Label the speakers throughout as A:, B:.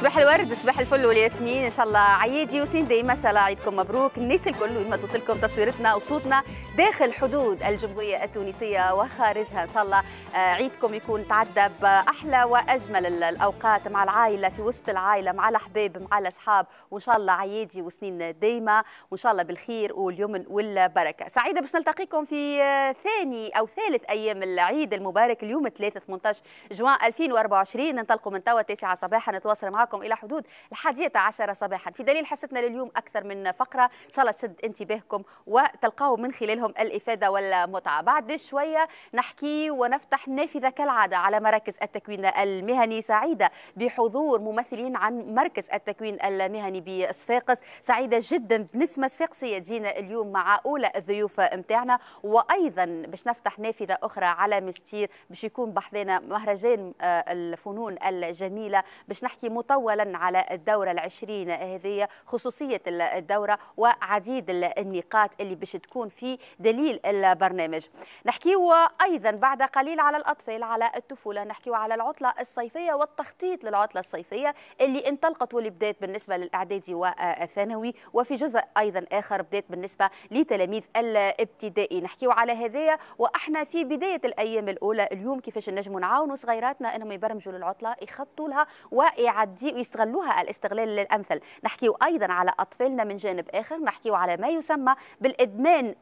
A: صباح الورد صباح الفل والياسمين ان شاء الله عيادي وسنين دايما ان شاء الله عيدكم مبروك الناس الكل وين ما توصلكم تصويرتنا وصوتنا داخل حدود الجمهوريه التونسيه وخارجها ان شاء الله آه، عيدكم يكون تعدى باحلى واجمل الاوقات مع العائله في وسط العائله مع الاحباب مع الاصحاب وان شاء الله عيادي وسنين دايما وان شاء الله بالخير واليمن والبركه سعيده باش نلتقيكم في آه، ثاني او ثالث ايام العيد المبارك اليوم 3 18 جوان 2024 ننطلقوا من توا 9 صباحا نتواصل معكم معكم الى حدود الحادية عشرة صباحا في دليل حصتنا لليوم اكثر من فقره ان شاء الله تشد انتباهكم وتلقاو من خلالهم الافاده والمتعه بعد شويه نحكي ونفتح نافذه كالعاده على مراكز التكوين المهني سعيده بحضور ممثلين عن مركز التكوين المهني بصفاقس سعيده جدا بنسمه صفاقسيه جينا اليوم مع اولى الضيوف نتاعنا وايضا باش نفتح نافذه اخرى على مستير باش يكون بحذانا مهرجان آه، الفنون الجميله باش نحكي مطور أولا على الدورة العشرين هذه خصوصية الدورة وعديد النقاط اللي باش تكون في دليل البرنامج نحكيو أيضا بعد قليل على الأطفال على الطفولة نحكيو على العطلة الصيفية والتخطيط للعطلة الصيفية اللي انطلقت واللي بدات بالنسبة للإعدادي والثانوي وفي جزء أيضا آخر بدات بالنسبة لتلاميذ الابتدائي نحكيو على هذايا وإحنا في بداية الأيام الأولى اليوم كيفاش نجموا نعاونوا صغيراتنا أنهم يبرمجوا للعطلة يخطوا لها ويعدي دي ويستغلوها الاستغلال الامثل نحكيو ايضا على اطفالنا من جانب اخر نحكيو على ما يسمى بالادمان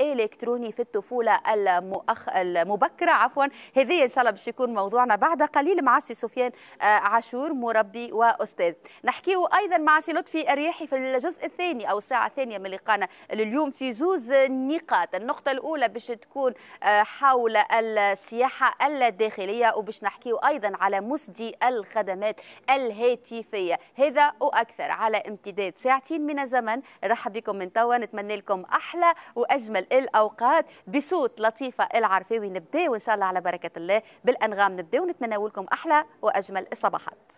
A: الالكتروني في الطفوله المؤخ... المبكره عفوا هذه ان شاء الله باش يكون موضوعنا بعد قليل مع سي سفيان آه، عاشور مربي واستاذ نحكيو ايضا مع سي لطفي الرياحي في الجزء الثاني او الساعه الثانيه من لقانا لليوم في زوز نقاط النقطه الاولى باش تكون آه، حول السياحه الداخليه وباش نحكيو ايضا على مسدي الخدمات الهي هاتفية هذا وأكثر على امتداد ساعتين من الزمن رحب بكم من توا نتمنى لكم أحلى وأجمل الأوقات بصوت لطيفة العرفاوي نبداو وإن شاء الله على بركة الله بالأنغام نبداو ونتمنى لكم أحلى وأجمل الصباحات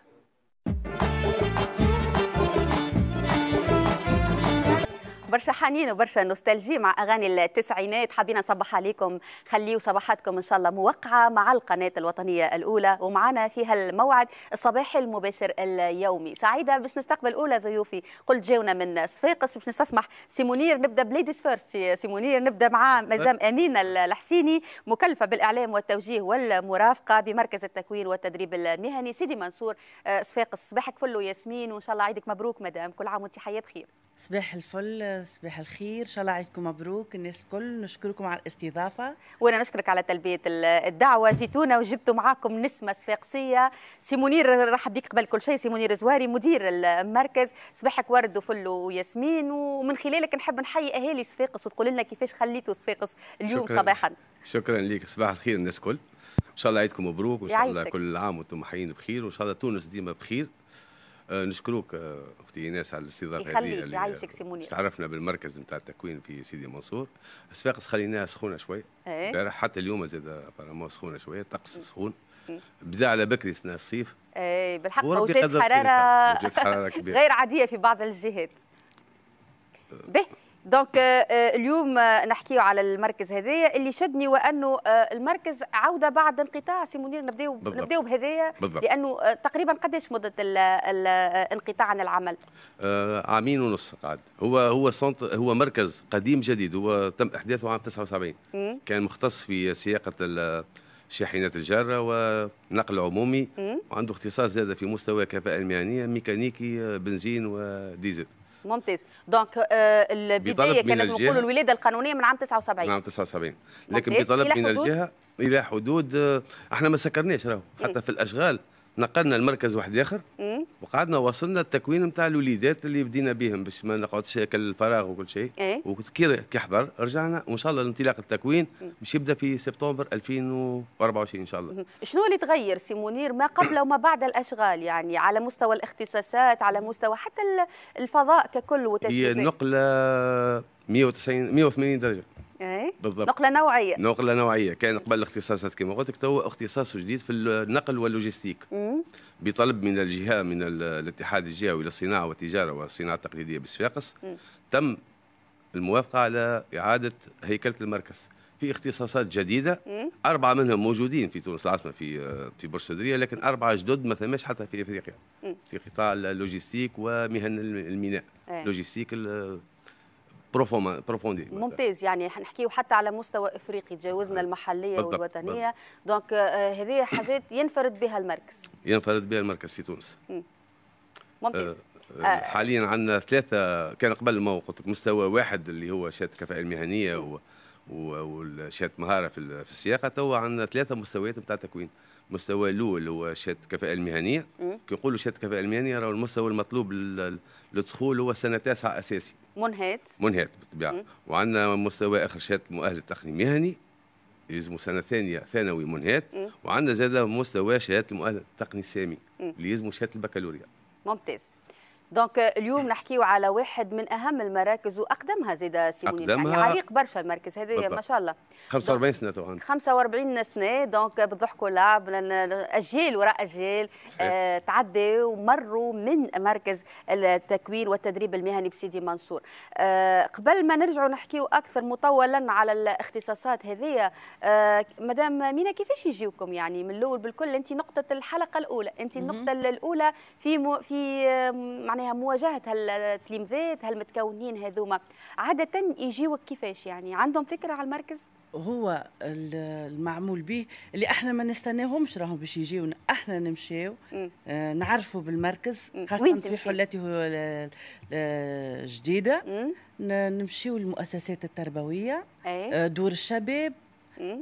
A: برشا حنين وبرشا نوستالجي مع اغاني التسعينات حبينا نصبح عليكم خليوا صباحاتكم ان شاء الله موقعه مع القناه الوطنيه الاولى ومعنا في هالموعد الصباحي المباشر اليومي سعيده باش نستقبل اولى ضيوفي قلت جاونا من صفاقس باش نستسمح سيمونير نبدا بليديز فيرست سيمونير نبدا مع مدام أه. امينه الحسيني مكلفه بالاعلام والتوجيه والمرافقه بمركز التكوين والتدريب المهني سيدي منصور آه، صفاقس صباحك فل ياسمين وان شاء الله عيدك مبروك مدام كل عام وانت حياه بخير
B: صباح الفل صباح الخير ان شاء الله عيدكم مبروك الناس الكل نشكركم على الاستضافه
A: وانا نشكرك على تلبيه الدعوه جيتونا وجبتوا معاكم نسمه صفاقسيه سيمونير راح بيك قبل كل شيء سيمونير زواري مدير المركز صباحك ورد وفل وياسمين ومن خلالك نحب نحيي اهالي صفاقس وتقول لنا كيفاش خليتوا صفاقس اليوم شكرا صباحا
C: شكرا ليك صباح الخير الناس الكل ان شاء الله عيدكم مبروك وان شاء الله كل عام وانتم حيين بخير وان شاء الله تونس ديما بخير آه، نشكروك آه، اختي ايناس على الاستضافه هذه اللي يعيشك تعرفنا بالمركز نتاع التكوين في سيدي منصور الصفاقس خليناها سخونه شويه ايه؟ حتى اليوم زاد ابارامون سخونه شويه طقس إيه. سخون إيه. بدا على بكري سنه الصيف
A: اي بالحق وجهه حراره, حرارة كبيرة. غير عاديه في بعض الجهات أه. به دونك euh, euh, اليوم آه، نحكيو على المركز هذايا اللي شدني وانه آه، المركز عوده بعد انقطاع سي منير نبداو نبداو بهذايا لانه آه، تقريبا قداش مده الانقطاع عن العمل؟
C: عامين ونص قعد هو هو صنط هو مركز قديم جديد هو تم احداثه عام 79 كان مختص في سياقه الشاحنات الجاره ونقل عمومي وعنده اختصاص زاد في مستوى كفاءه المهنيه ميكانيكي بنزين وديزل
A: ممتاز دونك آه البدايه كان لازم نقولوا الولاده القانونيه من عام 79 من عام
C: 79 لكن بطلب من الجهه الى حدود آه، احنا ما سكرناش راهو إيه. حتى في الاشغال نقلنا المركز واحد اخر وقعدنا وصلنا التكوين نتاع الوليدات اللي بدينا بهم باش ما نقعدش الفراغ وكل شيء إيه. وكي حضر رجعنا وان شاء الله الانطلاق التكوين باش يبدا في سبتمبر 2024 ان شاء الله
A: شنو اللي تغير سي منير ما قبل وما بعد الاشغال يعني على مستوى الاختصاصات على مستوى حتى الفضاء ككل وتجهيزات هي
C: نقله 190 180 درجه ايه بالضبط نقله نوعيه نقله نوعيه كان قبل الاختصاصات كما قلت لك تو اختصاص جديد في النقل واللوجستيك بطلب من الجهه من الاتحاد الجهوي للصناعه والتجاره والصناعه التقليديه بصفاقس تم الموافقه على اعاده هيكله المركز في اختصاصات جديده مم. اربعه منهم موجودين في تونس العاصمه في في برج لكن اربعه جدد ما ثماش حتى في افريقيا مم. في قطاع اللوجستيك ومهن الميناء ايه. لوجستيك بروفوندي
A: ممتاز يعني حنحكيو حتى على مستوى افريقي تجاوزنا أه. المحليه بالضبط والوطنيه بالضبط. دونك آه، هذه حاجات ينفرد بها المركز
C: ينفرد بها المركز في تونس
A: ممتاز آه،, آه حاليا
C: عندنا ثلاثه كان قبل ما قلت مستوى واحد اللي هو شهاده الكفاءه المهنيه وشهاده مهاره في السياقه تو عندنا ثلاثه مستويات نتاع تكوين مستوى الاول هو شهاده الكفاءه المهنيه كي نقولوا شهاده الكفاءه المهنيه راهو المستوى المطلوب للدخول هو سنه تاسعه اساسي منهات منهات بالطبيعه وعندنا مستوى اخر شهاده مؤهل تقني مهني يلزموا سنه ثانيه ثانوي منهات وعندنا زاد مستوى شهاده المؤهل التقني السامي اللي يلزموا شهاده البكالوريا
A: ممتاز دونك اليوم نحكيو على واحد من اهم المراكز واقدمها زيد سيموني أقدمها يعني عريق برشا المركز هذا ما شاء الله
C: 45 سنه طبعا
A: 45 سنه دونك بالضحك واللعب اجيال وراء اجيال آه تعدى ومروا من مركز التكوين والتدريب المهني بسيدي منصور آه قبل ما نرجعوا نحكيو اكثر مطولا على الاختصاصات هذه آه مدام مينا كيفاش يجيوكم يعني من الاول بالكل انت نقطه الحلقه الاولى انت النقطه الاولى في في آه، معناها معناها مواجهه هالتلمذات هالمتكونين هذوما عاده يجيوك كيفاش يعني عندهم فكره على المركز
B: هو المعمول به اللي احنا ما نستناهمش راهم باش يجيونا احنا نمشيو آه، نعرفوا بالمركز خاصه في حلته الجديده نمشيو للمؤسسات التربويه إيه. آه، دور الشباب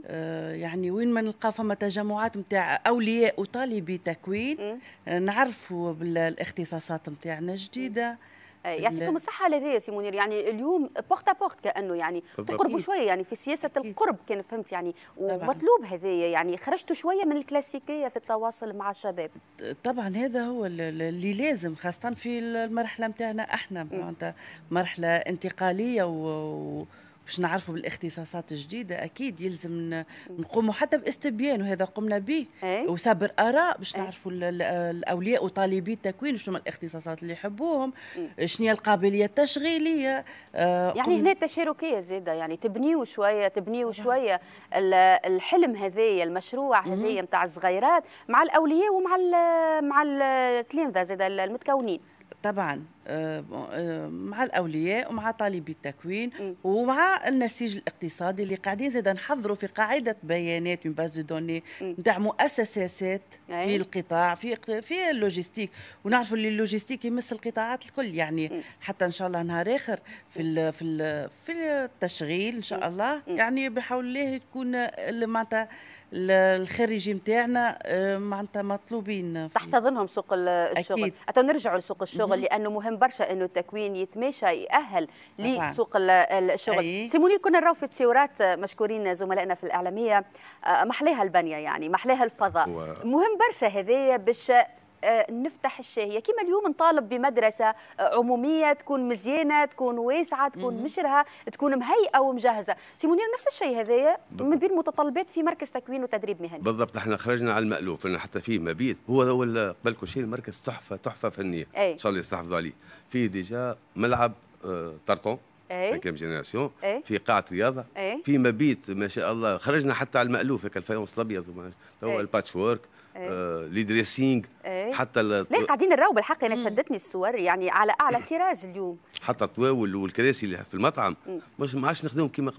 B: آه، يعني وين ما نلقى فما تجمعات نتاع اولياء وطالبي تكوين آه، نعرفوا بالاختصاصات نتاعنا الجديده آه، يعطيكم
A: الصحه على هذا سي منير يعني اليوم بورت بورت كانه يعني تقربوا شويه يعني في سياسه القرب كان فهمت يعني ومطلوب هذايا
B: يعني خرجتوا شويه من الكلاسيكيه في التواصل مع الشباب طبعا هذا هو اللي لازم خاصه في المرحله نتاعنا احنا معناتها مرحله انتقاليه و باش نعرفوا بالاختصاصات الجديده اكيد يلزم نقوموا حتى باستبيان وهذا قمنا به إيه. وسابر اراء باش إيه. نعرفوا الاولياء وطالبي التكوين شنو الاختصاصات اللي يحبوهم إيه. شنو هي القابليه التشغيليه آه، يعني هنا التشاركيه زاده يعني تبنيوا شويه تبنيوا شويه الحلم هذايا
A: المشروع هذايا نتاع الصغيرات مع الاولياء ومع مع التلامذه
B: زاده المتكونين طبعا آه، آه، مع الاولياء ومع طالبي التكوين ومع النسيج الاقتصادي اللي قاعدين زاد نحضروا في قاعده بيانات من باز دو دوني نتاع مؤسسات في القطاع في في اللوجيستيك ونعرفوا اللي اللوجيستيك يمس القطاعات الكل يعني حتى ان شاء الله نهار اخر في الـ في الـ في التشغيل ان شاء الله يعني بحول الله تكون معناتها الخريجين نتاعنا آه، معناتها مطلوبين
A: تحتضنهم سوق
B: الشغل
A: أكيد. نرجعوا لسوق الشغل لانه مهم برشا انه التكوين يتماشى يأهل لسوق الشغل سيموني كنا نراو في التصويرات آه، مشكورين زملائنا في الاعلاميه آه، محليها البنيه يعني محليها الفضاء مهم برشا هذايا باش آه، نفتح الشاهيه كما اليوم نطالب بمدرسه آه، عموميه تكون مزيانه تكون واسعه تكون مشرها تكون مهيئه ومجهزه سيمونير نفس الشيء هذايا من بين المتطلبات في مركز تكوين وتدريب مهني
C: بالضبط احنا خرجنا على المالوف حتى فيه مبيت هو هو قبل كل شيء المركز تحفه تحفه فنيه ان شاء الله يستحفظوا عليه فيه ديجا ملعب آه طرطون كم جينيراسيون في قاعه رياضه في مبيت ما شاء الله خرجنا حتى على المالوف هكا الفيونس الابيض تو الباتش وورك آه لي دريسينغ حتى ليه قاعدين
A: نراقب بالحق انا يعني شدتني الصور يعني على اعلى طراز اليوم
C: حتى الطواول والكراسي اللي في المطعم مش ما عادش نخدمهم كيما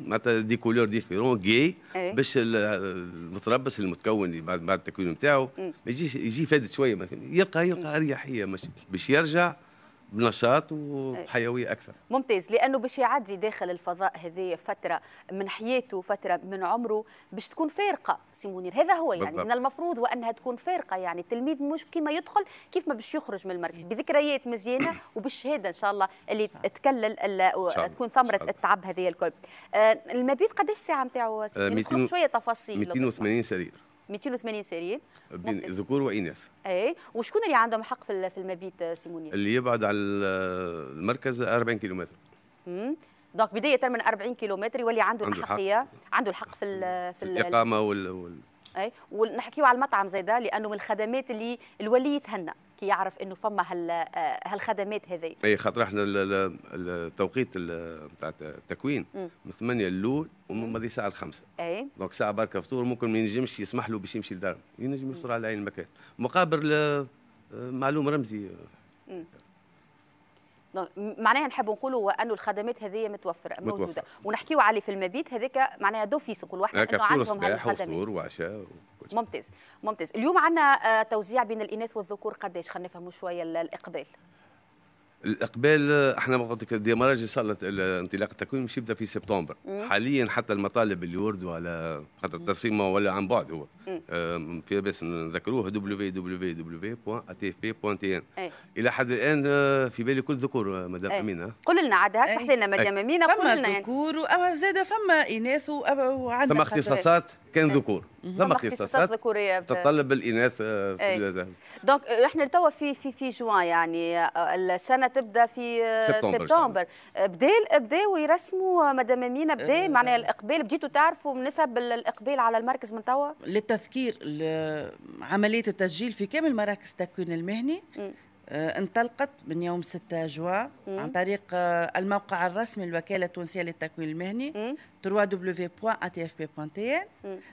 C: معناتها دي كولور ديفيرون جي ايه؟ باش المتربص المتكون بعد بعد التكوين نتاعو يجي يجي فادت شويه يلقى يلقى اريحيه باش يرجع بنشاط إيه. وحيويه اكثر
A: ممتاز لانه باش يعدي داخل الفضاء هذه فتره من حياته فتره من عمره باش تكون فارقه سيمونير هذا هو يعني بالضبط. من المفروض وانها تكون فارقه يعني التلميذ مش كيما يدخل كيف ما باش يخرج من المركز إيه. بذكريات مزيانه وبالشهاده ان شاء الله اللي تكلل تكون ثمره التعب هذه الكل آه، المبيت قداش الساعه نتاعو آه، سي شويه تفاصيل 280 سرير 280 سرير
C: بين ذكور واناث
A: اي وشكون اللي عندهم حق في في المبيت آه، سيمونيا
C: اللي يبعد على المركز 40 كيلومتر
A: امم دونك بدايه من 40 كيلومتر يولي عنده, عنده الحقيه الحق. عنده الحق في الـ في, في الاقامه وال, وال... اي ونحكيو على المطعم زيدا لانه من الخدمات اللي الولي يتهنى كي يعرف انه فما هال آه، هالخدمات هذه
C: اي خاطر احنا التوقيت نتاع التكوين من 8 الاول ومن ماضي ساعه 5 اي دونك ساعه برك فطور ممكن ما ينجمش يسمح له باش يمشي لدار ينجم يفطر على عين المكان مقابل آه، معلوم رمزي
A: مم. معناها نحب نقولوا انه الخدمات هذه متوفره موجوده متوفر. ونحكيو عليه في المبيت هذاك معناها دو فيس كل واحد انه عندهم صباح وعشاء ممتاز ممتاز اليوم عندنا آه، توزيع بين الاناث والذكور قداش خلينا نفهموا شويه الاقبال
C: الاقبال احنا قلت لك شاء الله انطلاق التكوين مش يبدا في سبتمبر حاليا حتى المطالب اللي وردوا على خاطر التصميم ولا عن بعد هو في بس نذكروه www.atfp.tn الى حد الان في بالي كل ذكور مدام أي. امينه
A: قل لنا عاد تحكي لنا
C: مدام
B: امينه قل لنا ذكور يعني. زاد فما اناث وعندنا ثم اختصاصات
C: كان ذكور ثم اختصاصات ذكوريه تتطلب الاناث
B: دونك آه، احنا توا
A: في في في جوان يعني آه، السنه تبدا في آه، سبتمبر, سبتمبر. بدا بداو يرسموا مدام امينه بدا أه معناها الاقبال بديتوا تعرفوا نسب الاقبال على المركز من توا
B: للتذكير عمليه التسجيل في كامل مراكز التكوين المهني م. آه، انطلقت من يوم 6 جوا عن طريق آه، الموقع الرسمي للوكالة التونسية للتكوين المهني www.atfp.tl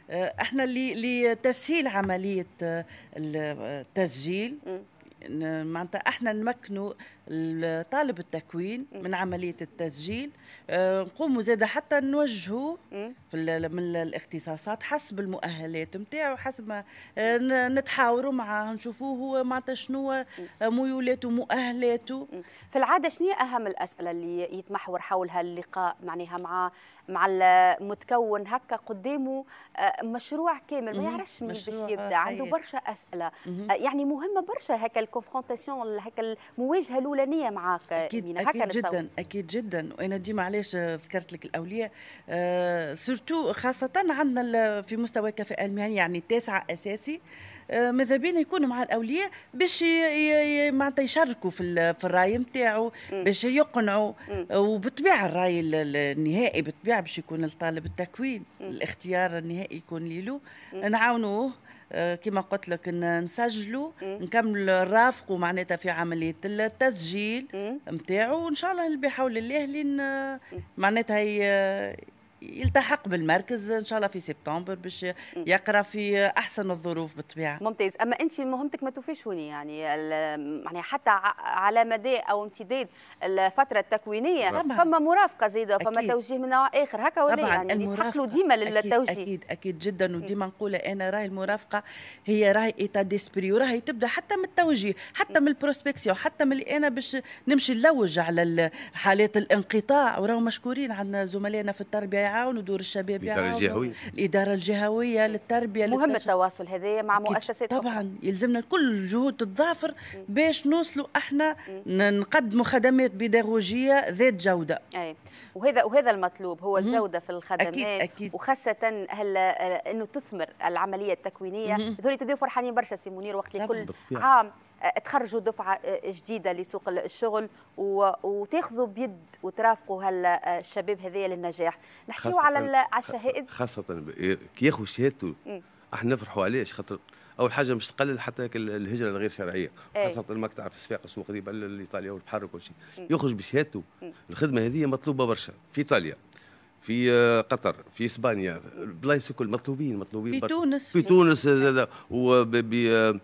B: آه، احنا لتسهيل عملية التسجيل معناتها احنا نمكنوا طالب التكوين من عمليه التسجيل آه، نقوموا زاده حتى نوجهوا من الاختصاصات حسب المؤهلات نتاعو حسب ما آه، نتحاوروا معاه نشوفوا هو معناتها شنو آه، ميولاته مؤهلاته في العاده شنو اهم الاسئله اللي يتمحور
A: حولها اللقاء معناها مع مع المتكون هكا قدامه مشروع كامل ما يعرفش من باش يبدا عنده طيب. برشا اسئله يعني مهمه برشا هكا الكونفرونتاسيون هكا المواجهه الاولانيه معاك اكيد مينة. اكيد جدا الصوت.
B: اكيد جدا وانا ديما علاش ذكرت لك الاولياء أه سورتو خاصه عندنا في مستوى الكفاءه المهنيه يعني تاسعه اساسي آه، ماذا بينا يكون مع الاولياء باش معناتها يشاركوا في في الراي نتاعو باش يقنعوا وبالطبيعه الراي النهائي بالطبيعه باش يكون الطالب التكوين الاختيار النهائي يكون ليلو نعاونوه آه، كما قلت لك نسجلوا نكمل نرافقوا معناتها في عمليه التسجيل نتاعو وان شاء الله اللي بحول الله لين معناتها يلتحق بالمركز ان شاء الله في سبتمبر باش يقرا في احسن الظروف بالطبيعه
A: ممتاز اما انت مهمتك ما توفيش هوني يعني يعني حتى على مدى او امتداد الفتره التكوينيه طبعا. فما مرافقه
B: زايده فما توجيه من نوع اخر هكا ولا يعني يستحقلوا ديما للتوجيه أكيد, اكيد اكيد جدا وديما نقول انا راهي المرافقه هي راهي ايتا ديسبري وراهي تبدا حتى من التوجيه حتى من البروسبكسيون حتى من اللي انا باش نمشي نلوج على حالات الانقطاع وراهم مشكورين عندنا زملائنا في التربيه يعاونوا دور الشباب الإدارة الجهوية الإدارة الجهوية للتربية مهم للتربية. التواصل هذايا مع مؤسسات طبعا يلزمنا كل الجهود تتضافر باش نوصلوا احنا نقدموا خدمات بيداغوجية ذات جودة أي.
A: وهذا وهذا المطلوب هو الجودة في الخدمات أكيد أكيد. وخاصة هل أنه تثمر العملية التكوينية ذولي تديو فرحانين برشا سي منير وقت لكل كل عام تخرجوا دفعه جديده لسوق الشغل وتاخذوا بيد وترافقوا هالشباب هذية للنجاح نحكيو على على الشهائد
C: خاصه كي ياخذ شهادته احنا نفرحوا عليه خاطر اول حاجه مش تقلل حتى الهجره الغير شرعيه أي. خاصه ما تعرف السفاق السوق قريبه لايطاليا والبحر وكل شيء يخرج بشهادته الخدمه هذه مطلوبه برشا في ايطاليا في آه، قطر في اسبانيا بلايص كل مطلوبين مطلوبين في برشا. تونس في تونس وب آه،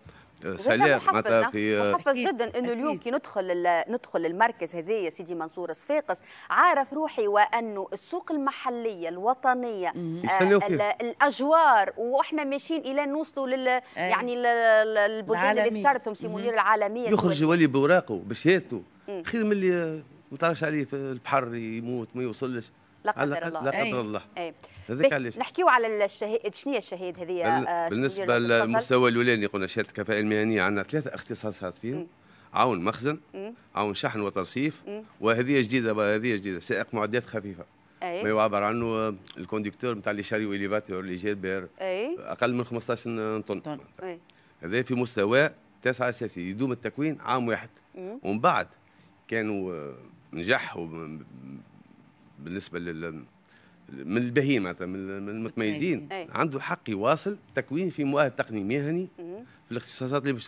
C: سلام معناتها في محفز
A: جدا انه اليوم كي ندخل ندخل المركز هذايا سيدي منصور صفاقس عارف روحي وانه السوق المحليه الوطنيه آه الاجوار واحنا ماشيين الى نوصلوا لل يعني للبلدان اللي اخترتهم سي مدير العالميه يخرج يولي
C: بوراقه بشهادته خير من اللي ما تعرفش عليه في البحر يموت ما يوصلش لا قدر الله لا قدر الله أي. أي.
A: هذاك علاش نحكيو على الشهاد شنو هي الشهاد هذه آه، بالنسبه للمستوى
C: الاولاني قلنا شهاده الكفاءه المهنيه عندنا ثلاثه اختصاصات فيهم عون مخزن عون شحن وترصيف وهذه جديده هذه جديده سائق معدات خفيفه أي. ما يعبر عنه الكونديكتور نتاع اللي شاري واليفاتور اللي جير بير
D: اقل
C: من 15 طن, طن. هذا في مستوى تسعه اساسي يدوم التكوين عام واحد ومن بعد كانوا نجحوا بالنسبه لل من البهيمه من المتميزين عنده حق يواصل تكوين في مؤهل تقني مهني في الاختصاصات اللي باش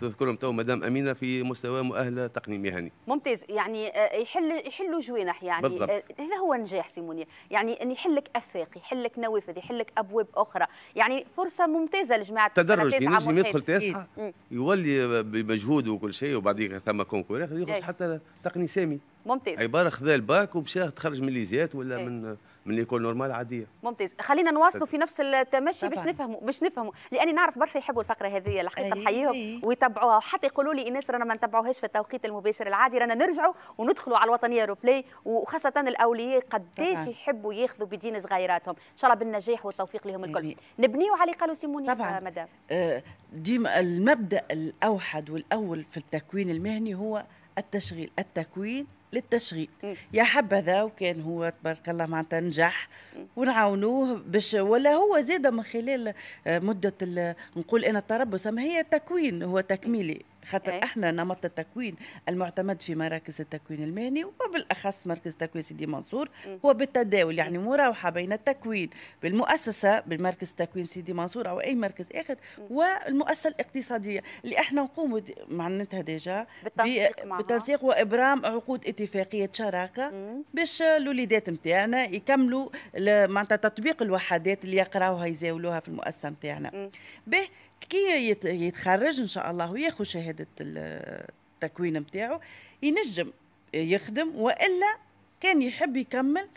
C: تذكرهم تو مدام امينه في مستوى مؤهله تقني مهني
A: ممتاز يعني آه، يحل يحلوا جوينح يعني بالضبط. آه، هذا هو النجاح سيمونيا يعني ان يحلك افاق يحلك نوافذ يحلك ابواب اخرى يعني فرصه ممتازه لجماعه تدرج ينجم يدخل تاسعه
C: يولي بمجهوده وكل شيء وبعدين ثم كونكور يخرج
A: حتى تقني سامي ممتاز
C: عباره خذا الباك ومشى تخرج من ليزيات ولا ايه. من من ليكول نورمال عاديه
A: ممتاز خلينا نواصلوا في طيب. نفس التمشي باش نفهموا باش نفهموا لاني نعرف برشا يحبوا الفقره هذه الحقيقه نحييهم ويتبعوها وحتى يقولوا لي الناس رانا ما نتبعوهاش في التوقيت المباشر العادي رانا نرجعوا وندخلوا على الوطنيه روبلاي وخاصه الاولياء قداش يحبوا ياخذوا بدين صغيراتهم ان شاء الله بالنجاح والتوفيق لهم الكل أيه. نبنيوا على قالوا سيموني طبعا آه، مدام
B: آه، ديما المبدا الاوحد والاول في التكوين المهني هو التشغيل التكوين للتشغيل يا حبذا وكان هو تبارك الله معناتها نجح ونعاونوه باش ولا هو زاد من خلال مده نقول انا التربص هي تكوين هو تكميلي خاطر إيه. احنا نمط التكوين المعتمد في مراكز التكوين المهني وبالاخص مركز تكوين سيدي منصور هو بالتداول يعني مراوحه بين التكوين بالمؤسسه بالمركز تكوين سيدي منصور او اي مركز اخر والمؤسسه الاقتصاديه اللي احنا نقوم معناتها ديجا بالتنسيق وابرام عقود اتفاقيه شراكه باش الوليدات نتاعنا يكملوا معناتها تطبيق الوحدات اللي يقراوها يزاولوها في المؤسسه نتاعنا به كي يتخرج ان شاء الله وياخذ شهاده التكوين نتاعو ينجم يخدم والا كان يحب يكمل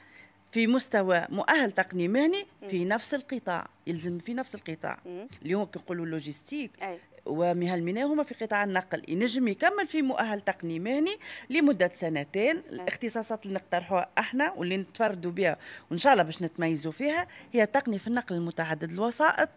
B: في مستوى مؤهل تقني مهني في نفس القطاع يلزم في نفس القطاع اليوم كنقولوا لوجيستيك ومهن هما في قطاع النقل ينجم يكمل في مؤهل تقني مهني لمده سنتين الاختصاصات اللي نقترحوها احنا واللي نتفردوا بها وان شاء الله باش نتميزوا فيها هي تقني في النقل المتعدد الوسائط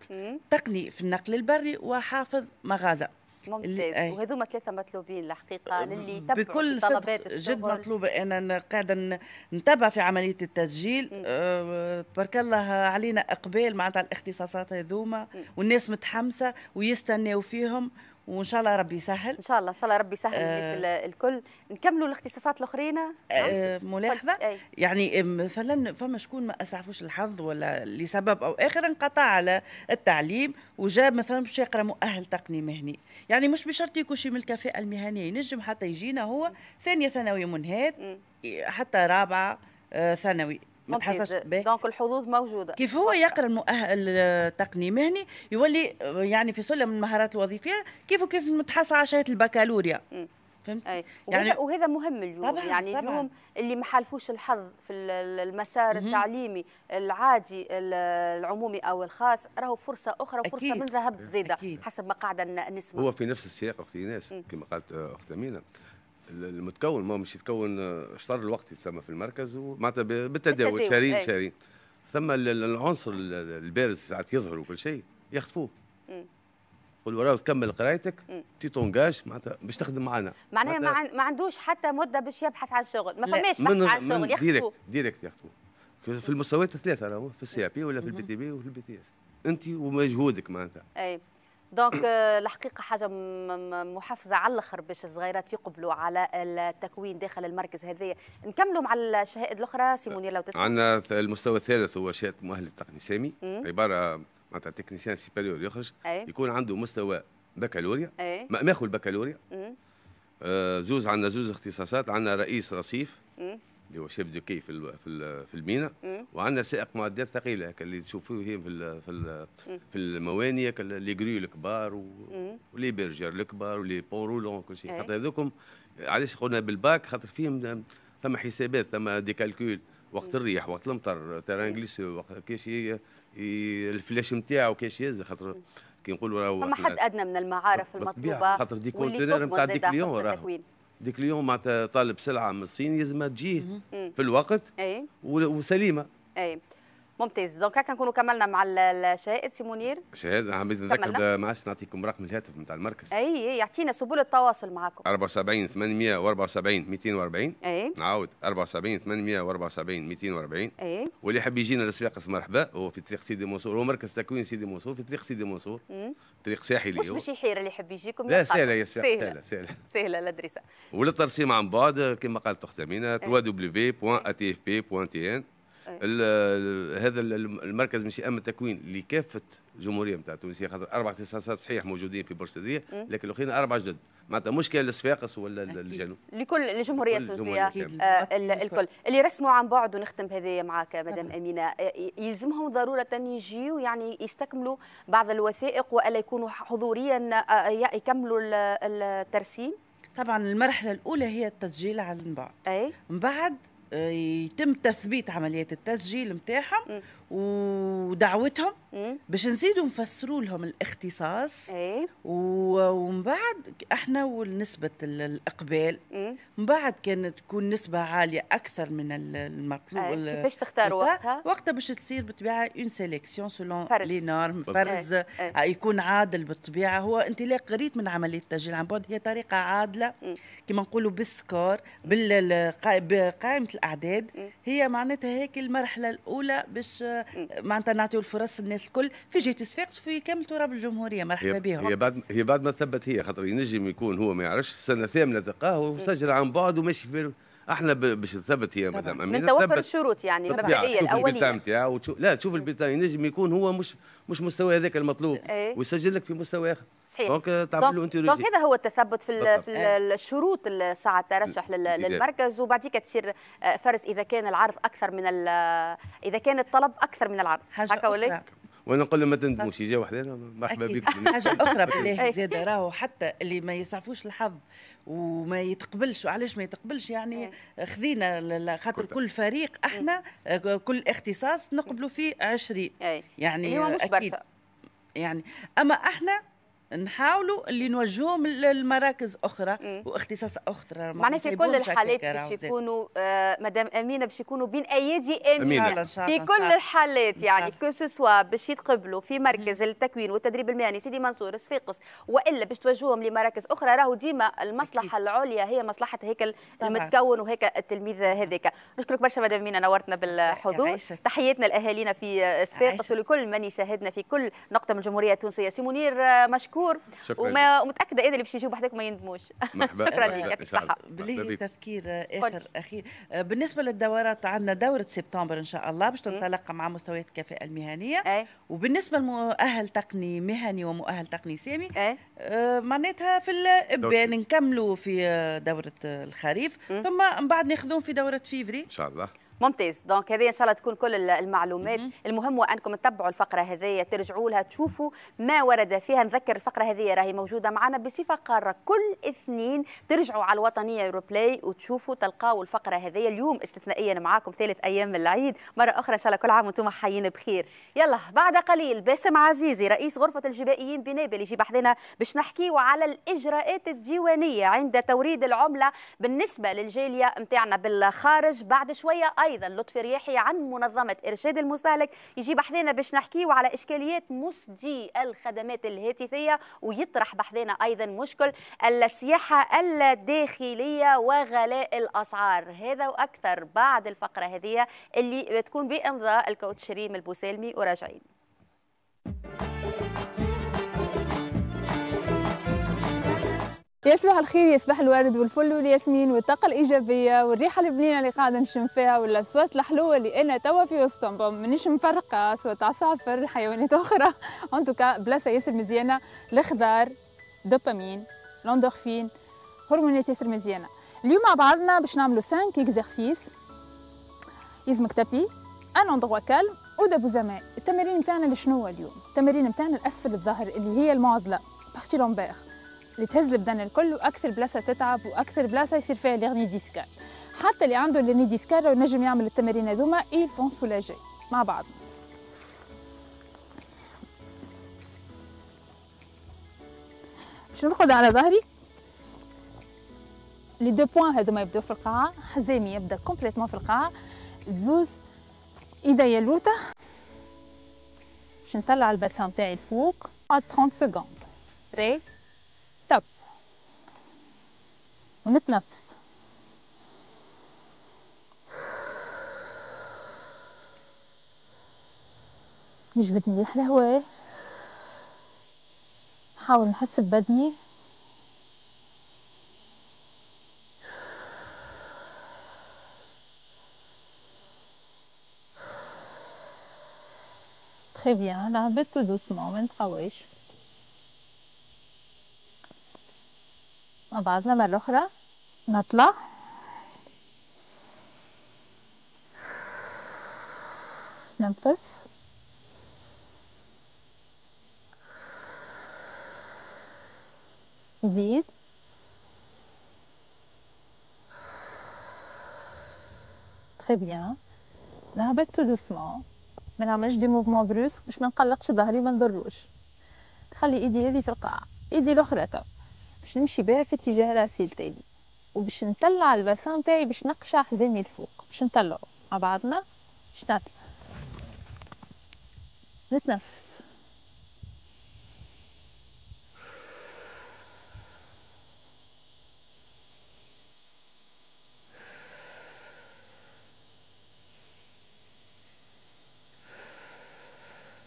B: تقني في النقل البري وحافظ مغازه ممتاز وهذوما ثلاثه
A: مطلوبين الحقيقه للي تبعوا بكل صدق جد
B: مطلوبه انا قاعده نتبع في عمليه التسجيل أه تبارك الله علينا اقبال معناتها الاختصاصات هذوما والناس متحمسه ويستناو فيهم وان شاء الله ربي يسهل ان شاء الله ان شاء الله ربي يسهل آه الكل نكملوا الاختصاصات الاخرين نعم. آه ملاحظه يعني آه، مثلا فما شكون ما اسعفوش الحظ ولا لسبب او اخر انقطع على التعليم وجاب مثلا باش يقرا مؤهل تقني مهني يعني مش بشرط يكون شي من الكفاءه المهنيه ينجم حتى يجينا هو ثانيه ثانوي منهاد حتى رابعه آه، ثانوي ما تحسش
A: دونك الحظوظ موجوده كيف
B: هو يقرا المؤهل التقني مهني يولي يعني في سلم المهارات الوظيفيه كيف كيف متحصل على شهاده البكالوريا فهمت أي. يعني وهذا,
A: وهذا مهم اليوم طبعًا يعني طبعًا. اليوم اللي ما حالفوش الحظ في المسار مهم. التعليمي العادي العمومي او الخاص راهو فرصه اخرى وفرصه أكيد. من ذهب زيده حسب ما قاعده نسمع هو
C: في نفس السياق اختي ناس كما قالت اخت امينه المتكون ما مش يتكون شطر آه، الوقت يتسمى في المركز ومعناتها بالتداول شهرين شارين إيه. ثم العنصر البارز ساعات يظهر وكل شيء يخطفوه قول وراه تكمل قرايتك تي تونجاج معناتها باش تخدم معنا معناها
A: ما عندوش حتى مده باش يبحث عن شغل ما فماش بحث عن شغل يخطفوه ديريكت
C: ديريكت يخطفوه في المستويات الثلاثه راهو في السي بي ولا في البي تي بي وفي البي تي اس انت ومجهودك معناتها
A: اي دونك آه، الحقيقه حاجه محفزه على الاخر باش الصغيرات يقبلوا على التكوين داخل المركز هذايا نكملوا مع الشهائد الاخرى سيموني لو تسمح
C: عندنا المستوى الثالث هو شهاده مؤهل التقني سامي عباره معناتها تكنيسيان سيبيريور يخرج أي. يكون عنده مستوى بكالوريا ماخذ البكالوريا آه زوز عندنا زوز اختصاصات عندنا رئيس رصيف اللي هو شيف دو كي في في المينا وعندنا سائق معدات ثقيله اللي تشوفوه في في في الموانئ لي غريو الكبار ولي برجر الكبار ولي بورولون كل شيء خاطر هذوكم علاش قلنا بالباك خاطر فيهم ثم حسابات ثم دي كالكول وقت الريح وقت المطر تيران وقت كاش الفلاش نتاعو كاش يهز خاطر كي نقولوا راهو ثم حد
A: ادنى من المعارف المطلوبه خاطر دي كونتينر نتاع ديك ليون راهو
C: ديك اليوم معناتها طالب سلعه من الصين يلزمها تجيه في الوقت إيه. وسليمه
A: اي ممتاز دونك هكا نكونوا كملنا مع الشهائد سي منير
C: عم نتذكر ما عادش نعطيكم رقم الهاتف نتاع المركز
A: اي يعطينا سبل التواصل معكم
C: 74 874 240 اي نعاود 74 874 240 اي واللي يحب يجينا لصفاقس مرحبا هو في طريق سيدي منصور هو مركز تكوين سيدي منصور في طريق سيدي منصور طريق ساحلي مش باش
A: يحير اللي يحب يجيكم لا سهله يا صفاقس سهله سهله سهله الادريسه
C: وللترسيم عن بعد كما قالت اختي امينه 3 بوان بوان اف بي تي ان إيه. هذا المركز مش امن التكوين لكافه الجمهوريه نتاع تونسيه خاطر اربع اختصاصات صحيح موجودين في بورسعيديه لكن الاخرين اربعه جدد معناتها مش كان ولا للجنوب
A: لكل الجمهوريه التونسيه آه الكل اللي رسموا عن بعد ونختم بهذايا معاك مدام نعم. امينه آه، يلزمهم ضروره يجيو يعني يستكملوا بعض الوثائق والا يكونوا حضوريا آه، يكملوا الترسيم
B: طبعا المرحله الاولى هي التسجيل على بعد اي من بعد آه، يتم تثبيت عملية التسجيل متاعهم ودعوتهم باش نزيدوا نفسروا لهم الاختصاص ايه؟ ومن بعد احنا ونسبه الاقبال من بعد كانت تكون نسبه عاليه اكثر من المطلوب ايه؟ كيفاش تختاروا وقتها؟ وقتها باش تصير بالطبيعه اون سيليكسيون سولون لي نورم فرز ايه؟ ايه؟ آه، يكون عادل بالطبيعه هو انطلاق قريت من عمليه التسجيل عن بعد هي طريقه عادله كما نقولوا بالسكور بقائمه الاعداد هي معناتها هيك المرحله الاولى باش معناتها نعطيو الفرص للناس الكل في جهه صفاقس في كامل تراب الجمهوريه مرحبا بها هي
C: بعد هي بعد ما ثبت هي خاطر ينجم يكون هو ما يعرفش سنه ثامنه تلقاه وسجل عن بعد وماشي في احنا باش تثبت يا مدام امينه من توفر
A: الشروط يعني المبدئيه الاوليه
C: يعني. وتشو... لا تشوف البتاع ينجم يكون هو مش مش مستوى هذاك المطلوب ايه؟ ويسجل لك في مستوى اخر
A: صحيح دونك تعمل له انت دونك هذا هو التثبت في, في الشروط ساعه الترشح للمركز وبعديك تصير آه، فرز اذا كان العرض اكثر من اذا كان الطلب اكثر من العرض هكا ولا
C: وانا نقول لهم ما تندموش يجي واحد مرحبا بكم حاجه اخرى بالله
B: زاد راهو حتى اللي ما يسعفوش الحظ وما يتقبلش وعلاش ما يتقبلش يعني خذينا خاطر كل فريق احنا كل اختصاص نقبلوا فيه 20 يعني اكيد يعني اما احنا نحاولوا اللي نوجهوهم لمراكز اخرى واختصاص اخرى معناها في كل الحالات باش يكونوا
A: آه مدام امينه باش يكونوا بين ايادي امينه في كل الحالات يعني كو سوسوا باش يتقبلوا في مركز مم. التكوين والتدريب المهني سيدي منصور صفاقس والا باش توجهوهم لمراكز اخرى راهو ديما المصلحه العليا هي مصلحه هيك المتكون وهيك التلميذ هذاك نشكرك برشا مدام امينه نورتنا بالحضور تحياتنا لاهالينا في صفاقس ولكل من يشاهدنا في كل نقطه من الجمهوريه التونسيه سي منير آه، مشكور شكور شكرا وما ومتاكده انا إيه اللي باش يجيو بحدك وما يندموش شكرا لك صحه بلي
B: تذكير اخر اخير بالنسبه للدورات عندنا دوره سبتمبر ان شاء الله باش تنطلق مع مستويات الكفاءه المهنيه أي. وبالنسبه لمؤهل تقني مهني ومؤهل تقني سامي آه معناتها في الابان نكملوا في آه، دوره الخريف ثم بعد ناخذوهم في دوره فيفري ان شاء الله ممتاز
A: دونك هذه ان شاء الله تكون كل المعلومات مم. المهم انكم تتبعوا الفقره هذه ترجعوا لها تشوفوا ما ورد فيها نذكر الفقره هذه راهي موجوده معنا بصفه قاره كل اثنين ترجعوا على الوطنيه يوروبلاي وتشوفوا تلقاو الفقره هذه اليوم استثنائيا معاكم ثالث ايام العيد مره اخرى ان شاء الله كل عام وانتم حيين بخير يلا بعد قليل باسم عزيزي رئيس غرفه الجبائيين بنابل يجي بحذنا باش نحكيو على الاجراءات الديوانيه عند توريد العمله بالنسبه للجاليه نتاعنا بالخارج بعد شويه ايضا لطفي رياحي عن منظمه ارشاد المستهلك يجي بحثنا باش نحكيو على اشكاليات مسدي الخدمات الهاتفيه ويطرح بحثنا ايضا مشكل السياحه الداخليه وغلاء الاسعار هذا واكثر بعد الفقره هذه اللي بتكون بامضاء الكوتش ريم البوسالمي وراجعين
E: يا صباح الخير يا صباح الورد والفل والياسمين والطاقة الإيجابية والريحة البنينة اللي قاعدة نشم فيها والأصوات الحلوة اللي أنا توا في وسطهم مانيش مفرقة صوت عصافر حيوانات أخرى أون توكا بلاصة ياسر مزيانة الخضار دوبامين لوندورفين هرمونات ياسر مزيانة اليوم مع بعضنا باش نعملو سانك إكزارسيس يلزمك تابي ان أندغوا كالم زمان التمارين بتاعنا لشنو اليوم التمارين بتاعنا الأسفل الظهر اللي هي المعضلة بختي لومبير اللي تهز البدن الكل واكثر بلاصه تتعب واكثر بلاصه يصير فيها ليرني ديسكال حتى اللي عنده ليرني ديسكال ونجم يعمل التمارين هذوما اي فون سولاجي مع بعض باش نرقد على ظهري لي دو بوان هذوما يبداو في القاعة حزامي يبدا كومبليتوم في القاعة زوز ايديا الوتة باش نطلع البسام تاعي لفوق 30 ثواني 3 ونتنفس يجبد ريح الهواء نحاول نحس ببدني تخي بيان Là, un peu tout ما نتقويش. مع بعضنا مرة أخرى. نطلع نفس زيد تري بيان نهبط تو دوسمون ما نعملش دي موفمون بروس باش ما نقلقش ظهري ما نضروش نخلي ايدي هذه في القاع ايدي الاخرى باش نمشي بها في اتجاه راسي لتالي وباش نطلع الباسان تاعي باش نقشع حزامي الفوق باش نطلعو مع بعضنا باش نطلع نتنفس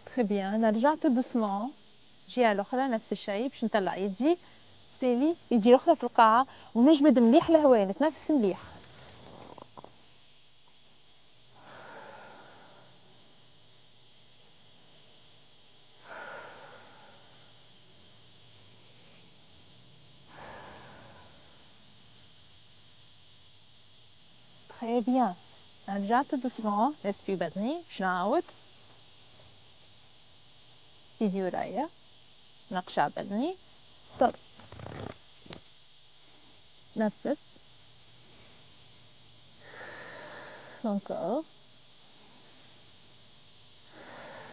E: تخي بيان انا رجعت دوسمون جهة الاخرى نفس الشيء باش نطلع يدي التالي يجي الاخرى في القاعه ونجمد مليح الهواء نتنفس مليح تخي بيان رجعت دوسمون ناس في بطني باش نعاود يدي ورايا نقشع بطني طرس نفس منطقة آه.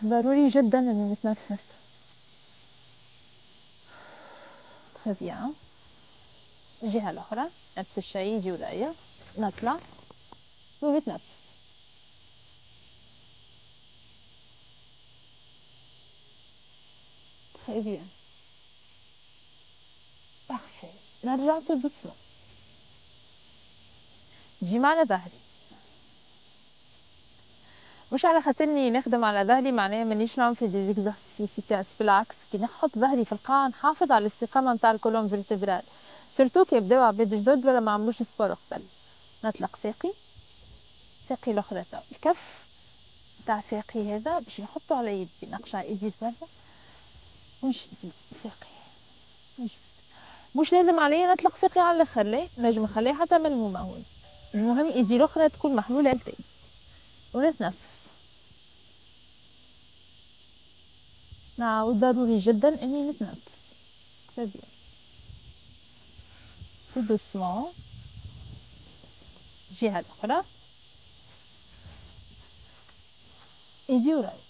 E: ضروري جدا انه نتنفس فظيعة الجهة الأخرى نفس الشيء يجي ورايا نطلع ونتنفس très bien. Parfait. La droite يجي معنا ظهري مش على خاطرني نخدم على ظهري معناها مانيش نعمل في دي زيكزارسيس بالعكس كي نحط ظهري في القاع نحافظ على الاستقامة نتاع الكولون فيرتيبرال سورتو كي يبداو عباد جدد ولا ما عملوش سبور قبل نطلق ساقي ساقي الاخرى تو الكف تاع ساقي هذا باش نحطو على يدي نقشع يدي برا ونشد ساقي مش لازم عليا نطلق ساقي على الاخر لا نجم نخليه حتى ملمومه هوني المهم إيدي الأخرى تكون محلولة عندي ونتنفس نعاود ضروري جدا اني نتنفس تبين دوسمون الجهة الأخرى ايدي وراي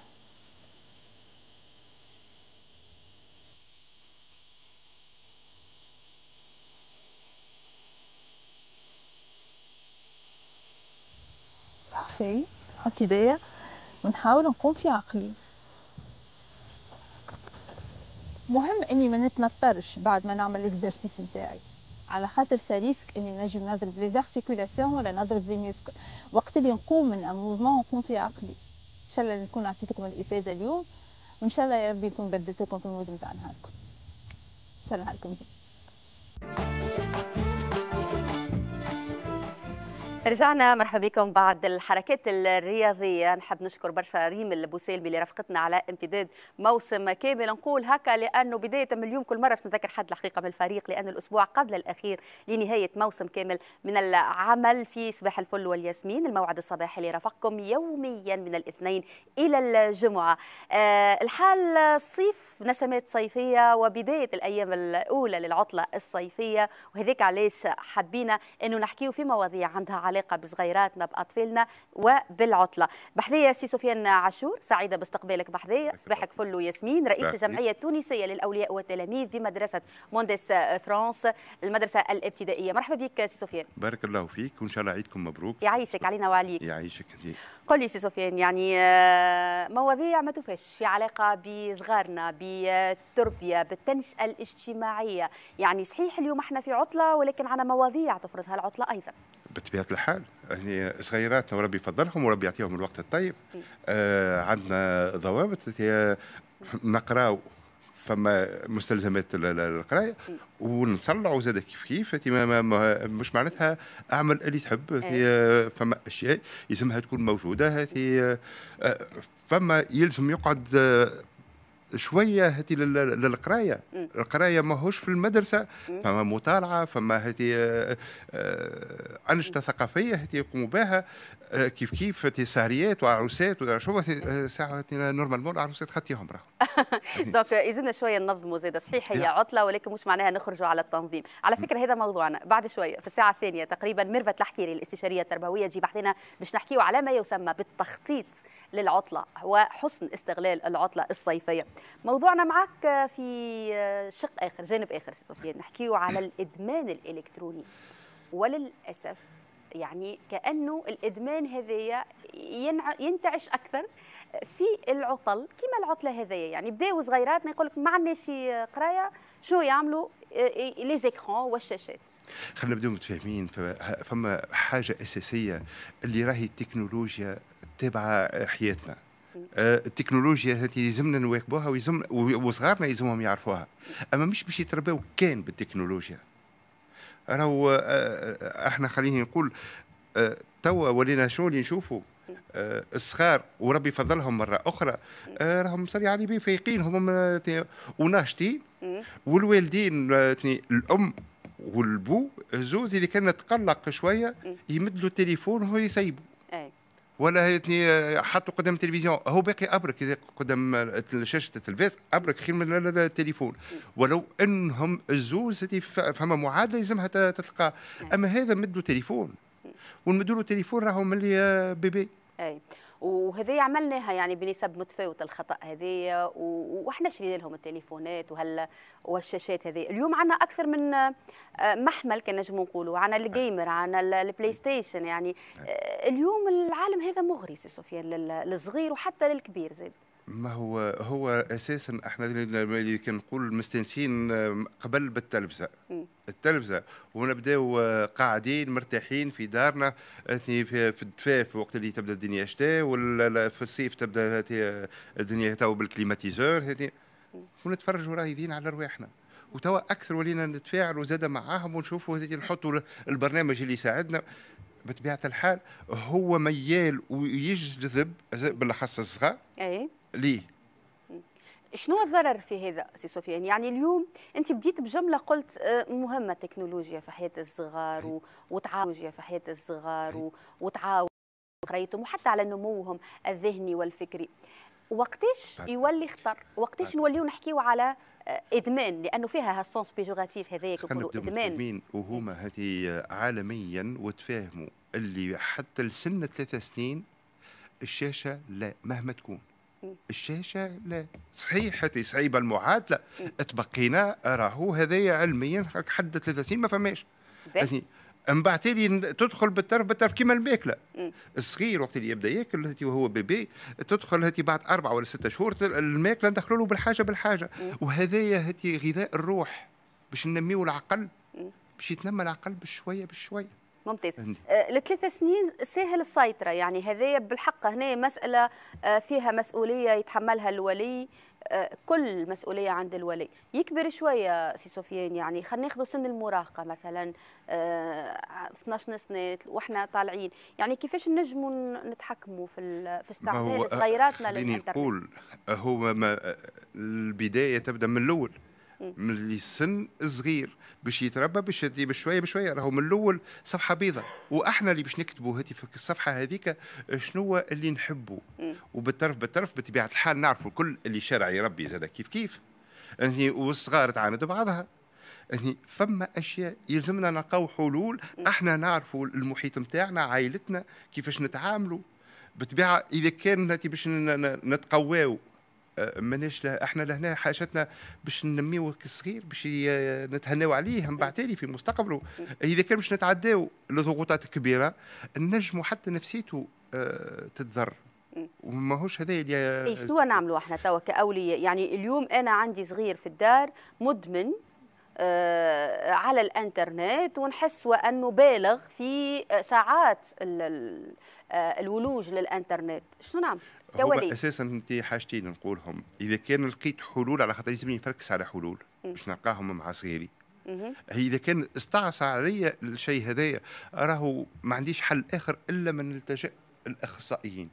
E: شيء عقيدية ونحاول نقوم في عقلي مهم اني ما نتنطرش بعد ما نعمل الاكزرسيس نتاعي على خاطر ساليسك اني نجم نضرب لي زارتيكولاسيون ولا نضرب لي ميسك وقت اللي نقوم من الموفمون نقوم في عقلي ان شاء الله نكون عطيتكم الافاده اليوم وان شاء الله يا ربي يكون بدلتكم في المود نتاع نهاركم
A: ان شاء الله نهاركم زين رجعنا مرحبا بكم بعد الحركات الرياضيه نحب نشكر برشا ريم البوسيلمي اللي رافقتنا على امتداد موسم كامل نقول هكا لانه بدايه من اليوم كل مره نتذكر حد الحقيقه من الفريق لان الاسبوع قبل الاخير لنهايه موسم كامل من العمل في صباح الفل والياسمين الموعد الصباحي اللي رافقكم يوميا من الاثنين الى الجمعه أه الحال صيف نسمات صيفيه وبدايه الايام الاولى للعطله الصيفيه وهذاك علاش حبينا انه نحكيو في مواضيع عندها علاقه بصغيراتنا باطفالنا وبالعطله بحذية سي سفيان عاشور سعيده باستقبالك بحذية صباحك فل وياسمين رئيس الجمعيه التونسيه للاولياء والتلاميذ بمدرسه مونديس فرانس المدرسه الابتدائيه مرحبا بك سي سفيان
F: بارك الله فيك وان شاء الله عيدكم مبروك
A: يعيشك علينا وعليك
F: يعيشك دي.
A: قل لي سي سفيان يعني آه، مواضيع ما توفاش في علاقه بصغارنا بالتربيه بالتنشئه الاجتماعيه يعني صحيح اليوم احنا في عطله ولكن على مواضيع تفرضها العطله ايضا
F: بطبيعه الحال يعني صغيراتنا وربي يفضلهم وربي يعطيهم الوقت الطيب آه عندنا ضوابط نقراو فما مستلزمات القرايه ونصلعوا زاد كيف كيف ما مش معناتها اعمل اللي تحب إيه. فما اشياء يلزمها تكون موجوده آه، فما يلزم يقعد آه، شويه هاتي للقرايه القرايه ماهوش في المدرسه فما مطالعه فما هاتي آه، آه، انشطه ثقافيه هاتي يقوموا بها آه، كيف كيف هاتي سهريات وعروسات شو ساعه نورمالمون العروسات خطيهم راهم
A: دونك euh, يزيدنا شويه ننظموا زاد صحيح هي عطله ولكن مش معناها نخرجوا على التنظيم على فكره هذا موضوعنا بعد شويه في الساعه الثانيه تقريبا ميرفت الحكيري الاستشاريه التربويه تجي بحثنا باش نحكيو على ما يسمى بالتخطيط للعطله وحسن استغلال العطله الصيفيه موضوعنا معك في شق اخر جانب اخر سي صوفيا نحكيه على الادمان الالكتروني وللاسف يعني كانه الادمان هذايا ينتعش اكثر في العطل كما العطله هذايا يعني بداوا صغيراتنا يقول لك ما عندناش قرايه شو يعملوا لي زيكرون والشاشات
F: خلينا نبداو متفاهمين فما حاجه اساسيه اللي راهي التكنولوجيا تابعه حياتنا آه، التكنولوجيا هذه يلزمنا نواكبوها ويزم وصغارنا يلزمهم يعرفوها اما مش باش يتربوا كان بالتكنولوجيا راهو آه، آه، احنا خليني نقول توا ولينا شغل نشوفوا الصغار وربي فضلهم مره اخرى راهم صلي على النبي فايقين هم وناشطين والوالدين الام والبو الزوز اللي كان تقلق شويه يمدلوا التليفون وهو يسيبوا ولا حطوا قدام التلفزيون هو باقي ابرك اذا قدام شاشه التلفاز ابرك خير من التليفون ولو انهم الزوز فما معادله يلزمها تتلقى نعم. اما هذا مدوا تليفون ونمدوا له تليفون راهو ملي آه، بيبي اي وهذه
A: عملناها يعني بنسب متفاوته الخطا هذه واحنا شرينا لهم التليفونات وهلا والشاشات هذه اليوم عندنا اكثر من آه، محمل كان نجم نقولوا عندنا الجيمر عندنا البلاي ستيشن يعني نعم. آه، اليوم العالم هذا مغري سي سفيان للصغير وحتى للكبير زاد
F: ما هو هو اساسا احنا اللي كنقول مستانسين قبل بالتلفزه التلفزه ونبداو آه، قاعدين مرتاحين في دارنا في الدفاف وقت اللي تبدا الدنيا شتاء ولا في الصيف تبدا آه، الدنيا تو بالكليماتيزور ونتفرجوا يدين على رواحنا وتوا اكثر ولينا نتفاعلوا زاد معاهم ونشوفوا نحطوا البرنامج اللي يساعدنا بطبيعه الحال هو ميال ويجذب بالاخص الصغار اي ليه
A: شنو الضرر في هذا سي سفيان يعني اليوم انت بديت بجمله قلت آه، مهمه التكنولوجيا في حياه الصغار وتعاون في حياه الصغار وتعاون قريتهم وحتى على نموهم الذهني والفكري وقتاش يولي خطر وقتاش نوليو نحكيو على آه، ادمان لانه فيها هالسونس بيجوراتيف هذاك يقولوا ادمان
F: ادمان وهما هذه عالميا وتفاهموا اللي حتى لسن الثلاث سنين الشاشه لا مهما تكون الشاشه لا صحيح صعيبة المعادلة لا تبقينا راهو هذايا علميا حد 30 ما فماش يعني من بعد تدخل بالطرف بالطرف كيما الماكله الصغير وقت اللي يبدا ياكل وهو بيبي تدخل هاتي بعد اربع ولا ستة شهور الماكله ندخلوا له بالحاجه بالحاجه وهذايا هاتي غذاء الروح باش ننميو العقل باش يتنمى العقل بشويه بشويه
A: ممتاز الثلاثة آه، سنين سهل السيطرة يعني هذايا بالحق هنا مسألة آه، فيها مسؤولية يتحملها الولي آه، كل مسؤولية عند الولي يكبر شوية سي سفيان يعني خلينا ناخذ سن المراهقة مثلا 12 سنة وإحنا طالعين يعني كيفاش نجموا نتحكموا في في استعمال صغيراتنا للإنترنت
F: هو ما البداية تبدأ من الأول من السن الصغير باش يتربى باش يدي بشويه بشويه راهو من الاول صفحه بيضاء واحنا اللي باش نكتبوا هذه في الصفحه هذيك شنو اللي نحبه وبالطرف بالطرف بطبيعه الحال نعرفوا الكل اللي شارع يربي زاد كيف كيف يعني والصغار تعاند بعضها يعني فما اشياء يلزمنا نلقاو حلول احنا نعرفوا المحيط نتاعنا عائلتنا كيفاش نتعاملوا بطبيعه اذا كان باش نتقواو ماناش احنا لهنا حاجتنا باش ننميوه الصغير باش نتهناو عليه من بعد في مستقبله اذا كان باش نتعداو الضغوطات الكبيره نجموا حتى نفسيته آه، تتضر وماهوش هذا اللي إيه شنو
A: نعملوا احنا توا كاولياء يعني اليوم انا عندي صغير في الدار مدمن آه على الانترنت ونحس وانه بالغ في آه، ساعات آه، الولوج للانترنت شنو نعمل
F: دولي اساسا انت حاجتين نقولهم اذا كان لقيت حلول على خاطر لازمني نفركس على حلول باش نلقاهم مع صغيري هي اذا كان استعصى عليا الشيء هذايا راهو ما عنديش حل اخر الا من نلتجا الاخصائيين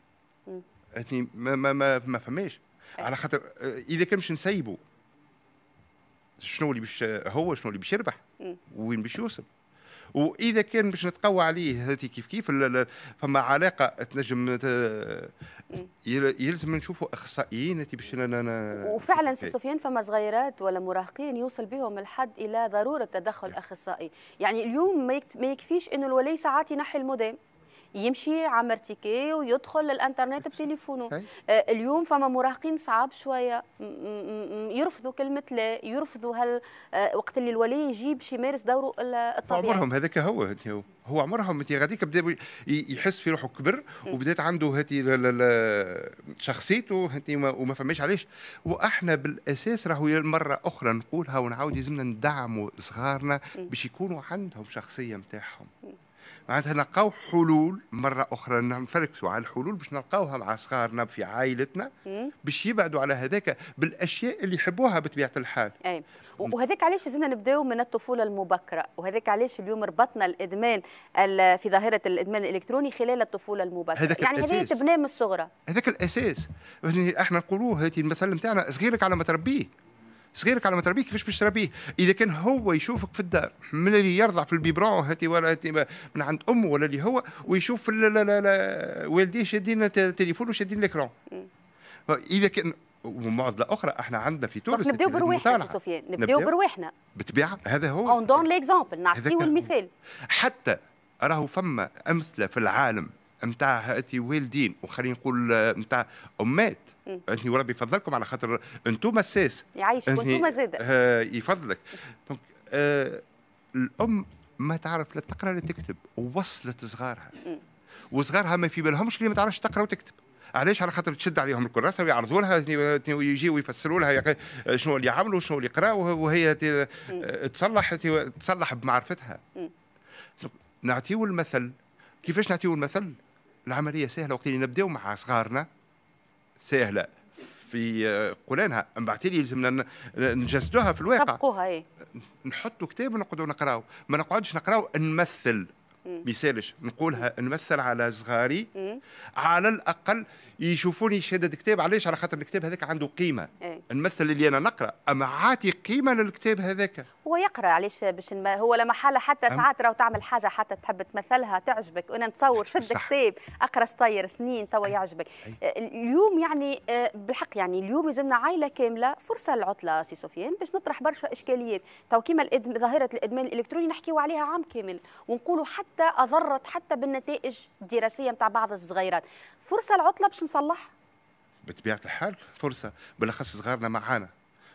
F: يعني ما ما ما, ما فماش أه. على خاطر آه، اذا كان باش نسيبه شنو اللي باش هو شنو اللي باش يربح وين باش يوصل واذا كان باش نتقوى عليه هاتي كيف كيف فما علاقه تنجم يلزم نشوفوا اخصائيين انت باش وفعلا سي إيه.
A: سفيان فما صغيرات ولا مراهقين يوصل بهم الحد الى ضروره تدخل اخصائي يعني اليوم ما يكفيش انه الولي ساعات ينحي المدام يمشي عمر تيكي ويدخل للانترنت بتليفونه آه، اليوم فما مراهقين صعب شويه يرفضوا كلمه لا يرفضوا هال آه، وقت اللي الولي يجي باش يمارس دوره الطبيعي عمرهم
F: هذاك هو هو هو عمرهم انت غاديك بدا يحس في روحه كبر وبدات عنده هاتي شخصيته وما فماش علاش واحنا بالاساس راهو مره اخرى نقولها ونعاود لازمنا ندعموا صغارنا باش يكونوا عندهم شخصيه نتاعهم معناتها نلقاو حلول مرة أخرى نفركسوا على الحلول باش نلقاوها مع صغارنا في عائلتنا باش يبعدوا على هذاك بالأشياء اللي يحبوها بطبيعة الحال.
A: أي وهذاك علاش زدنا نبداو من الطفولة المبكرة وهذاك علاش اليوم ربطنا الإدمان في ظاهرة الإدمان الإلكتروني خلال الطفولة المبكرة. هذاك يعني هذه تبنى من الصغرى.
F: هذاك الأساس يعني احنا نقولوه هذه المثل نتاعنا صغيرك على ما تربيه. صغيرك على ما تربيه كيفاش باش تربيه اذا كان هو يشوفك في الدار من اللي يرضع في البيبرون هاتي ولا هاتي من عند امه ولا اللي هو ويشوف لا لا لا والديه شادين التليفون وشادين الاكرون اذا كان ومعضله اخرى احنا عندنا في تونس نبداو برواحنا سفيان نبداو برواحنا بالطبيعه هذا هو اون
A: دون ليكزومبل نعطيو المثال حتى
F: راهو فما امثله في العالم نتاع هاتي والدين وخلينا نقول نتاع آه، امات انت وربي يفضلكم على خاطر انتم الساس
A: يعيشكم انتم زاد
F: آه، يفضلك دونك آه الام ما تعرف لا تقرا لا تكتب ووصلت صغارها وصغارها ما في بالهمش اللي ما تعرفش تقرا وتكتب علاش على خاطر تشد عليهم الكراسه ويعرضوا لها ويجيوا ويفسروا لها شنو اللي عملوا شنو اللي قراوا وهي آه، تصلح تصلح بمعرفتها نعطيو المثل كيفاش نعطيو المثل العملية سهلة وقت اللي نبداو مع صغارنا سهلة في قولانها من بعد يلزمنا نجسدوها في الواقع إيه. نحطوا كتاب ونقعدوا نقراو ما نقعدش نقراو نمثل ميسالش نقولها نمثل على صغاري على الاقل يشوفوني شهاده كتاب علاش على خاطر الكتاب هذاك عنده قيمه ايه؟ نمثل اللي انا نقرا اما عاتي قيمه للكتاب هذاك
A: هو يقرا علاش باش هو لا محاله حتى ساعات راه تعمل حاجه حتى تحب تمثلها تعجبك وانا نتصور شد كتاب اقرا سطير اثنين توا يعجبك ايه؟ اليوم يعني آه، بالحق يعني اليوم يلزمنا عائله كامله فرصه للعطله سي سفيان باش نطرح برشا اشكاليات تو كيما ظاهره الادمان الالكتروني نحكيو عليها عام كامل ونقولوا حتى حتى اضرت حتى بالنتائج الدراسيه نتاع بعض الصغيرات فرصه العطله باش نصلحها
F: بطبيعه الحال فرصه بالاخص صغارنا معانا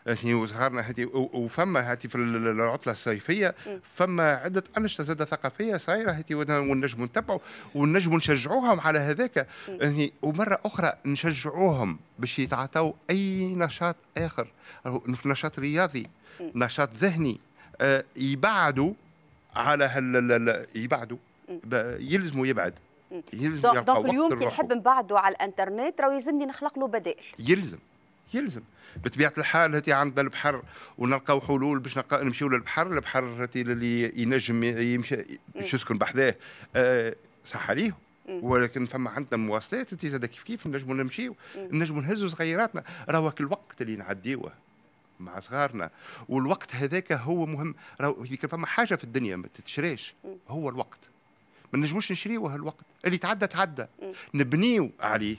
F: هي وصغارنا هذه وفما هاتي في العطله الصيفيه فما عده انشطه زاده ثقافيه صايره هاتي ونجموا نتبعوا ونجموا نشجعوهم على هذاك يعني ومره اخرى نشجعوهم باش يتعطوا اي نشاط اخر نشاط رياضي نشاط ذهني آه، يبعدوا على هال يبعدوا يلزموا يبعد
A: يلزم دونك اليوم كي نحب نبعدوا على الانترنت راه يلزمني نخلق له بدائل
F: يلزم يلزم بطبيعه الحال هاتي عندنا البحر ونلقاو حلول باش نمشيو للبحر البحر هاتي اللي ينجم يمشي باش يسكن بحذاه أه صح عليه ولكن فما عندنا مواصلات انت زاد كيف كيف نجموا نمشيو نجموا نهزوا صغيراتنا راهو الوقت اللي نعديوه مع صغارنا والوقت هذاك هو مهم راهو كان فما حاجه في الدنيا ما تتشراش هو الوقت ما نجموش نشريوه الوقت اللي تعدى تعدى نبنيو عليه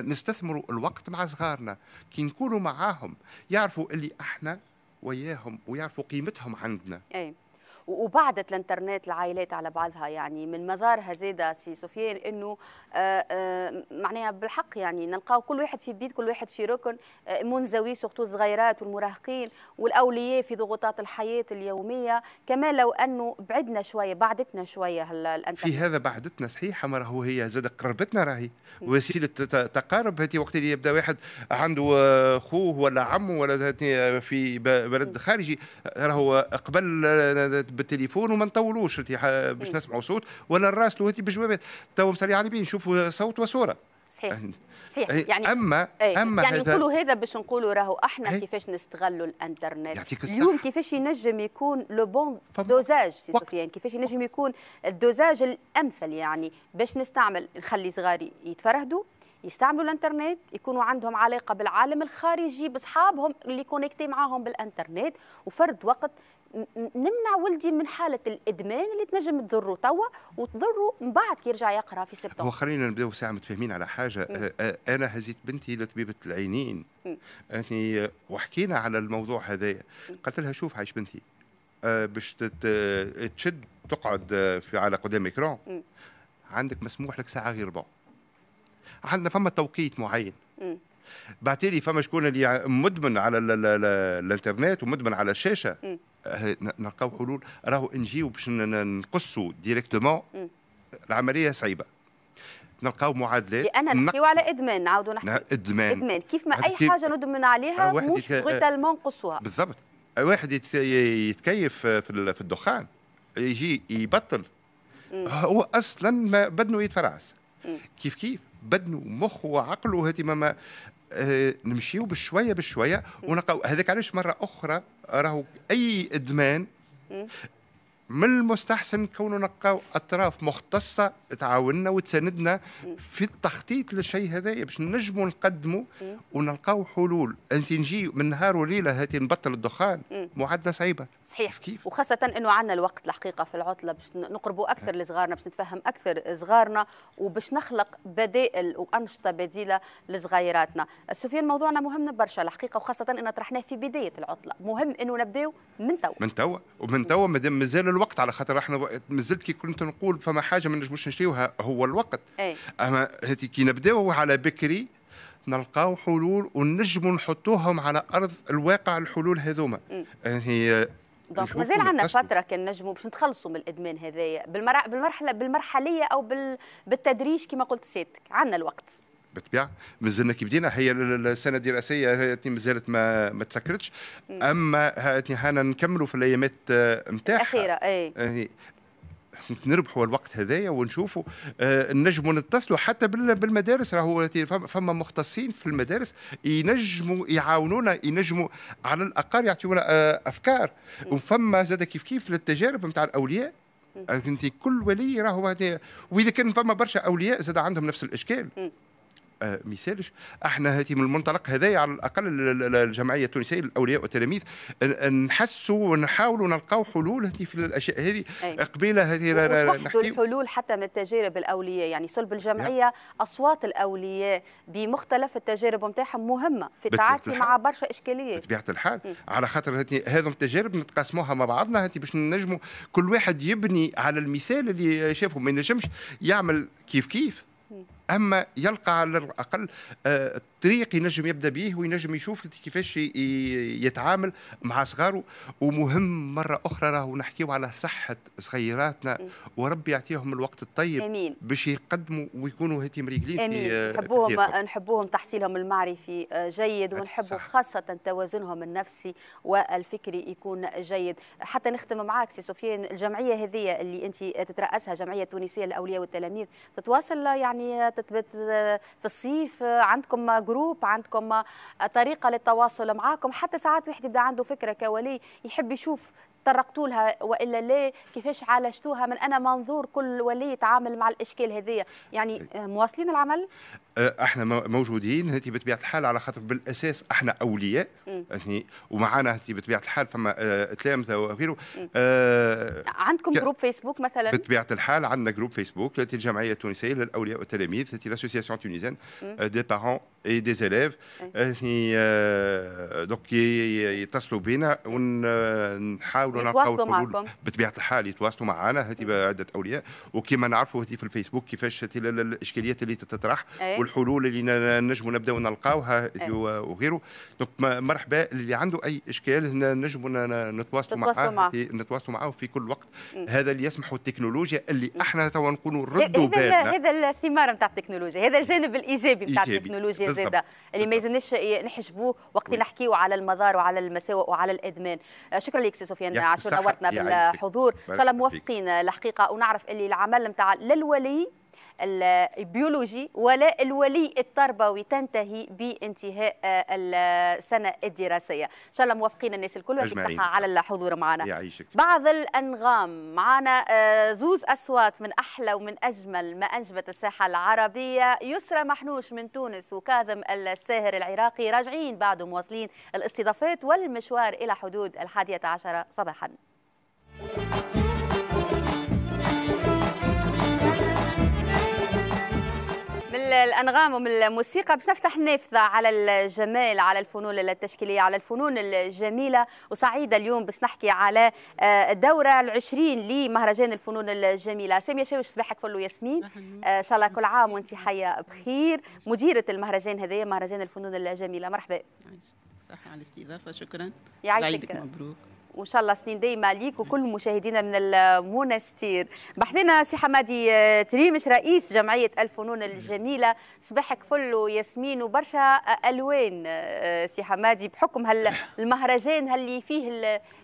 F: نستثمروا الوقت مع صغارنا كي نكونوا معاهم يعرفوا اللي احنا وياهم ويعرفوا قيمتهم عندنا
A: أي. وبعدت الانترنت العائلات على بعضها يعني من مظهرها زادة سي سفيان انه آه، آه، معناها بالحق يعني نلقاو كل واحد في بيت كل واحد في ركن آه، منزوي سورتو الصغيرات والمراهقين والاولياء في ضغوطات الحياه اليوميه كما لو انه بعدنا شويه بعدتنا شويه الانترنت في هذا
F: بعدتنا صحيح اما راهو هي زاد قربتنا راهي وسيله تقارب هاتي وقت اللي يبدا واحد عنده خوه ولا عمه ولا في بلد خارجي راهو قبل بالتليفون وما نطولوش باش نسمعوا صوت ولا نراسلوا هاتي بجوابات تو مسالي على بين نشوفوا صوت وصوره
A: صحيح يعني صحيح يعني اما ايه. اما يعني نقولوا هذا باش نقولوا راهو احنا ايه. كيفاش نستغلوا الانترنت اليوم كيفاش ينجم يكون لو بون دوزاج سي سفيان كيفاش ينجم يكون الدوزاج الامثل يعني باش نستعمل نخلي صغاري يتفرهدوا يستعملوا الانترنت يكونوا عندهم علاقه بالعالم الخارجي باصحابهم اللي كونكتي معاهم بالانترنت وفرد وقت نمنع ولدي من حاله الادمان اللي تنجم تضره توا وتضره من بعد كي يرجع يقرا في سبتمبر
F: وخلينا نبداو ساعه متفاهمين على حاجه مم. أه، أه، انا هزيت بنتي لطبيبه العينين يعني وحكينا على الموضوع هذايا قلت لها شوف عايش بنتي أه، باش تشد تقعد في على قدام ايكرون عندك مسموح لك ساعه غير ربع عندنا فما توقيت معين بعتي لي فما شكون اللي مدمن على الانترنت ومدمن على الشاشه نلقاو حلول راهو نجيو باش نقصوا ديريكتومون العمليه صعيبه نلقاو معادلات لان نحكيو
A: على ادمان نعاودوا نحكيو
F: نعم، ادمان ادمان كيف ما اي حاجه
A: ندمن عليها مش بروتالمون نقصوها
F: بالضبط واحد يتكيف في الدخان يجي يبطل هو اصلا ما بدنه يتفرعس كيف كيف بدنه مخه وعقله اهتمامه ما آه، نمشيو بشويه بشويه ونقاو هذاك علاش مره اخرى راهو اي ادمان من المستحسن كونوا نلقاو اطراف مختصه تعاوننا وتساندنا في التخطيط للشيء هذايا باش نجموا نقدموا ونلقاو حلول انت نجي من نهار وليله هاتي نبطل الدخان معدله صعيبه
A: صحيح كيف وخاصه انه عندنا الوقت الحقيقه في العطله باش نقربوا اكثر لصغارنا باش نتفهم اكثر صغارنا وباش نخلق بدائل وانشطه بديله لصغيراتنا سفيان موضوعنا مهم برشا الحقيقه وخاصه انه طرحناه في بدايه العطله مهم انه نبداو من توا
F: من توا ومن توا مازال الوقت الوقت على خاطر احنا مازلت كي كنت نقول فما حاجه ما نجموش نشريوها هو الوقت أي. اما هاتي كي نبداو على بكري نلقاو حلول ونجموا نحطوهم على ارض الواقع الحلول هذوما هي إيه. يعني
A: دونك مازال عندنا فتره كان نجموا باش نتخلصوا من الادمان هذايا بالمرحله بالمرحليه او بالتدريج كما قلت سيادتك عندنا الوقت
F: بالطبيعه مازلنا كي بدينا هي السنه الدراسيه هاتني مازالت ما ما تسكرتش اما هاتني حنا نكملوا في الايامات نتاعها آه، الاخيره اي آه، نربحوا الوقت هذايا ونشوفوا آه، نجموا نتصلوا حتى بالمدارس راهو فما مختصين في المدارس ينجموا يعاونونا ينجموا على الاقل يعطيونا افكار وفما زاد كيف كيف للتجارب نتاع الاولياء انت كل ولي راهو واذا كان فما برشا اولياء زاد عندهم نفس الاشكال آه، مثالش احنا هاتي من المنطلق هذايا على الاقل الجمعيه التونسيه للاولياء والتلاميذ نحسوا ونحاولوا نلقاو حلول هاتي في الاشياء هذه قبيله هذه نحكي
A: الحلول حتى من تجارب الاولياء يعني صلب الجمعيه نعم. اصوات الاولياء بمختلف التجارب نتاعهم مهمه في التعاطي مع برشا اشكاليات بطبيعه
F: الحال م. على خاطر هذم التجارب نتقاسموها مع بعضنا هاتي باش نجموا كل واحد يبني على المثال اللي شافه ما ينجمش يعمل كيف كيف اما يلقى على الاقل آه، طريق ينجم يبدا به وينجم يشوف كيفاش يتعامل مع صغاره ومهم مره اخرى راهو نحكيو على صحه صغيراتنا وربي يعطيهم الوقت الطيب أمين. باش يقدموا ويكونوا هاتي مريقلين أمين. نحبوهم
A: نحبوهم تحصيلهم المعرفي آه، جيد ونحب خاصه توازنهم النفسي والفكري يكون جيد حتى نختم معاك سي سفيان الجمعيه هذه اللي انت تتراسها جمعيه التونسيه للاولياء والتلاميذ تتواصل يعني تثبت في الصيف آه، عندكم جروب عندكم آه، طريقه للتواصل معاكم حتى ساعات واحد يبدا عنده فكره كولي يحب يشوف تطرقتوا لها والا لا كيفاش عالجتوها من انا منظور كل ولي يتعامل مع الاشكال هذيا يعني آه، مواصلين العمل
F: آه، احنا موجودين انت بطبيعه الحال على خاطر بالاساس احنا اولياء يعني ومعانا انت بطبيعه الحال فما آه، تلامذه وغيره آه عندكم جروب
A: فيسبوك مثلا
F: بطبيعه الحال عندنا جروب فيسبوك الجمعيه التونسيه للاولياء والتلاميذ لاسوسياسيون تونيزان دي بارون اي دي زيليف يعني يتصلوا بينا ونحاول حولنا يتواصلوا معكم بطبيعه الحال يتواصلوا معنا هاتي عده اولياء وكما نعرفوا هاتي في الفيسبوك كيفاش هاتي الاشكاليات اللي تطرح أيه؟ والحلول اللي نجموا نبداو نلقاوها أيه؟ وغيره دونك مرحبا اللي عنده اي اشكال نجموا نتواصلوا معاه نتواصلوا معاه في كل وقت م. إيه. هذا اللي يسمحه التكنولوجيا اللي إيه. احنا توا نقولوا ردوا بالنا
A: هذا الثمار نتاع التكنولوجيا هذا الجانب الايجابي نتاع التكنولوجيا زاده اللي ما يلزمناش نحجبوه وقت نحكيو على المضار وعلى المساوئ وعلى الادمان آه، شكرا لك سي سفيان عشان نورتنا بالحضور ان شاء الله موفقين الحقيقه ونعرف اللي العمل نتاع للولي البيولوجي ولا الولي التربوي تنتهي بانتهاء آه، السنة الدراسية إن شاء الله موافقين الناس الكل صحة على الحضور معنا يعيشك. بعض الأنغام معنا آه، زوز أصوات من أحلى ومن أجمل ما أنجبت الساحة العربية يسرى محنوش من تونس وكاظم الساهر العراقي راجعين بعد مواصلين الاستضافات والمشوار إلى حدود الحادية عشرة صباحاً من الانغام ومن الموسيقى باش نفتح نافذه على الجمال على الفنون التشكيليه على الفنون الجميله وسعيده اليوم باش نحكي على آه، الدوره العشرين لمهرجان الفنون الجميله ساميه شاوش صباحك فل ياسمين آه، ان شاء الله كل عام وانت حيه بخير مديره المهرجان هذايا مهرجان الفنون الجميله مرحبا
G: صحه على الاستضافه شكرا يعيشك مبروك
A: وان شاء الله سنين دايما ليك وكل مشاهدينا من المنستير بحثنا سي حمادي آه، تريمش رئيس جمعيه الفنون الجميله صباحك فل وياسمين وبرشا آه، الوان آه، سي حمادي بحكم هالمهرجان اللي فيه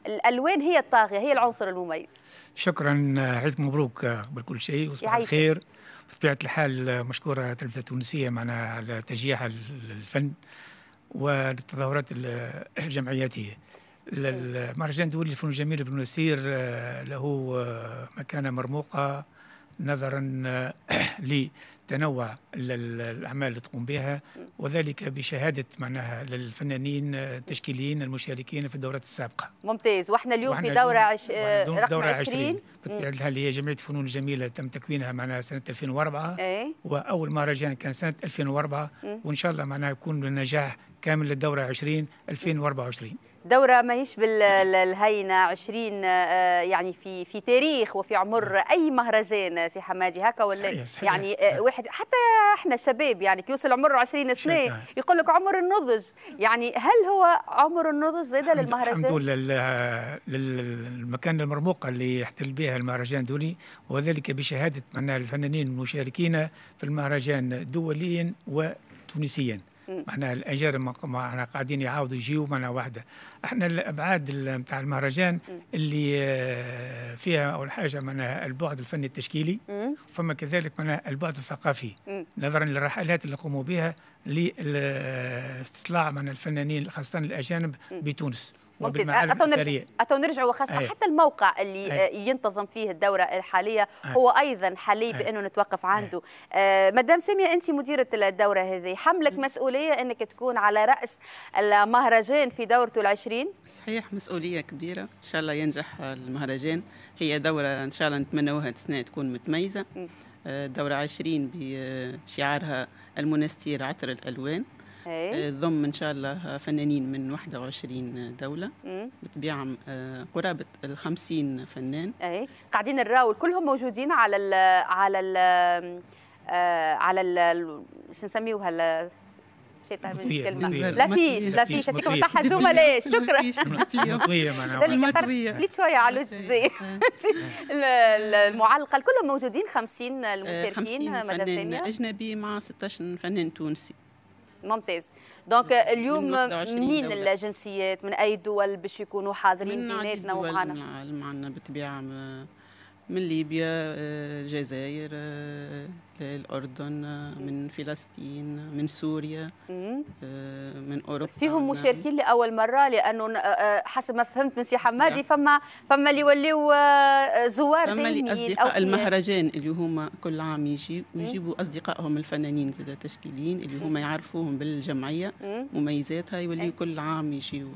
A: الالوان هي الطاغيه هي العنصر المميز
H: شكرا عيد مبروك قبل كل شيء وصباح الخير بطبيعه الحال مشكوره التلفزه التونسيه معنا على تشجيع الفن والتظاهرات الجمعياتيه المهرجان الدولي للفنون الجميله بن نسير آه، له آه، مكانه مرموقه نظرا آه، لتنوع الاعمال اللي تقوم بها وذلك بشهاده معناها للفنانين التشكيليين المشاركين في الدورات السابقه.
A: ممتاز واحنا اليوم في دوره عش... رقم دورة 20 بالطبيعه الحال
H: هي جمعيه الفنون الجميله تم تكوينها معناها سنه 2004 أي. واول مهرجان كان سنه 2004 وان شاء الله معناها يكون نجاح كامل للدوره 20 2024.
A: دوره ماهيش بالهينه 20 آه، يعني في في تاريخ وفي عمر اي مهرجان سي حمادي هكا ولا صحيح صحيح يعني آه، صحيح. واحد حتى احنا شباب يعني كيوصل عمره 20 سنه يقول لك عمر النضج يعني هل هو عمر النضج
H: زاد للمهرجان الحمد لله للمكان المرموقه اللي يحتل بها المهرجان دولي وذلك بشهاده من الفنانين المشاركين في المهرجان دوليا وتونسيا معناها ما احنا قاعدين يعاودوا يجيو معنا واحده احنا الابعاد نتاع المهرجان اللي آه، فيها اول حاجه معناها البعد الفني التشكيلي فما كذلك معناها البعد الثقافي نظرا للرحلات اللي قوموا بها لاستطلاع آه، من الفنانين خاصه الاجانب بتونس ممتاز أتوا نرجع,
A: أتو نرجع وخاصة أيه. حتى الموقع اللي أيه. ينتظم فيه الدورة الحالية أيه. هو أيضا حالي أيه. بأنه نتوقف عنده أيه. آه مدام سامية أنت مديرة الدورة هذه حملك مسؤولية أنك تكون على رأس المهرجان في دورته العشرين
G: صحيح مسؤولية كبيرة إن شاء الله ينجح المهرجان هي دورة إن شاء الله نتمنوها السنة تكون متميزة دورة عشرين بشعارها المنستير عطر الألوان آه، ضم ان شاء الله فنانين من 21 دوله بطبيعه آه، قرابه ال 50 فنان
A: اي قاعدين نراو كلهم موجودين على الـ على الـ آه، على ال شو نسميوها طيب، مطوية لا فيش لا فيش يعطيكم الصحة زملاء شكرا مطوية معناها قلت شوية على الجزء المعلقة كلهم موجودين 50 المشاركين 50 فنان يعني.
G: أجنبي مع 16 فنان تونسي
A: ممتاز دونك اليوم منين دولة. الجنسيات من اي دول باش يكونوا حاضرين بيناتنا ومعنا؟
G: معنا بالطبيعه من ليبيا آه، الجزائر آه، للأردن من فلسطين من سوريا آه، من أوروبا فيهم نعم. مشاركين
A: لأول مرة لأنه آه، آه، حسب ما فهمت من سي حمادي فما فما اللي يوليو زوار فما اللي أصدقاء المهرجان
G: اللي هما كل عام يجي ويجيبوا أصدقائهم الفنانين زادة تشكيليين اللي هما يعرفوهم بالجمعية مميزاتها يوليو إيه. كل عام يجيو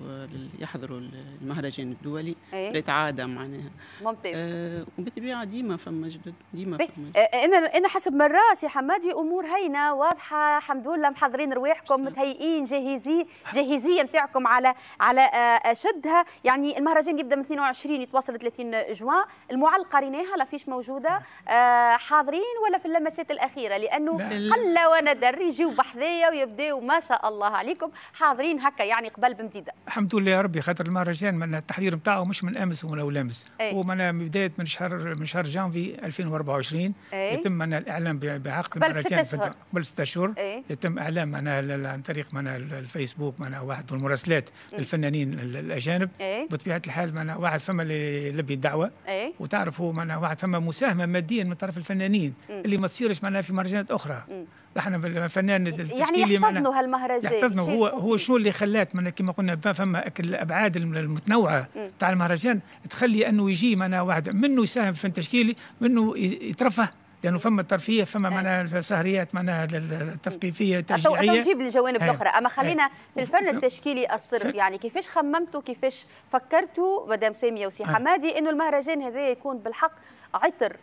G: يحضروا المهرجان الدولي لتعادة إيه. معناها ممتاز آه وبالطبيعة ديما فما جدد ديما فما
A: انا انا حسب ما الراس يا حمادي امور هينه واضحه الحمد لله محضرين رواحكم متهيئين جاهزين جاهزيه نتاعكم على على آه، آه، شدها يعني المهرجان يبدا من 22 يتواصل 30 جوان المعلقه ريناها لافيش موجوده نعم. آه، حاضرين ولا في اللمسات الاخيره لانه قل وندر يجيو بحذايا ويبداو ما شاء الله عليكم حاضرين هكا يعني قبل بمديده
H: الحمد لله يا ربي خاطر المهرجان من التحضير نتاعه مش من امس ولا لامس إيه. هو من بدايه من شهر من شهر جانفي 2024 إيه. يتم الاعلام بعقد ملكان قبل ست اشهر إيه؟ يتم اعلام معناها عن طريق معناها الفيسبوك معناها واحد المراسلات للفنانين إيه. الاجانب إيه؟ بطبيعه الحال معناها واحد فما اللي لبي الدعوه إيه؟ وتعرفوا معناها واحد فما مساهمه ماديا من طرف الفنانين مم. إيه. اللي ما تصيرش معناها في مهرجانات اخرى م. إيه. احنا الفنان يعني يحتضنوا
A: هالمهرجان هو
H: هو شو اللي خلات معناها كما قلنا فما الابعاد المتنوعه تاع المهرجان تخلي انه يجي معناها واحد منه يساهم في التشكيلي منه يترفه لانه فما ترفيه فما إيه. معناها سهريات معناها التثقيفيه التشجيعيه نجيب الجوانب إيه. الاخرى اما خلينا
A: إيه. في الفن التشكيلي الصرف يعني كيفاش خممتوا كيفاش فكرتوا مدام ساميه وسي آه. حمادي انه المهرجان هذا يكون بالحق عطر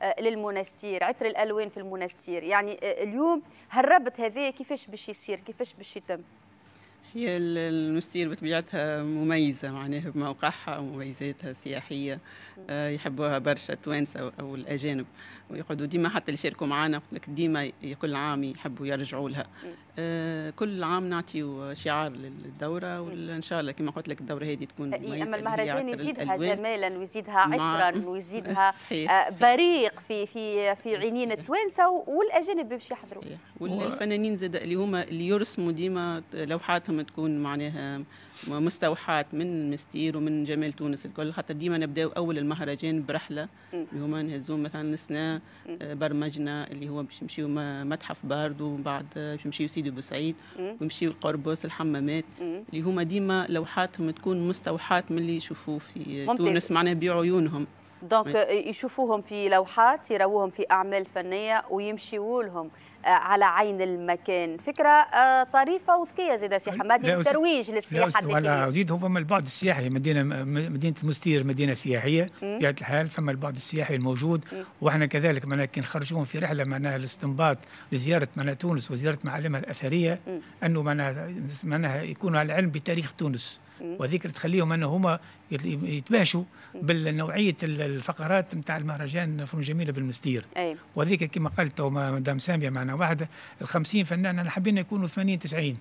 A: آه، للمنستير عطر الالوان في المنستير يعني آه، اليوم هربت هذا كيفاش باش يصير كيفاش باش يتم
G: هي المستير بطبيعتها مميزة معناها يعني بموقعها ومميزاتها السياحية آه، يحبوها برشا التوانسة أو الأجانب ويقعدوا ديما حتى اللي شاركوا معنا قلت لك ديما كل عام يحبوا يرجعوا لها آه، كل عام نعطي شعار للدوره وان شاء الله كما قلت لك الدوره هذه تكون مميزه اما المهرجان يزيدها جمالا
A: ويزيدها عطرا ويزيدها آه، بريق في في في عينين التوانسه والاجانب باش يحضروا
G: والفنانين زاد اللي هما اللي يرسموا ديما لوحاتهم تكون معناها مستوحاة من مستير ومن جمال تونس الكل خاطر ديما نبداو أول المهرجان برحلة هما نهزو مثلا نسنا آه، برمجنا اللي هو باش نمشيو متحف بارد ومن بعد باش نمشيو سيدي بوسعيد ونمشيو القربوس الحمامات اللي هما ديما لوحاتهم تكون مستوحاة من اللي يشوفوه في ممتاز. تونس معناها بعيونهم دونك
A: يشوفوهم في لوحات يروهم في اعمال فنيه ويمشيوا لهم آه، على عين المكان فكرة آه، طريفة وذكية زيد سي حمادي للترويج للسياحة الذكيه
H: زيد هو فما البعد السياحي مدينة مدينة المستير مدينة سياحية بطبيعة الحال فما البعد السياحي الموجود واحنا كذلك معناها كي نخرجوهم في رحلة معناها الاستنباط لزيارة معناها تونس وزيارة معالمها الأثرية أنه معناها معناها يكونوا على علم بتاريخ تونس وذكر تخليهم انه هما يتباشوا بالنوعيه الفقرات نتاع المهرجان فنون جميله بالمستير وذيك كما قالت مدام ساميه معنا واحده ال 50 فنان انا حبينا يكونوا 80 90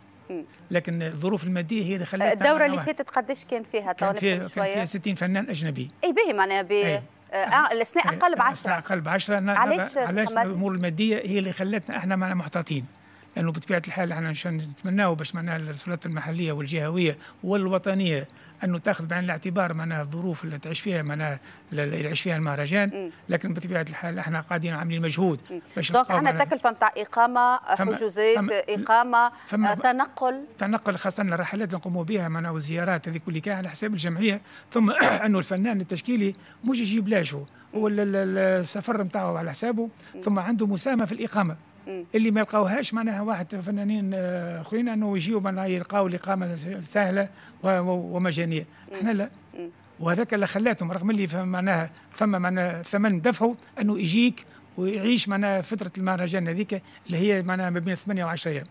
H: لكن الظروف الماديه هي اللي خلتنا الدوره اللي فاتت
A: قداش كان فيها كان فيها كان فيها
H: 60 فنان اجنبي
A: اي باهي معناها ب آه، آه، الاثناء اقل ب
H: 10 الاثناء اقل ب 10 علاش علاش الامور الماديه هي اللي خلتنا احنا معنا محتاطين لانه بطبيعه الحال احنا نتمناه باش معناها السلطات المحليه والجهويه والوطنيه انه تاخذ بعين الاعتبار معناها الظروف اللي تعيش فيها معناها اللي يعيش فيها المهرجان لكن بطبيعه الحال احنا قاعدين عاملين مجهود باش دونك عندنا
A: تكلفه نتاع اقامه حجوزات
H: اقامه فما آه، تنقل تنقل خاصه الرحلات اللي نقوموا بها معناها والزيارات هذيك اللي كان على حساب الجمعيه ثم انه الفنان التشكيلي مش يجيب لاشه هو السفر نتاعو على حسابه ثم عنده مساهمه في الاقامه اللي ما لقاوهاش معناها واحد فنانين آه، اخرين انه يجيو معناها يلقاو الاقامه سهله ومجانيه احنا لا وهذاك اللي خلاتهم رغم اللي معناها فما معناها ثمن دفعه انه يجيك ويعيش معناها فتره المهرجان هذيك اللي هي معناها ما بين 8 و10 ايام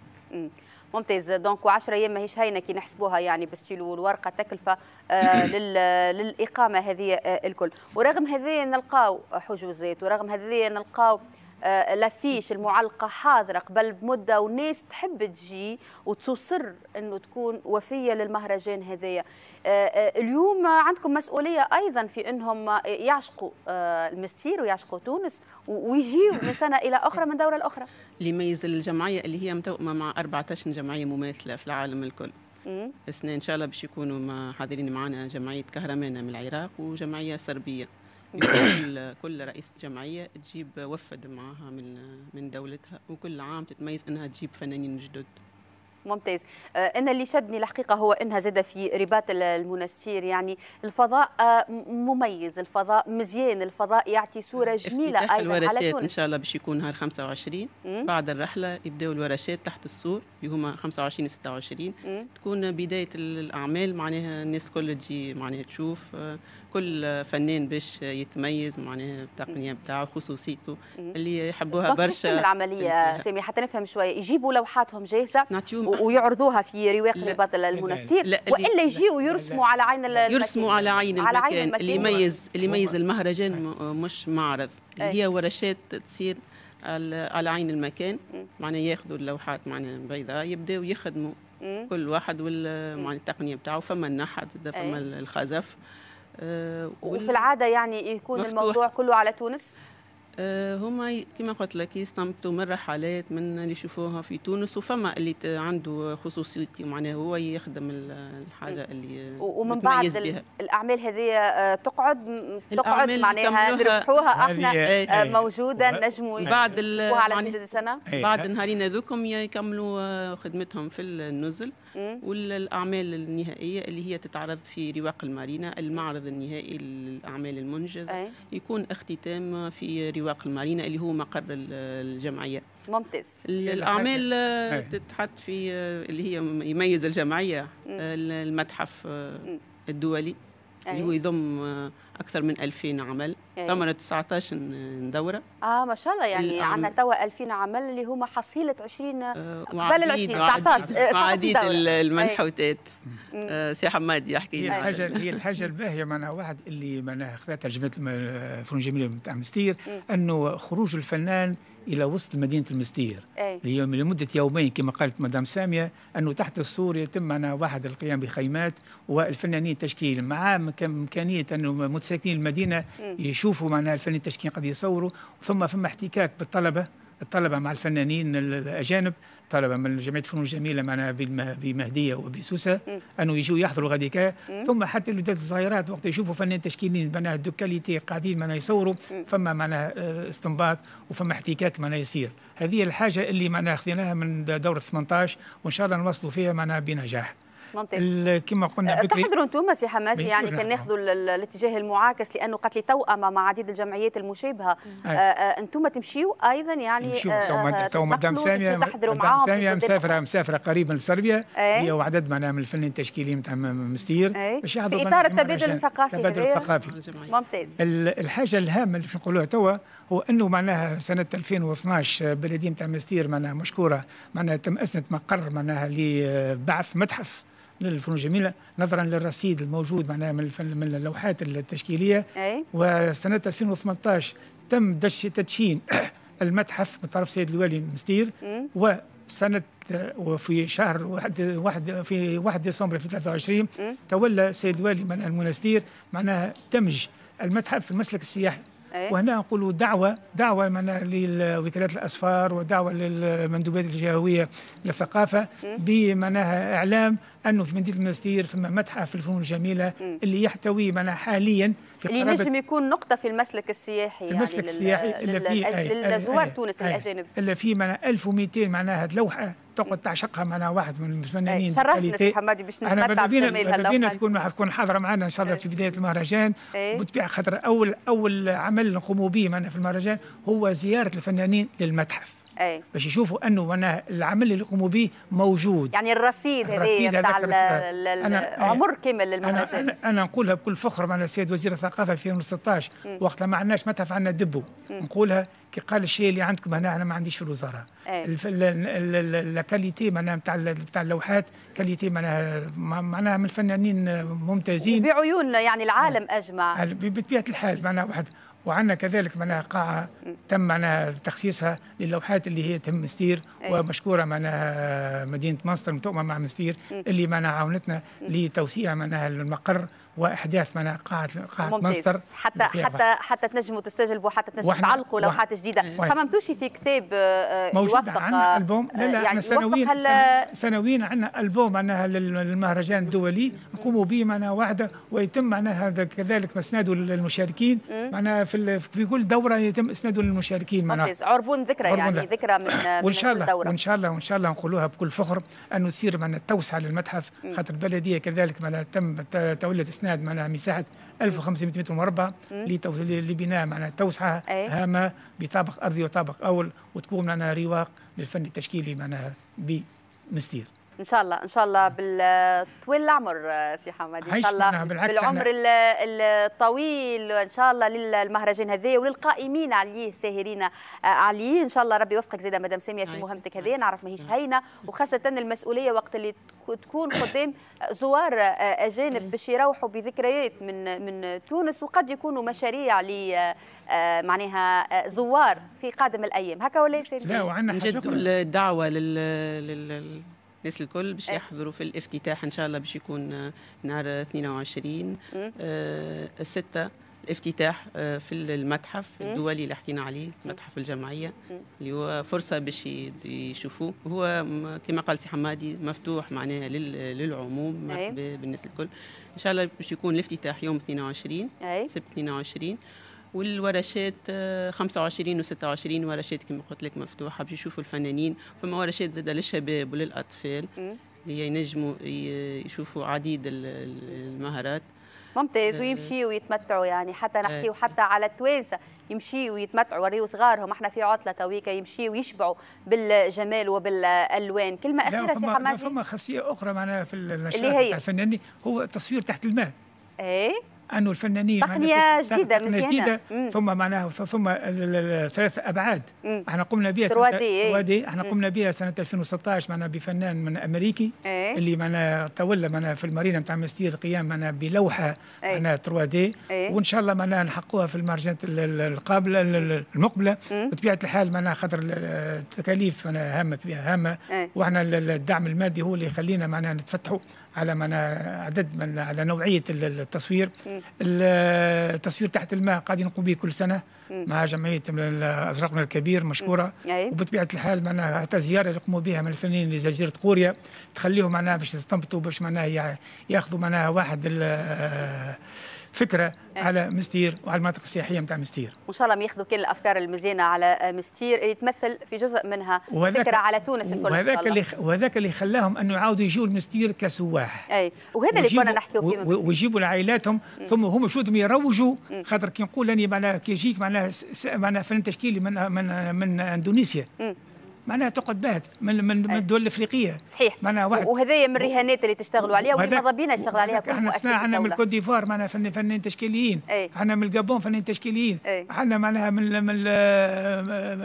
A: ممتاز دونك و10 ايام ماهيش هينه كي نحسبوها يعني بالستيلو والورقه تكلفه آه للاقامه هذه آه الكل ورغم هذه نلقاو حجوزات ورغم هذه نلقاو آه، لفيش المعلقه حاضره قبل بمده وناس تحب تجي وتصر انه تكون وفيه للمهرجان هذايا آه، آه، اليوم عندكم مسؤوليه ايضا في انهم يعشقوا المستير ويعشقوا تونس ويجيوا من سنه الى اخرى من دوره أخرى
G: اللي يميز الجمعيه اللي هي متوأمه مع 14 جمعيه مماثله في العالم الكل. السنه ان شاء الله باش يكونوا حاضرين معنا جمعيه كهرمانه من العراق وجمعيه صربيه. كل كل رئيسة جمعية تجيب وفد معاها من من دولتها وكل عام تتميز انها تجيب فنانين جدد
A: ممتاز آه، انا اللي شدني الحقيقه هو انها زاد في رباط المنستير يعني الفضاء آه، مميز الفضاء مزيان الفضاء يعطي صوره جميله ايضا الورشات على تونس. ان شاء
G: الله باش يكون نهار 25 مم. بعد الرحله يبداوا الورشات تحت السور اللي هما 25 26 مم. تكون بدايه الاعمال معناها الناس كل تجي معناها تشوف آه، كل فنان باش يتميز معناها بتقنية بتاعه خصوصيته اللي يحبوها برشا العمليه
A: سامي حتى نفهم شويه يجيبوا لوحاتهم جاهزه ويعرضوها في رواق لبعض المنستير والا يجيوا يرسموا على عين يرسموا على عين المكان, اللي يميز اللي يميز
G: المهرجان مش معرض اللي هي ورشات تصير على عين المكان معناها ياخذوا اللوحات معناها بيضاء يبداوا يخدموا كل واحد وال التقنيه بتاعه فما النحت فما الخزف آه، وفي
A: العاده يعني يكون الموضوع كله على تونس
G: آه، هما كما قلت لك يستمتوا من رحلات من اللي يشوفوها في تونس وفما اللي عنده خصوصيتي معناه هو يخدم الحاجه اللي ومن بعد بها.
A: الاعمال هذه آه، تقعد تقعد معناها نربحوها احنا إيه. موجوده هي إيه. بعد على يعني مدة سنه إيه.
G: بعد نهارين هذوكم يكملوا خدمتهم في النزل والاعمال النهائيه اللي هي تتعرض في رواق المارينا المعرض النهائي للاعمال المنجزه يكون اختتام في رواق المارينا اللي هو مقر الجمعيه ممتاز الاعمال تتحط في اللي هي يميز الجمعيه المتحف الدولي أيه. اللي هو يضم اكثر من 2000 عمل أيه. ثمرة 19 دوره
A: اه ما شاء الله يعني عندنا توا 2000 عمل اللي هما حصيله 20 آه، قبل آه، ال 20 19 عديد المنحوتات
G: أيه. آه سي حماد يحكي لنا هي الحاجه هي
H: الحاجه الباهيه معناها واحد اللي معناها خذتها ترجمه فنون جميله نتاع مستير انه خروج الفنان الى وسط مدينه المستير أي. لمده يومين كما قالت مدام ساميه انه تحت السور يتم معنا واحد القيام بخيمات والفنانين التشكيل مع امكانيه انه متساكنين المدينه يشوفوا معناها الفنانين التشكيل قد يصوروا ثم فما احتكاك بالطلبه الطلبه مع الفنانين الاجانب طلبه من جمعيه فنون الجميله معنا بمهديه وبسوسه انه يجوا يحضروا غاديكا ثم حتى الولادات الصغيرات وقت يشوفوا فنان تشكيلين معناها دو كاليتي قاعدين معناها يصوروا فما معناها آه، استنباط وفما احتكاك معناها يصير هذه الحاجه اللي معناها خذيناها من دوره 18 وان شاء الله نواصلوا فيها معناها بنجاح ممتاز كما قلنا أه، بكري تحضروا انتم
A: سي حماد يعني كان ناخذوا الاتجاه المعاكس لانه قتل توأمه مع عديد الجمعيات المشابهه أه، أه، انتم تمشيوا ايضا يعني تو مدام ساميه مدام ساميه مسافره
H: مسافره قريبا لصربيا هي وعدد معناها من الفني التشكيلي نتاع مستير باش يحضروا في اطار التبادل الثقافي التبادل الثقافي ممتاز الحاجه الهامه اللي باش نقولوها توا هو انه معناها سنه 2012 بلديه نتاع مستير معناها مشكوره معناها تم اسنه مقر معناها لبعث متحف للفنون الجميله نظرا للرصيد الموجود معناها من, من اللوحات التشكيليه أي. وسنه 2018 تم دش تدشين المتحف من طرف سيد الوالي مستير وسنه وفي شهر واحد, واحد في 1 ديسمبر في 23 تولى سيد الوالي من المنستير معناها دمج المتحف في المسلك السياحي إيه. وهنا نقولوا دعوه دعوه لوكالات الاسفار ودعوه للمندوبات الجهويه للثقافه بمعناها اعلام انه في مدينه المستير فما متحف الفنون الجميله اللي يحتوي معنا حاليا في اللي نجم
A: يكون نقطه في المسلك السياحي في المسلك يعني السياحي اللي فيه للزوار تونس الاجانب
H: اللي فيه معنا 1200 معناها لوحه تقعد تعشقها معنا واحد من الفنانين شرفنا سي حمادي باش نتمتع بجمالها بينا تكون تكون حاضره معنا ان شاء الله في بدايه المهرجان بالطبيعه خاطر اول اول عمل نقوموا به معنا في المهرجان هو زياره الفنانين للمتحف أي. باش يشوفوا انه معناها العمل اللي يقوموا به موجود
A: يعني الرصيد الرصيد هذاك العمر كامل للمهرجان أنا,
H: انا نقولها بكل فخر معنا السيد وزير الثقافه في 2016 وقتها ما عندناش متحف عندنا دبو نقولها كي قال الشيء اللي عندكم هنا انا ما عنديش في الوزاره إيه. الكاليتي معناها نتاع نتاع اللوحات كاليتي معناها معناها من الفنانين ممتازين بعيون يعني العالم إيه. اجمع بطبيعه الحال معناها واحد وعندنا كذلك معناها قاعة تم معناها تخصيصها للوحات اللي هي تم مستير إيه. ومشكورة معناها مدينة مانستر متؤمة مع مستير اللي معناها عاونتنا لتوسيع معناها المقر واحداث معناها قاعه قاعه مصدر حتى حتى
A: حتى تنجموا تستجلبوا حتى تنجموا تعلقوا لوحات جديده خممتوش في كتاب آه، آه، موجود عندنا آه، البوم لا لا يعني سنوين
H: سنوين عندنا البوم معناها للمهرجان الدولي نقوموا به معناها واحده ويتم معناها كذلك اسناده للمشاركين معناها في, في كل دوره يتم اسناده للمشاركين معناها عربون ذكرى يعني ذكرى
A: من وان شاء الله وان
H: شاء الله وان شاء الله نقولوها بكل فخر انه يصير معناها توسعه للمتحف خاطر البلديه كذلك معناها تم تولد اسناد معناها مساحه 1500 متر مربع لبناء معناها توسعه إيه. هامه بطابق ارضي وطابق اول وتكون معناها رواق للفن التشكيلي معناها بمستير
A: ان شاء الله ان شاء الله نعم. بالطويل العمر آه، سي حمد ان شاء الله بالعمر الطويل ان شاء الله للمهرجان هذا وللقائمين عليه ساهرين آه، عليه ان شاء الله ربي يوفقك زاده مدام ساميه في مهمتك هذه نعرف ماهيش هينه وخاصه المسؤوليه وقت اللي تكون قدام زوار آه، اجانب إيه. باش يروحوا بذكريات من من تونس وقد يكونوا مشاريع ل معناها زوار في قادم الايام هكا ولا سيدي لا وعندنا
G: الدعوه لل... الناس الكل باش آه. يحضروا في الافتتاح ان شاء الله باش يكون آه، نهار 22 آه، الستة الافتتاح في المتحف الدولي اللي حكينا عليه متحف الجمعيه اللي هو فرصه باش يشوفوه هو كما قال سي حمادي مفتوح معناها للعموم بالناس الكل ان شاء الله باش يكون الافتتاح يوم 22 سبت 22 والورشات 25 آه، و26 ورشات كما قلت لك مفتوحه باش يشوفوا الفنانين فما ورشات زاده للشباب وللاطفال اللي ينجموا يشوفوا عديد المهارات
A: ممتاز آه، ويمشيوا ويتمتعوا يعني حتى آه، نحكي وحتى على التوانسه يمشيوا ويتمتعوا وريوا صغارهم احنا في عطله تويكا يمشيوا ويشبعوا بالجمال وبالالوان كلمه اخيره سي حمادي فما
H: خاصيه اخرى معناها في النشاط الفناني هو التصوير تحت الماء ايه انه الفنانين تقنيه جديده تقنيه جديده ثم معناها ثم ثلاث ابعاد مم. احنا قمنا بها 3 دي احنا قمنا بها سنه 2016 معناها بفنان من امريكي ايه؟ اللي معناها تولى معناها في المارينا نتاع مستير القيام معناها بلوحه ايه؟ معناها 3 دي ايه؟ وان شاء الله معناها نحقوها في المارجنت القابله المقبله بطبيعه الحال معناها خاطر التكاليف هامه كبيره هامه إيه. واحنا الدعم المادي هو اللي يخلينا معناها نتفتحوا على من عدد من على نوعيه التصوير التصوير تحت الماء قاعدين نقوم به كل سنه مع جمعيه ازرقنا الكبير مشكوره وبطبيعه الحال معناها حتى زياره يقوموا بها من الفنانين لجزيره قوريا تخليهم معناها باش يستنبطوا باش معناها ياخذوا معناها واحد فكره أه. على مستير وعلى المناطق السياحيه نتاع مستير
A: وان شاء الله ياخذوا كل الافكار المزيانه على مستير اللي تمثل في جزء منها فكره على تونس الكل وهذاك اللي
H: وهذاك اللي خلاهم انه يعاودوا يجوا لمستير كسواح اي وهذا اللي كنا نحكيو فيه ويجيبوا لعائلاتهم ثم هم شو يروجوا خاطر كي نقول اني معناها كي يجيك معناها معناها فن تشكيلي من من من اندونيسيا م. معناها تقعد باهت من من الدول الافريقيه صحيح معناها واحد وهذايا
A: من الرهانات اللي تشتغلوا عليها واللي ربينا بينا يشتغل عليها كل احنا احنا من الكوت
H: ديفوار معناها فن فنانين تشكيليين احنا من الجابون فنانين تشكيليين احنا معناها من من,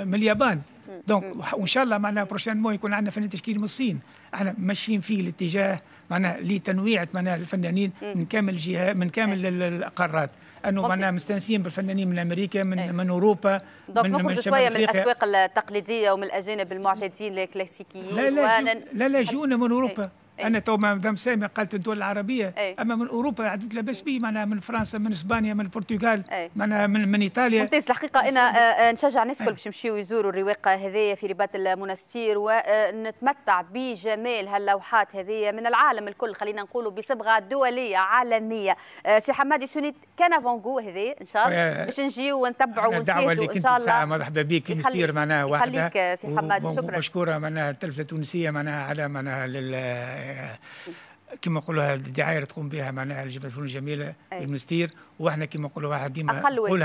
H: من اليابان دونك وان شاء الله معناها بروشان مو يكون عندنا فنان تشكيلي من الصين احنا ماشيين في الاتجاه معناها لتنويع معناها الفنانين من كامل الجهات من كامل القارات انه معنا مستانسين بالفنانين من امريكا من أي. من اوروبا من من شويه من الاسواق
A: التقليديه ومن الاجانب المعتادين الكلاسيكيين لا لا
H: لا لا جونا من اوروبا أي. إيه. انا تو مدام سامي قالت الدول العربيه أي. اما من اوروبا عدد لاباس به معناها من فرنسا من اسبانيا من البرتغال إيه. معناها من, من ايطاليا ممتاز الحقيقه انا آه،
A: آه، نشجع الناس الكل إيه. باش يمشيو يزوروا الرواقه هذية في رباط المنستير ونتمتع آه، بجمال هاللوحات هذية من العالم الكل خلينا نقولوا بصبغه دوليه عالميه سي حمادي سوني كان فونغو هذا ان شاء الله باش نجيو ونتبعوا ونشاهدوا ان شاء الله مرحبا
H: بك مستير معناها واحده يخليك سي حمادي شكرا مشكوره معناها التلفزه التونسيه معناها على معناها آه، كما نقولوها الدعايه اللي تقوم بها معناها الجبهه الفنون الجميله أيه. المنستير واحنا كما واحد ديما اقل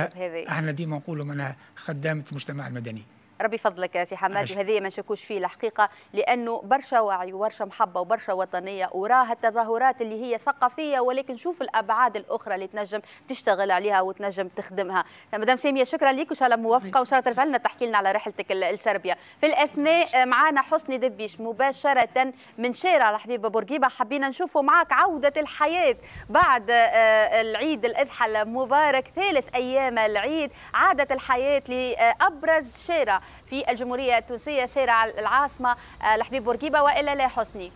H: احنا ديما نقولوا معناها خدامه المجتمع المدني
A: ربي فضلك سي حماد وهذه ما نشكوش فيه الحقيقه لانه برشا وعي وبرشا محبه وبرشا وطنيه وراها التظاهرات اللي هي ثقافيه ولكن شوف الابعاد الاخرى اللي تنجم تشتغل عليها وتنجم تخدمها مدام ساميه شكرا لك وان شاء الله موفقه وان شاء الله ترجع لنا تحكي لنا على رحلتك لسربيا في الاثناء معنا حسني دبيش مباشره من شارع الحبيبه بورقيبه حبينا نشوفوا معك عوده الحياه بعد آه، العيد الاضحى المبارك ثالث ايام العيد عادت الحياه لابرز شارع في الجمهورية التونسية شارع العاصمة الحبيب آه، بورقيبة وإلا لا حسني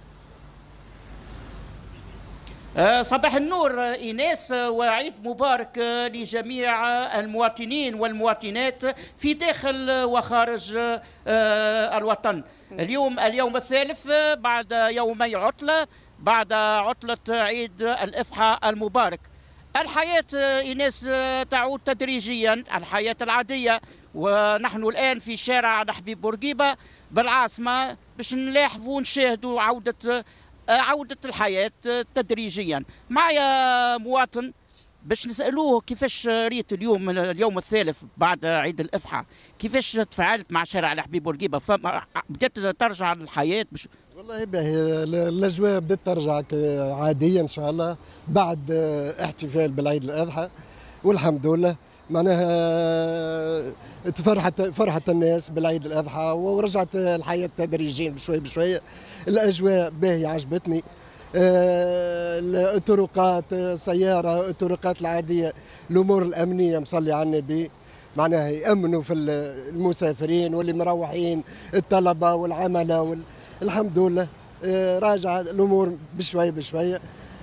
I: آه، صباح النور إيناس آه، وعيد مبارك لجميع المواطنين والمواطنات في داخل وخارج الوطن اليوم اليوم الثالث بعد يومي عطلة بعد عطلة عيد الإضحى المبارك الحياة إيناس تعود تدريجيا الحياة العادية ونحن الان في شارع نحبيب بورقيبه بالعاصمه باش نلاحظوا ونشاهدوا عوده عوده الحياه تدريجيا معايا مواطن باش نسالوه كيفاش ريت اليوم اليوم الثالث بعد عيد الاضحى كيفاش تفاعلت مع شارع الحبيب بورقيبه بدات ترجع للحياه باش
J: والله باهي الاجواء بدات ترجع عاديه ان شاء الله بعد احتفال بالعيد الاضحى والحمد لله معناها آه، تفرحت فرحت الناس بالعيد الاضحى ورجعت الحياه تدريجيا بشوي بشوي الاجواء باهيه عجبتني آه، الطرقات سياره الطرقات العاديه الامور الامنيه مصلي على النبي معناها يامنوا في المسافرين واللي مروحين الطلبه والعمله وال... الحمد لله آه، راجع الامور بشوي بشوي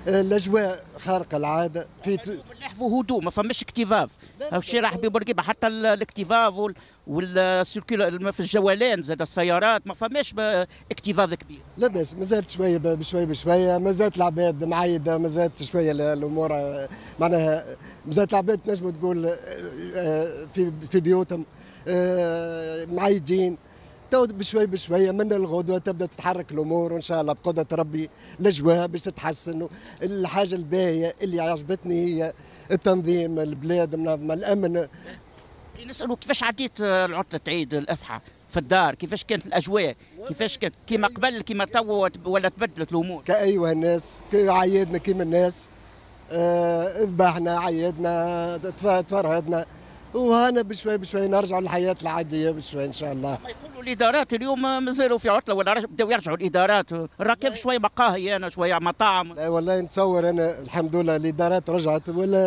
J: آه، الاجواء خارقه العاده في ت...
I: نحفوا هدوء ما فماش اكتظاظ الشيء راح ببورقيبه حتى الاكتظاظ والسيركيل في الجولان زاد السيارات ما فماش اكتظاظ كبير
J: لا باس زالت شويه بشويه بشويه ما زالت العباد معيده زالت شويه الامور آه، معناها ما زالت العباد تنجم تقول آه، في في بيوتهم معيدين تو بشوي بشوي من الغدوة تبدا تتحرك الامور وان شاء الله بقدرة ربي الاجواء باش تتحسن الحاجة الباهية اللي عجبتني هي التنظيم البلاد منظمة الامن
I: كي نسالوا كيفاش عديت آه، العطلة عيد الافحى في الدار كيفاش كانت الاجواء كيفاش كانت كيما قبل كيما تو ولا تبدلت الامور
J: كايوه الناس عيادنا كيما الناس آه، ذبحنا عيادنا تفرهدنا وهنا بشوي بشوي نرجع للحياه العاديه بشوي ان شاء الله يقولوا
I: الادارات اليوم مازالوا في عطله ولا بداوا يرجعوا الادارات راكب شوي مقاهي انا شويه مطاعم
J: لا والله نتصور انا الحمد لله الادارات رجعت ولا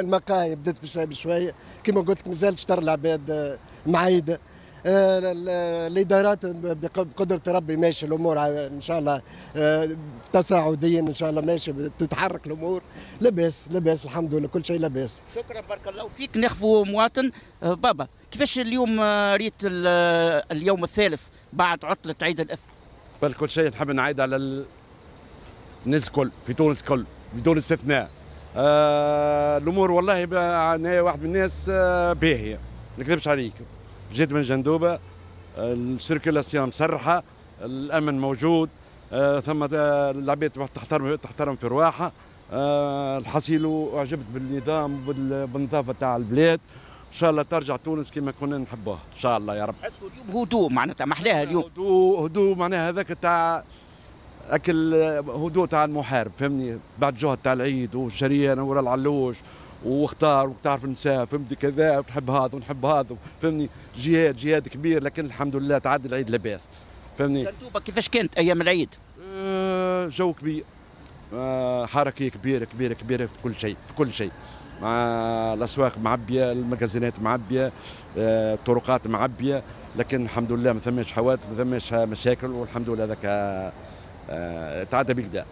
J: المقاهي بدات بشوي بشوي كما قلت لك مازالت تشتر العباد آه، معايده آه، الادارات بقدره ربي ماشي الامور ان شاء الله آه، تصاعديا ان شاء الله ماشي تتحرك الامور لاباس لاباس الحمد لله كل شيء لاباس
I: شكرا بارك الله فيك نخفوا مواطن آه، بابا كيفاش اليوم ريت اليوم الثالث بعد عطله عيد الاثنين بل كل شيء نحب نعيد على
K: الناس الكل في تونس كل بدون استثناء آه الامور والله انا يعني واحد من الناس آه باهيه ما نكذبش عليك جد من جندوبه السيركلاسيون مسرحه الامن موجود آه، ثم آه، العباد تحترم تحترم في رواحها آه، الحصيل وعجبت بالنظام وبالنظافه تاع البلاد ان شاء الله ترجع تونس كما كنا نحبوها ان شاء الله يا رب
D: اليوم
K: هدوء معناتها محلاها اليوم هدوء هدوء معناها هذاك تاع اكل هدوء تاع المحارب فهمني بعد جهد تاع العيد والشريان ورا العلوش واختار واختار في النساء فهمتي كذا ونحب هذا ونحب هذا فهمني جهاد جهاد كبير لكن الحمد لله تعدي العيد لاباس فهمني سلتوبه كيفاش
I: كانت ايام العيد؟
K: آه، جو كبير آه، حركه كبيره كبيره كبيره في كل شيء في كل شيء مع الاسواق معبيه المجازينات معبيه آه، الطرقات معبيه لكن الحمد لله ما ثماش حوادث ما ثماش مشاكل والحمد لله هذاك تعدى بكذا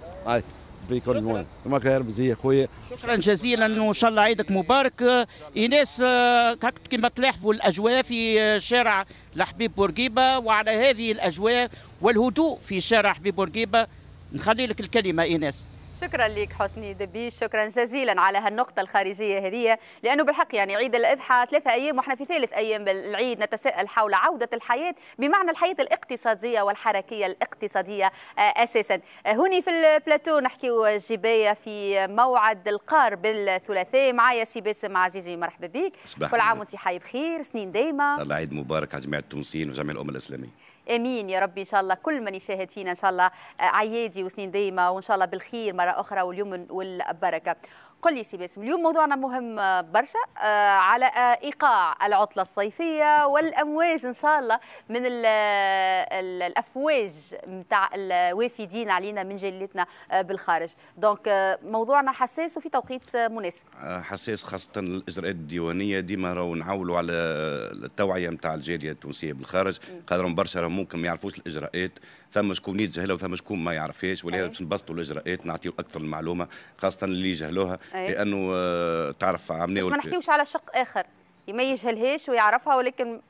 K: بيكون المهم المكارم زي خويا
I: شكرا جزيلا وان شاء الله عيدك مبارك ايناس هك آه، كما تلاحظوا الاجواء في شارع الحبيب بورقيبه وعلى هذه الاجواء والهدوء في شارع حبيب بورقيبه نخلي لك الكلمه ايناس
A: شكرا لك حسني دبيش شكرا جزيلا على هالنقطة الخارجية هذه لأنه بالحق يعني عيد الأضحى ثلاثة أيام وإحنا في ثالث أيام بالعيد نتساءل حول عودة الحياة بمعنى الحياة الاقتصادية والحركية الاقتصادية آه، أساسا آه، هوني في البلاتو نحكي جباية في موعد القار بالثلاثاء معايا سي باسم عزيزي مرحبا بك كل عام وأنت حي بخير سنين دايما الله
L: عيد مبارك على جميع التونسيين وجميع الأمة الإسلامية
A: امين يا رب ان شاء الله كل من يشاهد فينا ان شاء الله آه، عيادي وسنين دايمه وان شاء الله بالخير مره اخرى واليوم والبركه قل لي سي باسم اليوم موضوعنا مهم آه، برشا آه، على آه، ايقاع العطله الصيفيه والامواج ان شاء الله من الـ الـ الافواج نتاع الوافدين علينا من جلتنا بالخارج دونك موضوعنا حساس وفي توقيت مناسب
L: حساس خاصه الاجراءات الديوانيه ديما راهو نعولوا على التوعيه نتاع الجاليه التونسيه بالخارج خاطرهم برشا ممكن ما يعرفوش الاجراءات ثم شكون يتجاهلها وثم شكون ما يعرفهاش ولهذا باش نبسطوا الاجراءات نعطيو اكثر المعلومه خاصه اللي جهلوها لانه آه تعرف عملنا ما نحكيوش
A: على شق اخر ما يجهلهاش ويعرفها ولكن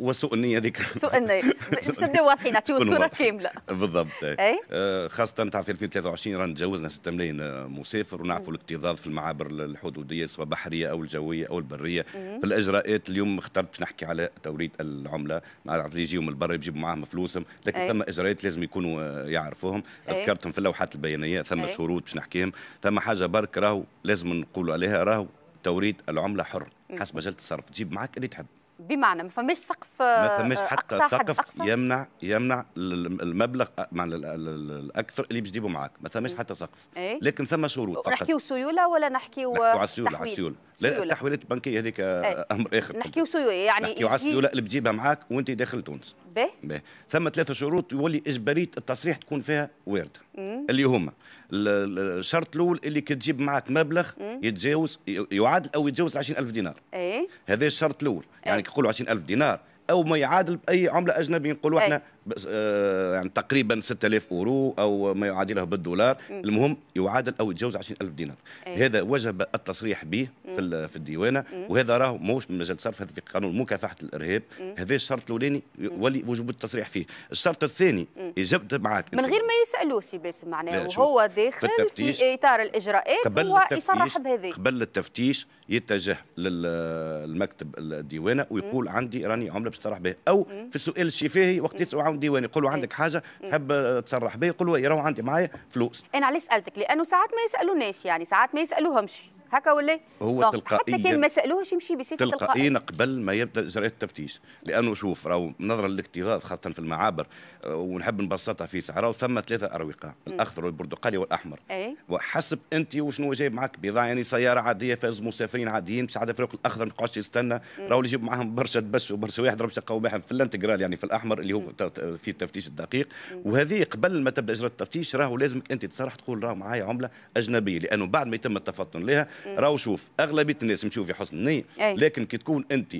L: وسوء النيه ذيك سوء
A: النيه باش نبداو واضحين نعطيو الصوره كامله
L: بالضبط اي آه، خاصه تاع في 2023 رانا تجاوزنا 6 ملايين آه، مسافر ونعرفوا الاكتظاظ في المعابر الحدوديه سواء بحريه او الجويه او البريه في الاجراءات اليوم اخترت باش نحكي على توريد العمله ما اللي يجيو من البر يجيبوا معاهم فلوسهم لكن ثم اجراءات لازم يكونوا آه، يعرفوهم ذكرتهم في اللوحات البيانيه ثم شروط باش نحكيهم ثم حاجه برك راهو لازم نقولوا عليها راهو توريد العمله حر حسب مجال التصرف تجيب معك اللي تحب
A: بمعنى ما فماش سقف ما فماش حتى سقف
L: يمنع يمنع المبلغ معنى الاكثر اللي باش تجيبه معاك ما فماش حتى سقف إيه؟ لكن ثم شروط فقط نحكيو
A: سيوله ولا نحكيو نحكيو على السيوله على السيوله لا التحويلات
L: البنكيه هذيك إيه؟ امر اخر
A: نحكيو سيوله يعني
L: نحكيو على السيوله اللي بتجيبها معاك وانت داخل تونس باهي ثم ثلاثه شروط يولي اجباريه التصريح تكون فيها وارده اللي هما الشرط الاول اللي كتجيب معاك مبلغ يتجاوز يعادل او يتجاوز 20000 دينار اي هذا الشرط الاول يعني كيقولوا إيه. 20000 دينار او ما يعادل باي عمله اجنبيه نقولوا إيه. احنا آه، يعني تقريبا 6000 اورو او ما يعادله بالدولار المهم يعادل او يتجاوز 20000 دينار أيه. هذا وجب التصريح به في, في الديوانه وهذا راه ماهوش من مجال صرف هذا في قانون مكافحه الارهاب هذا الشرط الاولاني ولي وجوب التصريح فيه الشرط الثاني اجبت معك من غير
A: ما يسالوه سي باسم معناه وهو داخل في, في اطار الاجراءات هو يصرح بهذه قبل
L: التفتيش يتجه للمكتب الديوانه ويقول عندي راني عمله باش بها او في السؤال الشفاهي وقت يسالوا عندي وين يقولوا إيه. عندك حاجه إيه. تحب تصرح بها يقولوا يراو عندي معايا فلوس
A: إيه، انا علاش سالتك لانه ساعات ما يسالوناش يعني ساعات ما يسالوهمش هكا ولا إيه؟ هو تلقائيا حتى كان ما سالوهش يمشي بسيف تلقائيا
L: قبل ما يبدا اجراءات التفتيش لانه شوف راهو نظرا للاكتظاظ خاصه في المعابر آه، ونحب نبسطها في ساعه راهو ثم ثلاثه اروقه الاخضر والبرتقالي والاحمر أي. وحسب انت وشنو جايب معك بضاعه يعني سياره عاديه فاز مسافرين عاديين مش عاد فريق الاخضر ما يقعدش يستنى راهو اللي يجيب معاهم برشا دبش وبرشا واحد راهو برشا معاهم في الانتجرال يعني في الاحمر اللي هو في التفتيش الدقيق وهذه قبل ما تبدا اجراءات التفتيش راهو لازمك انت تصرح تقول راهو معايا عمله اجنبيه لانه بعد ما يتم التفطن لها راهو شوف اغلبيه الناس مشوا في حسن النيه لكن كي تكون انت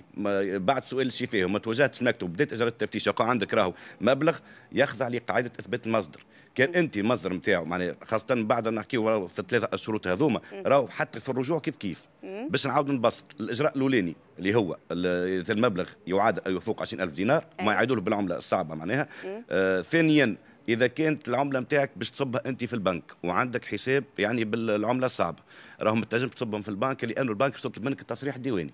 L: بعد سؤال الشفاه وما توجهتش المكتب بدات اجراء التفتيش وقع عندك راهو مبلغ يخضع لقاعده اثبات المصدر كان انت المصدر نتاعو معناها خاصه بعد نحكيو في الثلاثه الشروط هذوما راهو حتى في الرجوع كيف كيف باش نعاود نبسط الاجراء الاولاني اللي هو المبلغ يعاد يفوق 20000 دينار ما يعادوه بالعمله الصعبه معناها آه ثانيا اذا كانت العمله نتاعك باش تصبها انت في البنك وعندك حساب يعني بالعمله الصعبه راهم تنجم تصبهم في البنك لانه البنك باش تطلب منك التصريح الديواني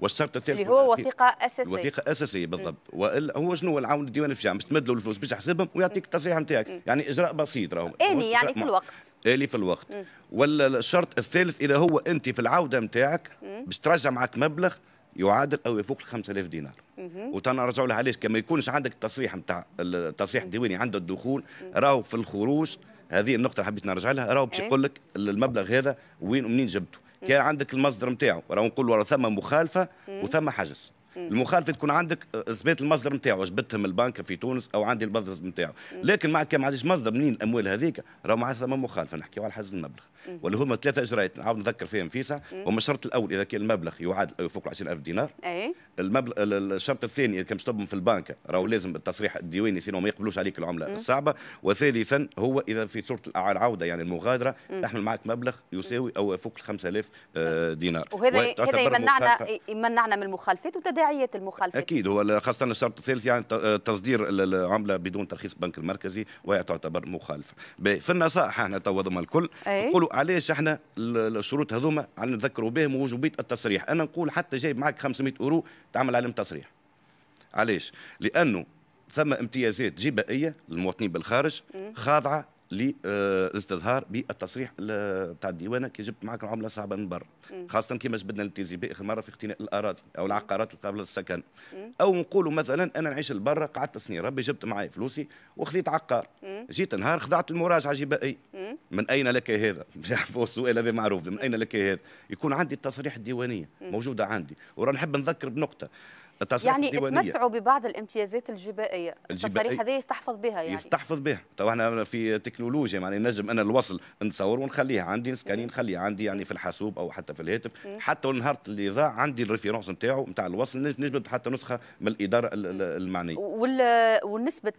L: والشرط الثالث اللي هو وثيقه
A: اساسيه وثيقه
L: اساسيه بالضبط والا هو شنو العون الديواني باش باش تمد له الفلوس باش يحسبهم ويعطيك التصريح نتاعك يعني اجراء بسيط راهو اني يعني في الوقت الي في الوقت والشرط الثالث اذا هو انت في العوده نتاعك باش ترجع معك مبلغ يعادل او يفوق 5000 دينار وتنرجعوا لها علاش كما يكونش عندك التصريح نتاع التصريح الديواني عند الدخول راهو في الخروج هذه النقطه حبيت نرجع لها راهو باش إيه. يقول لك المبلغ هذا وين ومنين جبته كان عندك المصدر نتاعو راهو نقولوا راه ثم مخالفه وثم حجز المخالفه تكون عندك آه، اثبات المصدر نتاعو جبتها من البنك في تونس او عندي المصدر نتاعو لكن مع كان ما عنديش مصدر منين الاموال هذيك راهو معناتها ثم مخالفه نحكيو على حجز المبلغ واللي هما ثلاثه اجراءات نعاود نذكر فيهم فيسع هما الشرط الاول اذا كان المبلغ يعادل يفوق 20000 دينار اي المبلغ الشرط الثاني اذا كان تبهم في البنك راهو لازم التصريح الديواني سينو ما يقبلوش عليك العمله الصعبه وثالثا هو اذا في صوره العوده يعني المغادره تحمل معك مبلغ يساوي او يفوق 5000 آه، دينار وهذا هذا يمنعنا
A: يمنعنا من المخالفات وتداعيات المخالفات اكيد
L: هو خاصه الشرط الثالث يعني آه، تصدير العمله بدون ترخيص البنك المركزي وهي تعتبر مخالفه في النصائح احنا تو الكل نقولوا إيه. علاش احنا الشروط هذوما على نذكروا بهم وجوبيه التصريح انا نقول حتى جايب معك 500 اورو تعمل عليهم تصريح علاش لانه ثم امتيازات جبائيه للمواطنين بالخارج خاضعه لازدهار بالتصريح تاع الديوان كي جبت معك العمله صعبه من برا خاصه كيما جبدنا التيزي بي اخر مره في اقتناء الاراضي او العقارات القابله للسكن او نقولوا مثلا انا نعيش لبرا قعدت سنين ربي جبت معايا فلوسي وخذيت عقار جيت نهار خضعت المراجعه جبائي من اين لك هذا؟ السؤال هذا معروف من اين لك هذا؟ يكون عندي التصريح الديوانيه موجوده عندي ورا نحب نذكر بنقطه التصريح يعني الديوانية. تمتعوا
A: ببعض الامتيازات الجبائيه التصريح هذا يستحفظ بها يعني
L: يستحفظ بها تو احنا في تكنولوجيا يعني نجم انا الوصل نصور ونخليها عندي نسكاني نخليها عندي يعني في الحاسوب او حتى في الهاتف حتى اللي ضاع عندي الريفيرونس نتاعو نتاع الوصل نجم حتى نسخه من الاداره المعنيه
A: ونسبه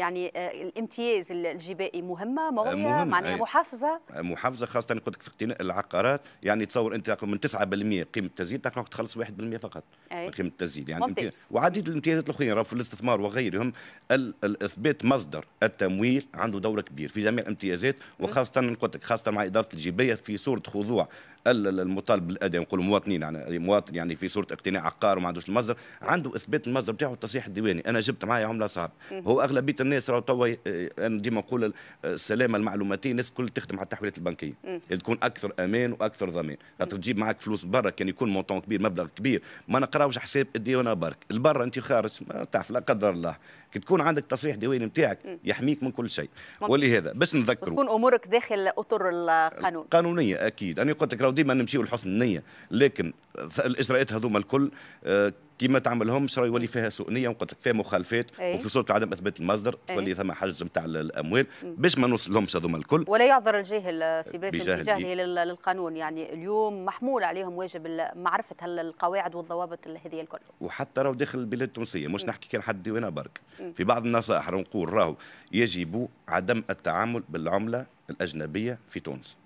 A: يعني آه، الامتياز الجبائي مهمه موضوع مهم. معناها يعني محافظه
L: محافظه خاصه قلت لك في اقتناء العقارات يعني تصور انت من 9% قيمه التزيين تخلص 1% فقط قيمة التسجيل يعني ممتاز. وعديد الامتيازات الاخرين في الاستثمار وغيرهم الاثبات مصدر التمويل عنده دور كبير في جميع الامتيازات وخاصه قلت خاصه مع اداره الجيبيه في صوره خضوع المطالب بالاداء نقولوا مواطنين يعني مواطن يعني في صوره اقتناع عقار وما عندوش المصدر عنده اثبات المصدر بتاعه التصحيح الديواني انا جبت معايا عمله صعب هو اغلبيه الناس راهو توا آه، انا ديما نقول السلامه المعلوماتيه الناس الكل تخدم على التحويلات البنكيه تكون اكثر امان واكثر ضمان خاطر تجيب معك فلوس برا كان يكون مونتون كبير مبلغ كبير ما نقراوش حساب الديوانه برك البرا انت خارج ما تعرف لا قدر الله كي تكون عندك تصريح ديواني نتاعك يحميك من كل شيء ولهذا باش نذكروا تكون
A: امورك داخل اطر القانون
L: قانونيه اكيد انا قلت لك وديما نمشيو لحسن النيه لكن الاجراءات هذوما الكل آه، كيما تعملهمش راه يولي فيها سوء نيه وقلت لك فيها مخالفات أيه؟ وفي صوره عدم اثبات المصدر إيه. تولي ثم حجز نتاع الاموال باش ما نوصلهمش هذوما الكل
A: ولا يعذر الجاهل سي باسم الجاهل للقانون يعني اليوم محمول عليهم واجب معرفه القواعد والضوابط هذه الكل
L: وحتى راهو داخل البلاد التونسيه مش نحكي كان حد ديوانا برك في بعض النصائح نقول راهو يجب عدم التعامل بالعمله الاجنبيه في تونس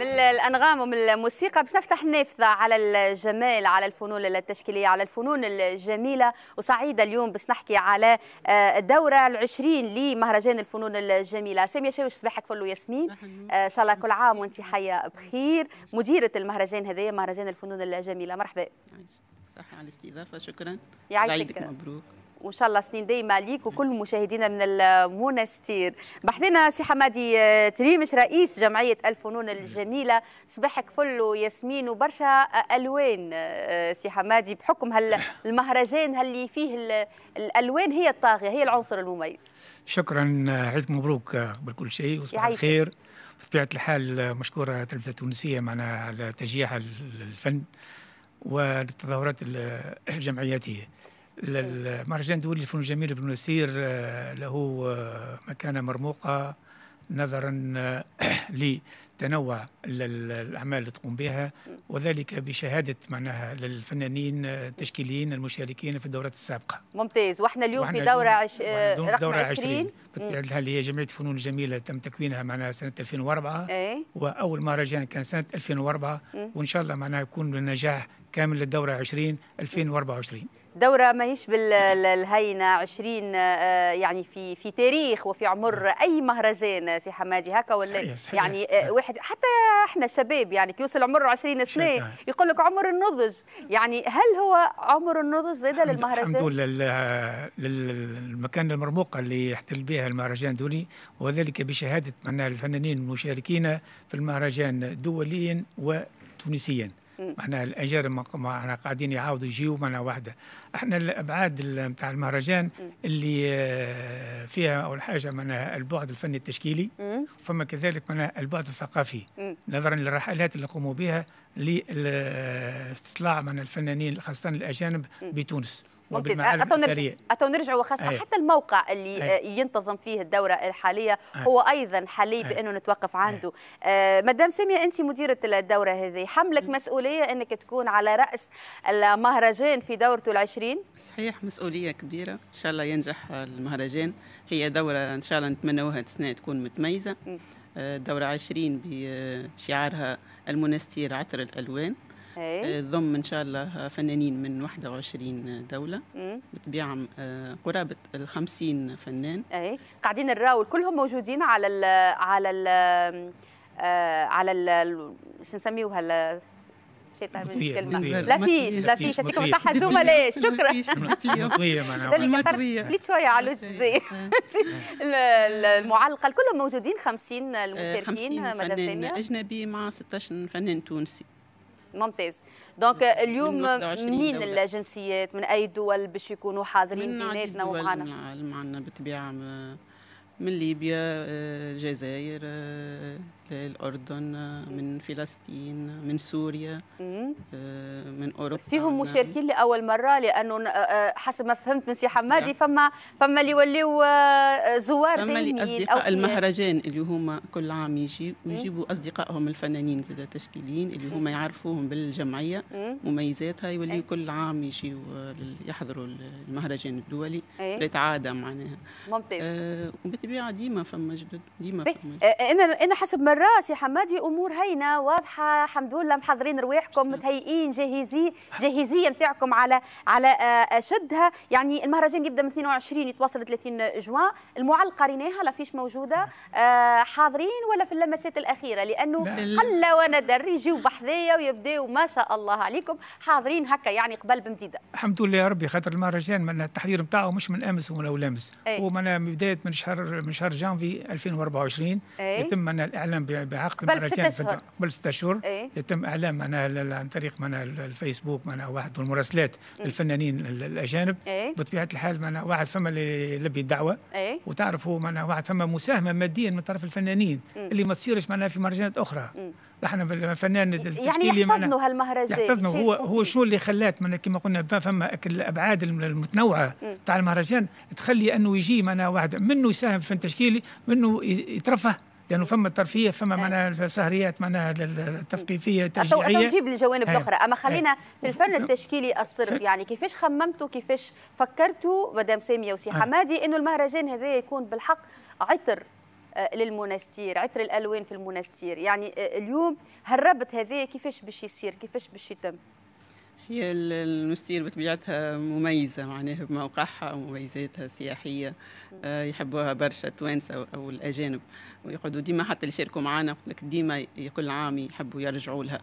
A: من الانغام ومن الموسيقى باش نفتح نافذه على الجمال على الفنون التشكيليه على الفنون الجميله وسعيده اليوم باش نحكي على آه، الدوره العشرين لمهرجان الفنون الجميله ساميه شاوش صباحك فل ياسمين آه، ان شاء الله كل عام وانت حيه بخير مديره المهرجان هذايا مهرجان الفنون الجميله مرحبا صح على
G: الاستضافه شكرا يعيشك مبروك
A: وان شاء الله سنين دايمه ليك وكل مشاهدينا من المنستير بحثنا سي حمادي آه، تريمش رئيس جمعيه الفنون الجميله صباحك فل وياسمين وبرشا آه، الوان آه، سي حمادي بحكم هالمهرجان اللي فيه الالوان هي الطاغيه هي العنصر المميز
H: شكرا عيد مبروك قبل كل شيء وصباح الخير بطبيعه الحال مشكوره التلفزه التونسيه معنا على تشجيعها الفن والتظاهرات الجمعياتيه المهرجان الدولي للفنون الجميله بن نسير آه، له آه، مكانه مرموقه نظرا آه، لتنوع الاعمال اللي تقوم بها وذلك بشهاده معناها للفنانين التشكيليين المشاركين في الدورات السابقه.
A: ممتاز واحنا اليوم وإحنا في دوره عش... رقم دورة 20 بالطبيعه
H: اللي هي جمعيه الفنون الجميله تم تكوينها معناها سنه 2004 ايه؟ واول مهرجان كان سنه 2004 مم. وان شاء الله معناها يكون نجاح كامل للدوره 20 2024.
A: دوره ماهيش بالهينه 20 آه، يعني في في تاريخ وفي عمر اي مهرجان سي حمادي هكا ولا صحيح صحيح يعني صحيح. آه، واحد حتى احنا شباب يعني يوصل عمره 20 سنه يعني. يقول لك عمر النضج يعني هل هو عمر
H: النضج زاده للمهرجان الحمد لله للمكان المرموقه اللي يحتل بها المهرجان دولي وذلك بشهاده من الفنانين المشاركين في المهرجان دوليا وتونسيا الاجر ما احنا قاعدين يعاودوا يجيو معنا واحده احنا الابعاد نتاع المهرجان اللي آه، فيها اول حاجه معنا البعد الفني التشكيلي فما كذلك معنا البعد الثقافي نظرا للرحلات اللي قوموا بها لاستطلاع من الفنانين خاصه الاجانب بتونس ممتاز أتو نرجع,
A: أتو نرجع وخاصة أيه. حتى الموقع اللي أيه. آه، ينتظم فيه الدورة الحالية أيه. هو أيضا حلي أيه. بأنه نتوقف عنده أيه. آه مدام سامية أنت مديرة الدورة هذه حملك مسؤولية أنك تكون على رأس المهرجان في دورته العشرين
G: صحيح مسؤولية كبيرة إن شاء الله ينجح المهرجان هي دورة إن شاء الله نتمنوها السنة تكون متميزة آه، دورة عشرين بشعارها المنستير عطر الألوان آه، ضم ان شاء الله فنانين من 21 دوله بطبيعه آه، قرابه ال 50 فنان اي
A: قاعدين نراو كلهم موجودين على الـ على الـ آه، على ال شو نسميوها شيطان لا فيش لا فيش يعطيكم الصحه زملاء شكرا مطويه معناها قلت شويه على الجزائر المعلقه كلهم موجودين 50 المشاركين مدام
G: اجنبي مع 16 فنان تونسي
A: ممتاز دونك اليوم منين الجنسيات من اي دول باش يكونوا حاضرين بيناتنا ومعنا؟
G: معنا بالطبيعه من ليبيا آه، الجزائر آه، الأردن من فلسطين من سوريا آه، من أوروبا فيهم مشاركين
A: نعم. لأول مرة لأنه آه، آه، حسب ما فهمت من سي حمادي نعم. فما فما اللي يوليو زوار فما اللي أصدقاء المهرجان
G: اللي هما كل عام يجي ويجيبوا أصدقائهم الفنانين زاد تشكيليين اللي هما يعرفوهم بالجمعية مميزاتها يوليو إيه. كل عام يجي يحضروا المهرجان الدولي إيه. يتعادى معناها
A: ممتاز آه
G: وبالطبيعة ديما فما جدد ديما فما
A: أنا أنا حسب ما الراس يا حمادي امور هينه واضحه الحمد لله محضرين رواحكم متهيئين جاهزين جاهزيه نتاعكم على على آه، آه، شدها يعني المهرجان يبدا من 22 يتواصل 30 جوان المعلقه ريناها لافيش موجوده نعم. آه، حاضرين ولا في اللمسات الاخيره لانه قل وندر يجيو بحذايا ويبداو ما شاء الله عليكم حاضرين هكا يعني قبل بمديده
H: الحمد لله يا ربي خاطر المهرجان من التحضير نتاعو مش من امس ولا لامس إيه. هو من بدايه من شهر من شهر جانفي 2024 إيه. يتم من الاعلام بعقد بل ست اشهر بل ست اشهر إيه؟ يتم اعلام معناها عن طريق معناها الفيسبوك معناها واحد والمراسلات للفنانين إيه. الاجانب إيه؟ بطبيعه الحال معناها واحد فما اللي يلبي الدعوه إيه؟ وتعرفوا معناها واحد فما مساهمه ماديا من طرف الفنانين مم. إيه. اللي ما تصيرش معناها في مهرجانات اخرى إيه. احنا الفنان يعني يحتضنوا
A: هالمهرجان يحتضنوا هو هو
H: شو اللي خلات معناها كما قلنا فما الابعاد المتنوعه تاع المهرجان تخلي انه يجي معناها واحد منه يساهم في التشكيلي منه يترفه لانه فما ترفيه فما آه. معناها سهريات معناها التثقيفيه أه، التشجيعيه نجيب الجوانب الاخرى أيوه. اما خلينا
A: أيوه. في الفن التشكيلي الصرف يعني كيفاش خممتوا كيفاش فكرتوا مدام ساميه وسي آه. حمادي انه المهرجان هذا يكون بالحق عطر للمنستير عطر الالوان في المنستير يعني اليوم هربت هذا كيفاش باش يصير كيفاش باش يتم
G: هي المستير بطبيعتها مميزة معناها يعني بموقعها ومميزاتها السياحية آه، يحبوها برشا التوانسة أو الأجانب ويقعدوا ديما حتى اللي شاركوا معنا قلت لك ديما كل عام يحبوا يرجعوا لها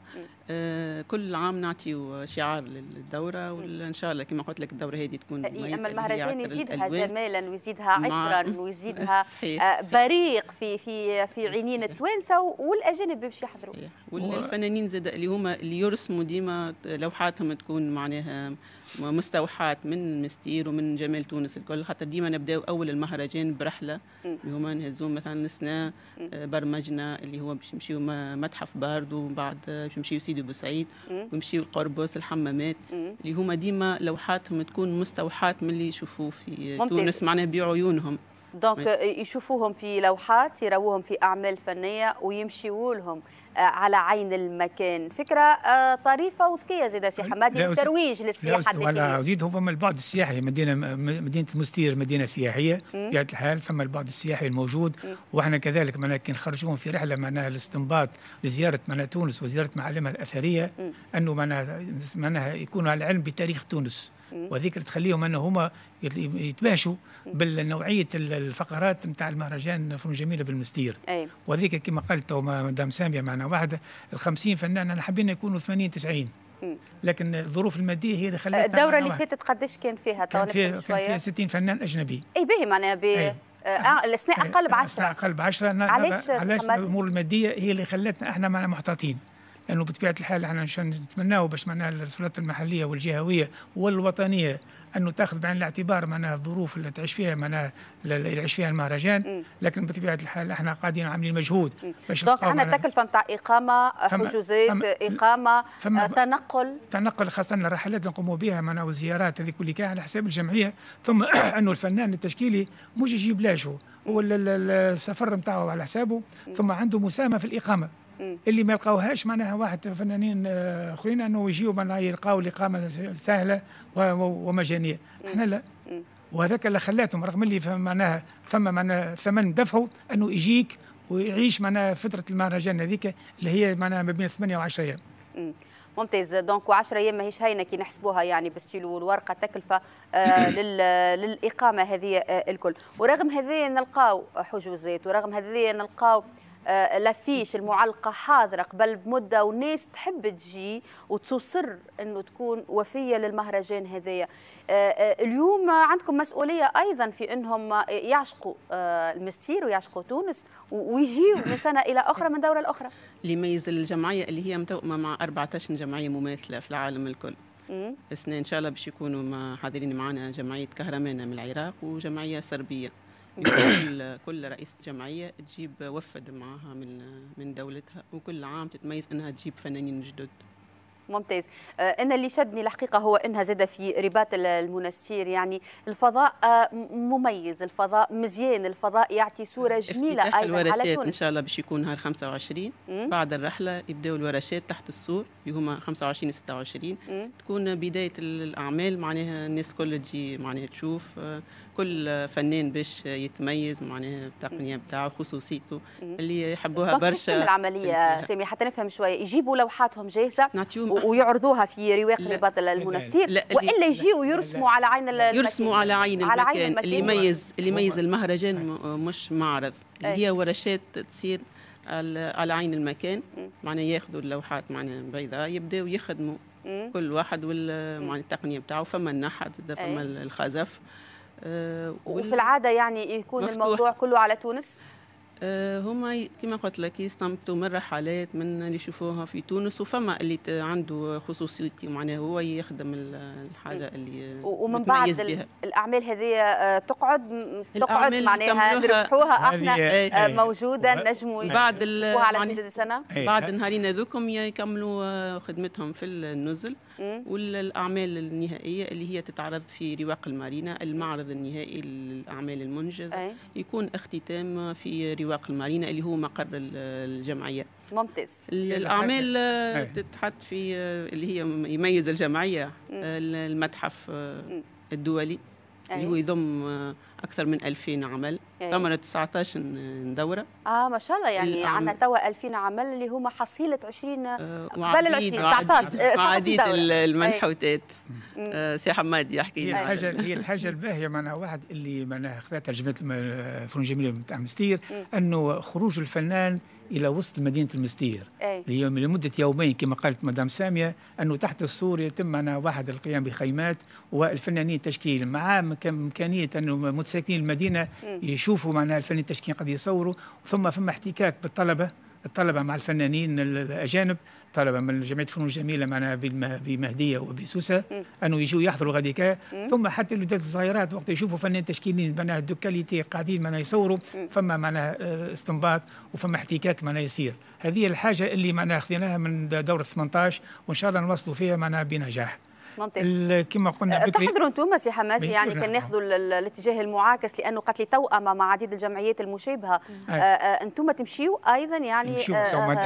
G: آه، كل عام نعطي شعار للدوره وان شاء الله كما قلت لك الدوره هذه تكون اما المهرجان يزيدها جمالا
A: ويزيدها عطرا ويزيدها آه، بريق في في في عينين التوانسه والاجانب باش يحضروا
G: والفنانين زاد اللي هما اللي يرسموا ديما لوحاتهم تكون معناها مستوحاة من مستير ومن جمال تونس الكل خاطر ديما نبداو أول المهرجان برحلة اللي هما نهزو مثلا نسنا آه، برمجنا اللي هو باش نمشيو متحف بارد ومن بعد باش نمشيو سيدي بوسعيد ونمشيو القربوس الحمامات اللي هما ديما لوحاتهم تكون مستوحاة من اللي يشوفوه في ممتاز. تونس معناها بعيونهم دونك
A: يشوفوهم في لوحات يروهم في اعمال فنيه ويمشيوا لهم آه، على عين المكان فكرة آه، طريفة وذكية زيادة سي حمادي للترويج للسياحة ولا
H: زيد هو فما البعد السياحي مدينة مدينة المستير مدينة سياحية بطبيعة الحال فما البعد السياحي الموجود وإحنا كذلك معناها كي نخرجوهم في رحلة معناها الاستنباط لزيارة معناها تونس وزيارة معالمها الأثرية أنه معناها معناها يكونوا على علم بتاريخ تونس وذكر تخليهم انه هما يتباشوا بالنوعيه الفقرات نتاع المهرجان فنون جميله بالمستير وذيك كما قلت مدام ساميه معنا واحده ال 50 فنان انا حابين يكونوا 80 90 لكن الظروف الماديه هي اللي خلتنا الدوره اللي
A: فاتت قداش كان فيها كان فيها كان فيها
H: 60 فنان اجنبي
A: اي باهي معناها ب آه، آه، الاثناء اقل ب
H: 10 اقل ب 10 علاش علاش الامور الماديه هي اللي خلتنا احنا معنا محتاطين لانه بطبيعه الحال احنا نتمناو باش معناها السلطات المحليه والجهويه والوطنيه انه تاخذ بعين الاعتبار معناها الظروف اللي تعيش فيها معناها اللي يعيش فيها المهرجان لكن بطبيعه الحال احنا قاعدين عاملين مجهود باش دونك عندنا تكلفه نتاع اقامه حجوزات اقامه فما آه، تنقل تنقل خاصه الرحلات اللي نقوموا بها معناها والزيارات هذيك اللي كان على حساب الجمعيه ثم انه الفنان التشكيلي مش يجيب لاشه هو السفر نتاعو على حسابه ثم عنده مساهمه في الاقامه اللي ما لقاوهاش معناها واحد فنانين آه، اخرين انه يجيو معناها يلقاو الاقامه سهله ومجانيه احنا لا وهذاك اللي خلاتهم رغم اللي معناها فما معناها ثمن دفعه انه يجيك ويعيش معناها فتره المهرجان هذيك اللي هي معناها ما بين 8 و10 ايام
A: ممتاز دونك و10 ايام ماهيش هينه كي نحسبوها يعني بالستيلو والورقه تكلفه آه للاقامه هذه آه الكل ورغم هذه نلقاو حجوزات ورغم هذه نلقاو آه، لفيش المعلقه حاضره قبل بمده وناس تحب تجي وتصر انه تكون وفيه للمهرجان هذايا آه، آه، اليوم عندكم مسؤوليه ايضا في انهم يعشقوا المستير ويعشقوا تونس ويجيوا من سنه الى اخرى من دوره أخرى
G: اللي يميز الجمعيه اللي هي متوأمه مع 14 جمعيه مماثله في العالم الكل السنه ان شاء الله باش يكونوا حاضرين معنا جمعيه كهرمانه من العراق وجمعيه سربيه كل كل رئيسة جمعية تجيب وفد معاها من من دولتها وكل عام تتميز انها تجيب فنانين جدد
A: ممتاز آه، انا اللي شدني الحقيقه هو انها زاد في رباط المنستير يعني الفضاء آه، مميز الفضاء مزيان الفضاء يعطي صوره جميله ايضا الورشات على تونس. ان شاء
G: الله باش يكون نهار 25 مم. بعد الرحله يبداوا الورشات تحت السور اللي هما 25 26 مم. تكون بدايه الاعمال معناها الناس كل تجي معناها تشوف آه، كل فنان باش يتميز معناها التقنيه بتاعه خصوصيته اللي يحبوها برشا العمليه
A: سامي حتى نفهم شويه يجيبوا لوحاتهم جاهزه ويعرضوها في رواق رباط المنستير والا يجيوا يرسموا على عين يرسموا على عين المكان, اللي يميز اللي يميز
G: المهرجان مش معرض اللي هي ورشات تصير على عين المكان معناها ياخذوا اللوحات معناها بيضاء يبداوا يخدموا كل واحد وال معناها التقنيه بتاعه فما النحت فما الخزف آه، وفي العاده
A: يعني يكون الموضوع كله على تونس
G: آه، هما كما قلت لك يستمتوا من رحلات من اللي يشوفوها في تونس وفما اللي عنده خصوصيتي معناه هو يخدم الحاجه اللي ومن بعد بها.
A: الاعمال هذه آه، تقعد تقعد معناها نربحوها احنا إيه. موجوده يعني ايه بعد على مدة سنه بعد نهارين
G: هذوكم يكملوا خدمتهم في النزل والاعمال النهائيه اللي هي تتعرض في رواق المارينا المعرض النهائي للاعمال المنجزه أي. يكون اختتام في رواق المارينا اللي هو مقر الجمعيه
A: ممتاز الاعمال آه،
G: تتحط في آه، اللي هي يميز الجمعيه آه، المتحف الدولي اللي هو يضم اكثر من 2000 عمل ثمرة 19 دوره
A: اه ما شاء الله يعني عندنا توا 2000 عمل اللي هما حصيله 20
G: آه، قبل آه، ال 20 19 وعديد المنحوتات سي حماد يحكي لنا هي الحاجه هي الحاجه
H: الباهيه معناها واحد اللي معناها خذتها ترجمه آه، فنون جميله نتاع مستير انه خروج الفنان الى وسط مدينه المستير اليوم لمده يومين كما قالت مدام ساميه انه تحت السور يتم أنا واحد القيام بخيمات والفنانين التشكيل مع امكانيه انه متساكنين المدينه يشوفوا معناها الفنانين التشكيل قد يصوروا ثم فما احتكاك بالطلبه الطلبه مع الفنانين الاجانب طلبه من جمعيه فنون الجميله معنا بمهديه وبسوسه انه يجوا يحضروا غاديكا ثم حتى الولادات الصغيرات وقت يشوفوا فنان تشكيلين معناها دوكاليتي قاعدين معناها يصوروا فما معناها آه، استنباط وفما احتكاك معناها يصير هذه الحاجه اللي معناها خذيناها من دوره 18 وان شاء الله نواصلوا فيها معناها بنجاح
G: ممتاز
H: كما قلنا أه، بكري تحضروا انتم
A: سي حماد يعني كان ناخذوا الاتجاه المعاكس لانه قتل توأمه مع عديد الجمعيات المشابهه أه، أه، انتم تمشيوا ايضا يعني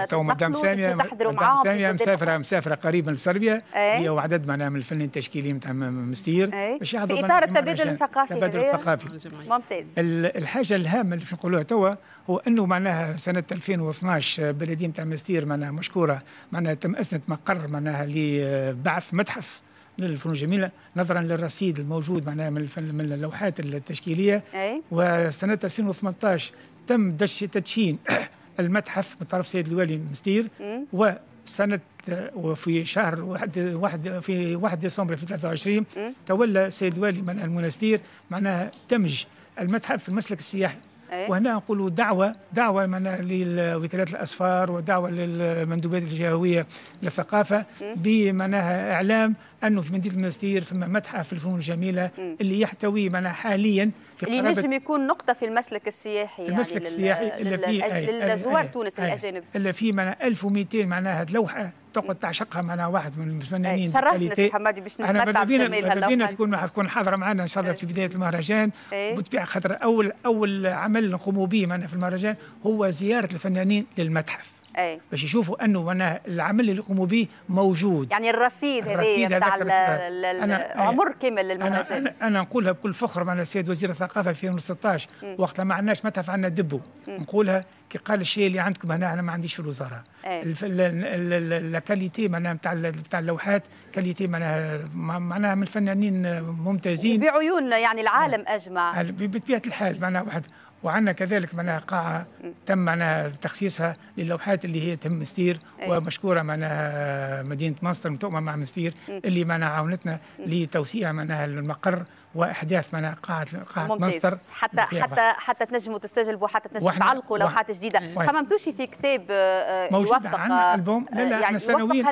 A: تو مدام ساميه مدام ساميه مسافره
H: مسافره قريبا لصربيا هي وعدد معناها من الفني التشكيلي نتاع مستير باش يحضروا في اطار التبادل الثقافي التبادل الثقافي ممتاز الحاجه الهامه اللي باش نقولوها توا هو انه معناها سنه 2012 بلديه نتاع مستير معناها مشكوره معناها تم اسنه مقر معناها لبعث متحف للفنون الجميله نظرا للرصيد الموجود معناها من, من اللوحات التشكيليه أي. وسنه 2018 تم دش تدشين المتحف من طرف سيد الوالي مستير وسنه وفي شهر واحد, واحد في 1 ديسمبر في 23 تولى سيد الوالي من المنستير معناها دمج المتحف في المسلك السياحي إيه. وهنا نقولوا دعوه دعوه لوكالات الاسفار ودعوه للمندوبات الجهويه للثقافه بمعناها اعلام انه في مدينه المستير فما متحف الفنون الجميله اللي يحتوي معنا حاليا في اللي ينجم
A: يكون نقطه في المسلك السياحي في يعني المسلك يعني السياحي اللي فيه للزوار تونس الاجانب
H: اللي فيه معنا 1200 معناها لوحه تقعد تعشقها معنا واحد من الفنانين شرفنا باش نتمتع بجمال بينا تكون تكون حاضره معنا ان شاء الله إيه. في بدايه المهرجان إيه. وتبيع خاطر اول اول عمل نقوموا به معنا في المهرجان هو زياره الفنانين للمتحف أي. باش يشوفوا انه معناها العمل اللي يقوموا به موجود
A: يعني الرصيد الرصيد هذا تاع عمر
H: كامل للمهرجان أنا, إيه. أنا, انا نقولها بكل فخر معنا السيد وزير الثقافه في 2016 وقتها ما عندناش متحف عندنا دبو نقولها كي قال الشيء اللي عندكم هنا انا ما عنديش في الوزاره إيه. الكاليتي معناها نتاع نتاع اللوحات كاليتي معناها معناها من الفنانين ممتازين بعيون يعني العالم إيه. اجمع بطبيعه الحال معناها واحد وعندنا كذلك معناها قاعة تم معناها تخصيصها للوحات اللي هي تم مستير ومشكورة معناها مدينة مانستر متؤمة مع مستير اللي معناها عاونتنا لتوسيع معناها المقر واحداث معناها قاعه قاعه مصدر حتى حتى
A: حتى تنجموا تستجلبوا حتى تنجموا تعلقوا لوحات جديده خممتوش في كتاب آه، آه، موجود عندنا آه، البوم لا لا يعني سنوين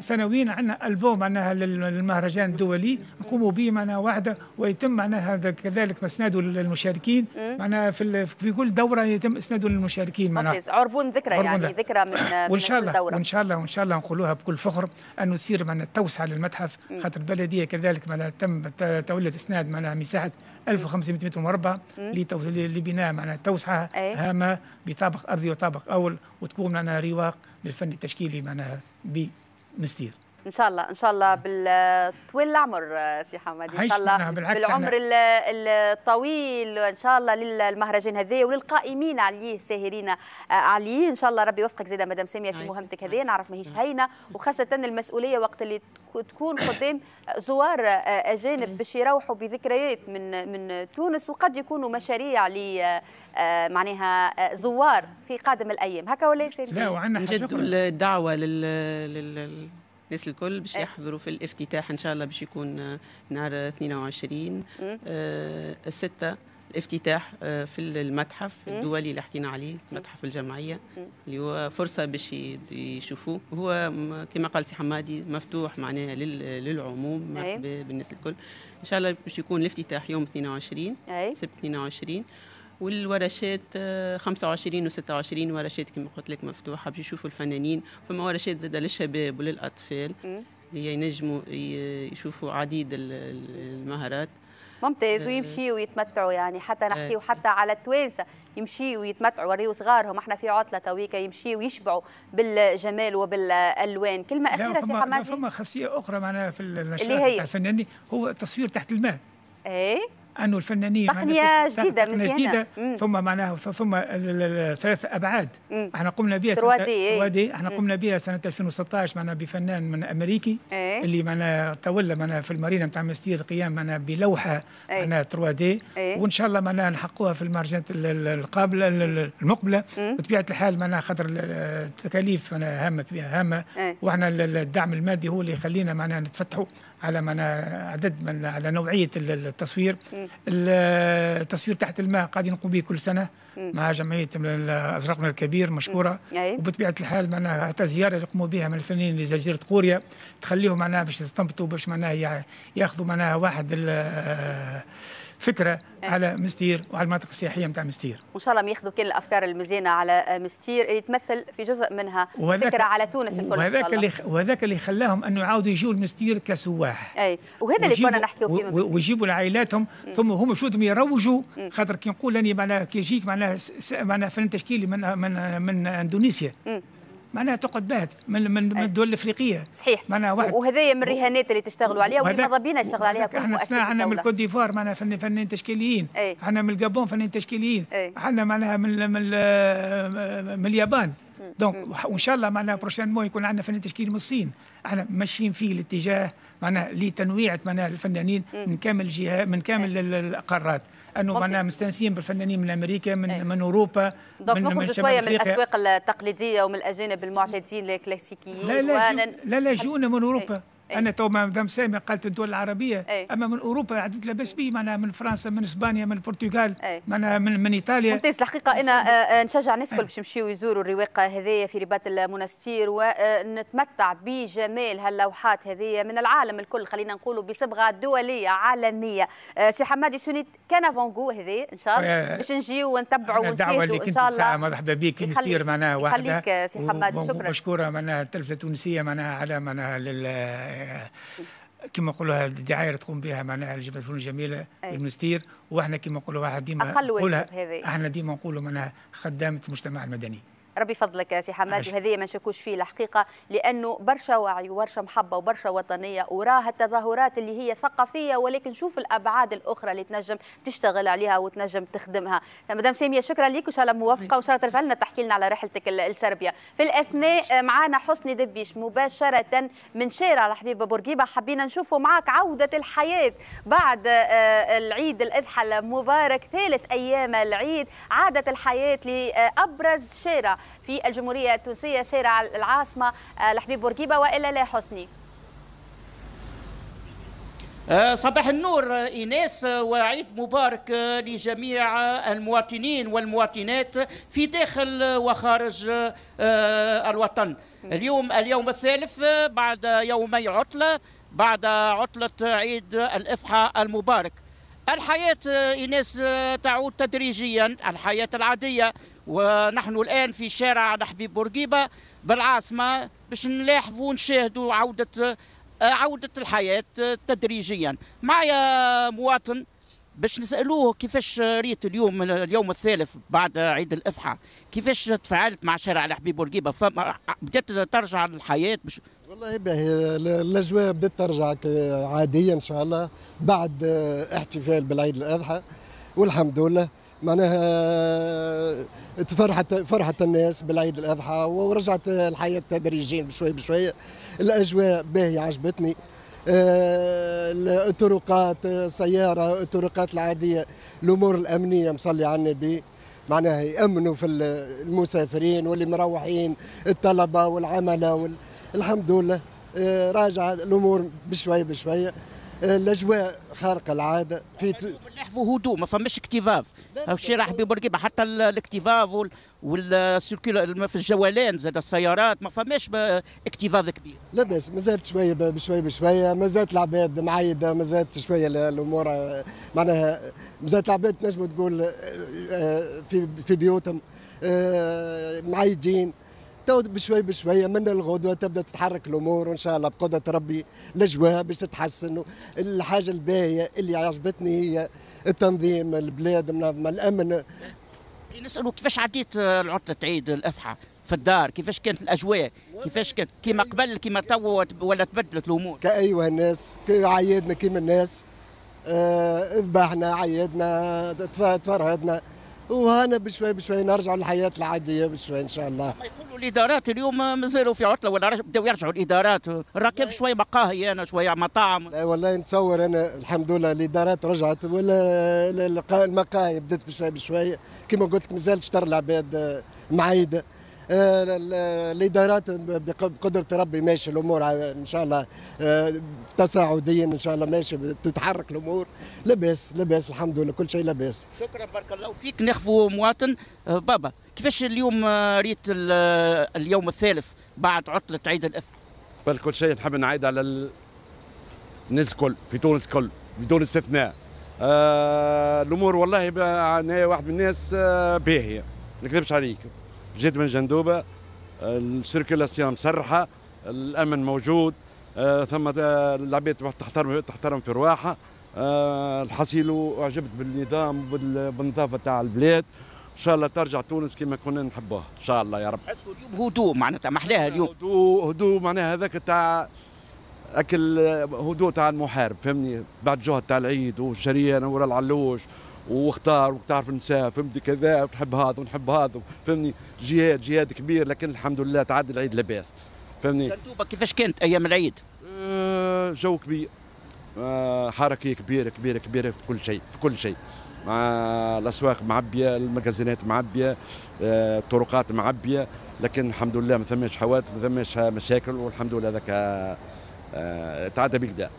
H: سنوين عندنا البوم معناها للمهرجان الدولي نقوموا به معناها واحده ويتم معناها كذلك اسناده للمشاركين معناها في, في كل دوره يتم اسناده للمشاركين معناها عربون ذكرى يعني ذكرى
A: من وان شاء الله وان
H: شاء الله وان شاء الله نقولوها بكل فخر انه يصير معناها توسعه للمتحف خاطر البلديه كذلك معناها تم تولد اسناد معناها مساحه 1500 متر مربع لبناء معناها توسعه هامه بطابق ارضي وطابق اول وتكون معناها رواق للفن التشكيلي معناها بمستير
A: ان شاء الله ان شاء الله نعم. بالطويل العمر آه، سي حمد ان شاء الله بالعمر الطويل ان شاء الله للمهرجان هذايا وللقائمين عليه ساهرين آه، عليه ان شاء الله ربي يوفقك زاده مدام ساميه في مهمتك هذه نعرف ماهيش هينه وخاصه المسؤوليه وقت اللي تكون قدام زوار آه، اجانب باش يروحوا بذكريات من من تونس وقد يكونوا مشاريع ل معناها زوار في قادم الايام هكا ولا يصير لا وعندنا حاجه
G: الدعوه لل... الناس الكل باش إيه. يحضروا في الافتتاح ان شاء الله باش يكون آه، نهار 22 آه الستة الافتتاح آه، في المتحف الدولي اللي حكينا عليه متحف الجمعيه اللي هو فرصه باش يشوفوه هو كما قال سي حمادي مفتوح معناها للعموم إيه. بالناس الكل ان شاء الله باش يكون الافتتاح يوم 22 إيه. سبت 22 والورشات 25 آه، و26 ورشات كما قلت لك مفتوحه باش يشوفوا الفنانين فما ورشات زاده للشباب وللاطفال اللي ينجموا يشوفوا عديد المهارات
A: ممتاز آه، ويمشيوا ويتمتعوا يعني حتى آه، نحكي وحتى على التوانسه يمشيوا ويتمتعوا وريو صغارهم احنا في عطله تويكا يمشيوا ويشبعوا بالجمال وبالالوان كلمه اخيره سي حمادي فما
H: خاصيه اخرى معناها في النشاط الفناني هو التصوير تحت الماء ايه انه الفنانين تقنيه جديده تقنيه جديده ثم معناها ثم ثلاث ابعاد مم. احنا قمنا بها سنة إيه. احنا قمنا بها سنه 2016 معناها بفنان من امريكي ايه؟ اللي معناها تولى معناها في المارينا نتاع مستير القيام معناها بلوحه ايه؟ معناها 3 دي ايه؟ وان شاء الله معناها نحقوها في المارجنت القابله المقبله بطبيعه الحال معناها خاطر التكاليف هامه كبيره هامه واحنا الدعم المادي هو اللي يخلينا معناها نتفتحوا على من عدد من على نوعيه التصوير التصوير تحت الماء قاعدين نقوم به كل سنه مع جمعيه ازرقنا الكبير مشكوره وبطبيعه الحال معناها حتى زياره يقوموا بها من الفنانين لجزيره قوريا تخليهم معناها باش يستنبطوا باش معناها ياخذوا معناها واحد فكره أه. على مستير وعلى المناطق السياحيه نتاع مستير وان شاء الله
A: ياخذوا كل الافكار المزيانه على مستير اللي تمثل في جزء منها فكره على تونس الكل وهذاك اللي
H: وهذاك اللي خلاهم انه يعاودوا يجوا لمستير كسواح اي وهذا اللي كنا نحكيو فيه ويجيبوا لعائلاتهم ثم هم شو يروجوا خاطر كي نقول اني معناها كي يجيك معناها معناها فن تشكيلي من من من اندونيسيا م. معناها تقعد بهت من من, من الدول الافريقيه صحيح معناها واحد وهذايا
A: من الرهانات اللي تشتغلوا عليها واللي ماذا بينا يشتغل عليها كل احنا مؤسسه احنا من الكوت
H: ديفوار معناها فنانين تشكيليين تشكيليين احنا من الجابون فنانين تشكيليين احنا معناها من من, من اليابان دونك وان شاء الله معناها بروشان مو يكون عندنا فنان تشكيلي من الصين احنا ماشيين في الاتجاه معناها لتنويع معناها الفنانين من كامل الجهات من كامل القارات انه معنا مستانسين بالفنانين من امريكا من أي. من اوروبا من من شويه من الاسواق
A: التقليديه ومن الاجانب المعتادين الكلاسيكيين لا لا
H: لا لا جونا من اوروبا أي. انا إيه. تو مدام سامي قالت الدول العربيه أي. اما من اوروبا لا لاباس به معناها من فرنسا من اسبانيا من البرتغال إيه. معناها من, من ايطاليا ممتاز الحقيقه انا آه،
A: آه، نشجع الناس الكل إيه. باش يمشيو يزوروا الرواقه هذية في رباط المنستير ونتمتع آه، بجمال هاللوحات هذية من العالم الكل خلينا نقولوا بصبغه دوليه عالميه سي حمادي سوني كان فونغو هذا ان شاء الله باش نجيو ونتبعوا ونشاهدوا ان شاء الله مرحبا
H: بك مستير معناها واحده يخليك سي حمادي شكرا مشكوره معناها التلفزه التونسيه معناها على معناها آه، كما نقولوها الدعايه اللي تقوم بها معناها الجبهه الفنون الجميله المستير واحنا كما نقولوا واحد ديما اقل احنا ديما نقولوا معناها خدامه المجتمع المدني
A: ربي فضلك يا سي حماد وهذه ما نشكوش فيه الحقيقه لانه برشا وعي وبرشا محبه وبرشا وطنيه وراها التظاهرات اللي هي ثقافيه ولكن شوف الابعاد الاخرى اللي تنجم تشتغل عليها وتنجم تخدمها مدام ساميه شكرا لك وان شاء الله موفقه وان شاء الله ترجع لنا تحكي لنا على رحلتك لسربيا في الاثناء معنا حسني دبيش مباشره من شارع الحبيبه بورقيبه حبينا نشوفوا معك عوده الحياه بعد آه، العيد الاضحى المبارك ثالث ايام العيد عادت الحياه لابرز شارع في الجمهورية التونسية شارع العاصمة الحبيب آه، بورقيبة وإلا لا حسني
I: آه، صباح النور إيناس آه، وعيد مبارك لجميع المواطنين والمواطنات في داخل وخارج الوطن اليوم اليوم الثالث بعد يومي عطلة بعد عطلة عيد الإضحى المبارك الحياة إيناس تعود تدريجيا الحياة العادية ونحن الان في شارع الحبيب بورقيبه بالعاصمه باش نلاحظوا ونشاهدوا عوده عوده الحياه تدريجيا معايا مواطن باش نسالوه كيفاش ريت اليوم اليوم الثالث بعد عيد الاضحى كيفاش تفاعلت مع شارع الحبيب بورقيبه بدات ترجع للحياه باش
J: والله باهي الاجواء بدات ترجع عاديه ان شاء الله بعد احتفال بالعيد الاضحى والحمد لله معناها آه، تفرحت فرحت الناس بالعيد الاضحى ورجعت الحياه تدريجيا بشوي بشوي الاجواء باهيه عجبتني آه، الطرقات سياره الطرقات العاديه الامور الامنيه مصلي على النبي معناها يامنوا في المسافرين واللي مروحين الطلبه والعمله وال... الحمد لله آه، راجع الامور بشوي بشوي آه، الاجواء خارقه العاده في ت...
I: نحفوا هدوء ما فماش اكتظاظ الشيء راح ببورقيبه حتى الاكتظاظ وال... والسيركول في الجولان زاد السيارات ما فماش اكتظاظ
J: كبير لا ما مازالت شويه بشويه بشويه مازالت العباد معيده مازالت شويه الامور آه، معناها مازالت العباد تنجم تقول آه، في في بيوتهم معيدين تو بشوي بشوي من الغدوه تبدا تتحرك الامور وان شاء الله بقدره ربي الاجواء باش تتحسن الحاجه الباهيه اللي عجبتني هي التنظيم البلاد من الامن
I: نسالوا كيفاش عديت آه، العطله عيد الاضحى في الدار كيفاش كانت الاجواء كيفاش كانت كيما قبل كيما تو ولا تبدلت الامور
J: كايوه الناس عيادنا كيما الناس آه، ذبحنا عيادنا تفرهدنا وهنا بشوي بشوي نرجع للحياه العاديه بشوي ان شاء الله
I: يقولوا الادارات اليوم مازالوا في عطله ولا بداوا يرجعوا الادارات الراكب شوي مقاهي انا شويه مطاعم
J: لا والله نتصور انا الحمد لله الادارات رجعت ولا المقاهي بدات بشوي بشوي كما قلت لك مازالت تشتر العباد معايده آه، الادارات بقدره ربي ماشي الامور آه، ان شاء الله آه، تصاعديا ان شاء الله ماشي تتحرك الامور لاباس لاباس الحمد لله كل شيء لاباس
I: شكرا بارك الله فيك ناخذوا مواطن بابا كيفاش اليوم ريت اليوم الثالث بعد عطله عيد الاثنين بل كل شيء نحب نعيد على
K: الناس الكل في تونس كل بدون استثناء آه الامور والله انا واحد من الناس آه باهيه ما نكذبش عليك جد من جندوبه السيركيلاسيون مسرحه الامن موجود آه، ثم آه، العباد تحترم تحترم في رواحها آه، الحصيل وعجبت بالنظام بالنظافه تاع البلاد ان شاء الله ترجع تونس كما كنا نحبوها ان شاء الله يا رب حسوا اليوم هدوء معناتها محلاها اليوم هدوء هدوء معناها هذاك تاع اكل هدوء تاع المحارب فهمني بعد جهد تاع العيد والشريان ورا العلوش واختار وتعرف النساء فهمتي كذا وتحب هذا ونحب هذا فهمني جهاد جهاد كبير لكن الحمد لله تعدى العيد لاباس فهمني شرطوبه
I: كيفاش كانت ايام العيد؟
K: آه، جو كبير آه، حركه كبيره كبيره كبيره في كل شيء في كل شيء مع الاسواق معبيه المجازينات معبيه آه، الطرقات معبيه لكن الحمد لله ما ثماش حوادث ما ثماش مشاكل والحمد لله هذاك تعدى بكذا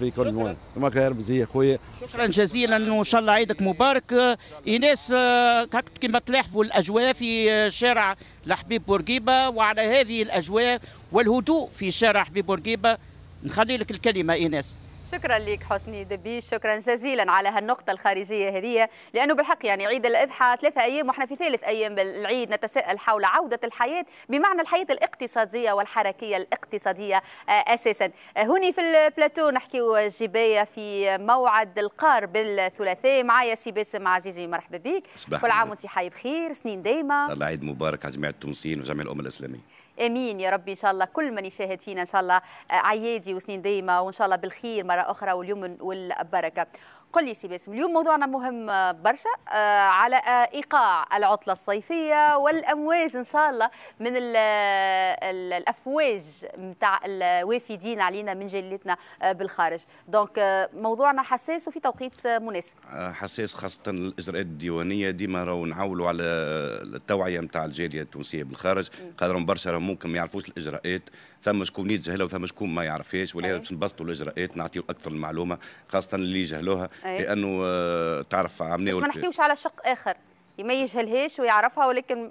K: بيكون عنوان المغاربه هي خويا
I: شكرا جزيلا وان شاء الله عيدك مبارك آه، ايناس آه، كما تلاحظوا الاجواء في آه، شارع الحبيب بورقيبه وعلى هذه الاجواء والهدوء في شارع حبيب بورقيبه نخلي لك الكلمه ايناس
A: شكرا لك حسني دبي شكرا جزيلا على هالنقطة الخارجية هذه لأنه بالحق يعني عيد الأضحى ثلاثة أيام ونحن في ثالث أيام بالعيد نتساءل حول عودة الحياة بمعنى الحياة الاقتصادية والحركية الاقتصادية آه، أساسا آه، هوني في البلاتو نحكي جباية في موعد القار بالثلاثاء معايا سي باسم عزيزي مرحبا بك كل عام وانت حي بخير سنين دايما الله
L: عيد مبارك على جميع التونسيين وجميع الأمة الإسلامية
A: امين يا رب ان شاء الله كل من يشاهد فينا ان شاء الله آه، عيادي وسنين دايمه وان شاء الله بالخير مره اخرى واليوم والبركه قل لي سي باسم اليوم موضوعنا مهم آه، برشا آه، على آه، ايقاع العطله الصيفيه والامواج ان شاء الله من الـ الـ الافواج نتاع الوافدين علينا من جلتنا بالخارج دونك موضوعنا حساس وفي توقيت مناسب
L: حساس خاصه الاجراءات الديوانيه ديما راهو نعولوا على التوعيه نتاع الجاليه التونسيه بالخارج خاطرهم برشا ممكن ما يعرفوش الاجراءات ثم شكون يتجاهلها وثم شكون ما يعرفهاش ولهذا باش نبسطوا الاجراءات نعطيو اكثر المعلومه خاصه اللي جهلوها لانه آه، تعرف عامله ما نحكيوش
A: على شق اخر ما يجهلهاش ويعرفها ولكن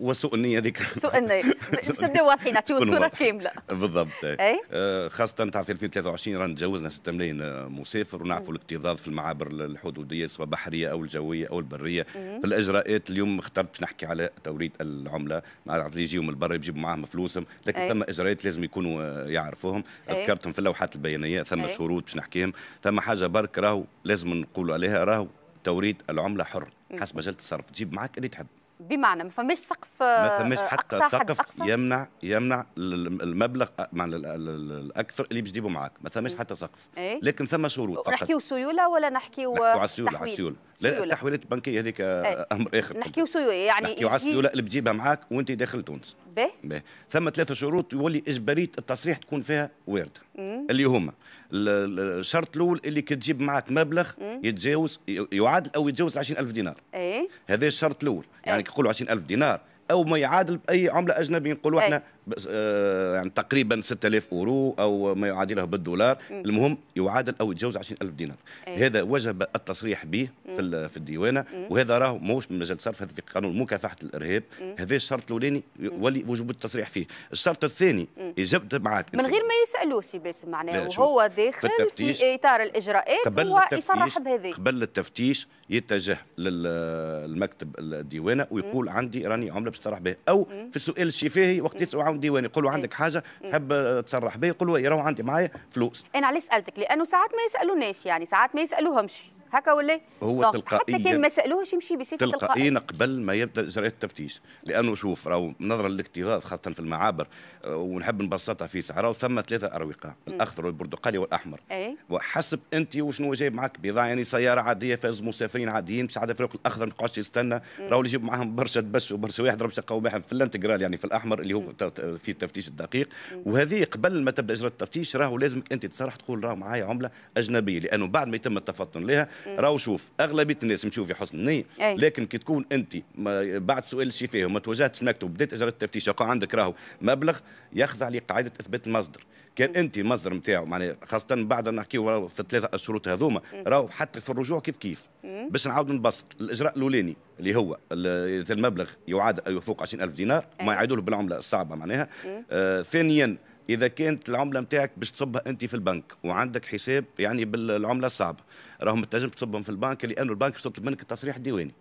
L: وسوء النيه ذيك
A: سوء النيه باش نبداو واضحين نعطيو الصورة كامله
L: بالضبط اي آه، خاصه تاع في 2023 رانا تجاوزنا 6 ملايين آه، مسافر ونعرفوا الاكتظاظ في المعابر الحدوديه سواء بحريه او الجويه او البريه في الاجراءات اليوم اخترت نحكي على توريد العمله ما عرف يجيو من البر يجيبوا معاهم فلوسهم لكن ثم اجراءات لازم يكونوا آه، يعرفوهم ذكرتهم في اللوحات البيانيه ثم شروط باش نحكيهم ثم حاجه برك راهو لازم نقولوا عليها راهو توريد العمله حر حسب مجال التصرف تجيب معك اللي تحب
A: بمعنى ما فماش سقف ما فماش حتى سقف
L: يمنع يمنع المبلغ معنى الاكثر اللي باش تجيبه معاك ما فماش حتى سقف إيه؟ لكن ثم شروط فقط نحكيو
A: سيوله ولا نحكيو نحكيو على السيوله على السيوله لا
L: التحويلات البنكيه هذيك إيه؟ امر اخر
A: نحكيو سيوله يعني نحكيو على السيوله اللي
L: بتجيبها معاك وانت داخل تونس باهي ثم ثلاثه شروط يولي اجباريه التصريح تكون فيها وارده اللي هما الشرط الاول اللي كتجيب معك مبلغ يتجاوز يعادل او يتجاوز 20000 دينار اي هذا الشرط الاول يعني إيه. كيقولوا 20000 دينار او ما يعادل باي عمله اجنبيه نقولوا إيه. احنا آه، يعني تقريبا 6000 اورو او ما يعادله بالدولار المهم يعادل او يتجاوز 20000 دينار أي. هذا وجب التصريح به في في الديوانه وهذا راه موش من مجال صرف هذا في قانون مكافحه الارهاب هذا الشرط الاولاني يولي وجوب التصريح فيه الشرط الثاني اجبت معك من غير
A: ما يسالوه سي باسم معناه وهو داخل في, في اطار الاجراءات هو يصرح بهذه
L: قبل التفتيش يتجه للمكتب الديوانه ويقول عندي راني عمله باش بها او في السؤال الشفاهي وقت يسالوا عندي وين يقولوا إيه. عندك حاجه إيه. تحب تصرح بها يقولوا يراو عندي معايا فلوس إيه،
A: انا علاش سالتك لانه ساعات ما يسالوناش يعني ساعات ما يسالوهمش هكا ولا إيه؟ هو طيب تلقائيا حتى كان ما سالوهش يمشي بسيف تلقائيا تلقائيا
L: قبل ما يبدا اجراء التفتيش لانه شوف راهو نظرا للاكتظاظ خاصه في المعابر آه، ونحب نبسطها في سعره راهو ثم ثلاثه اروقه الاخضر والبرتقالي والاحمر أي. وحسب انت وشنو جايب معك بضاعه يعني سياره عاديه فاز مسافرين عاديين مش عاد فريق الاخضر ما يقعدش يستنى راهو اللي يجيب معاهم برشا بس وبرشا واحد راهو تلقاو معاهم في الانتجرال يعني في الاحمر اللي هو في التفتيش الدقيق وهذه قبل ما تبدا اجراء التفتيش راهو لازمك انت تصرح تقول راهو معايا عمله اجنبيه لانه بعد ما يتم التفطن لها راهو شوف اغلبيه الناس مشيو في حسن النيه لكن كي تكون انت بعد سؤال الشفاه وما تواجهتش مكتوب بدات اجراءات التفتيش وقع عندك راهو مبلغ يخضع لقاعده اثبات المصدر كان انت المصدر نتاعو معناها خاصه بعد نحكيو في الثلاثه الشروط هذوما راهو حتى في الرجوع كيف كيف باش نعاود نبسط الاجراء الاولاني اللي هو المبلغ يعاد يفوق 20000 دينار ما يعادوه بالعمله الصعبه معناها آه ثانيا اذا كانت العمله نتاعك باش تصبها انت في البنك وعندك حساب يعني بالعمله الصعبه راهم تنجم تصبهم في البنك لانه البنك تطلب منك التصريح الديواني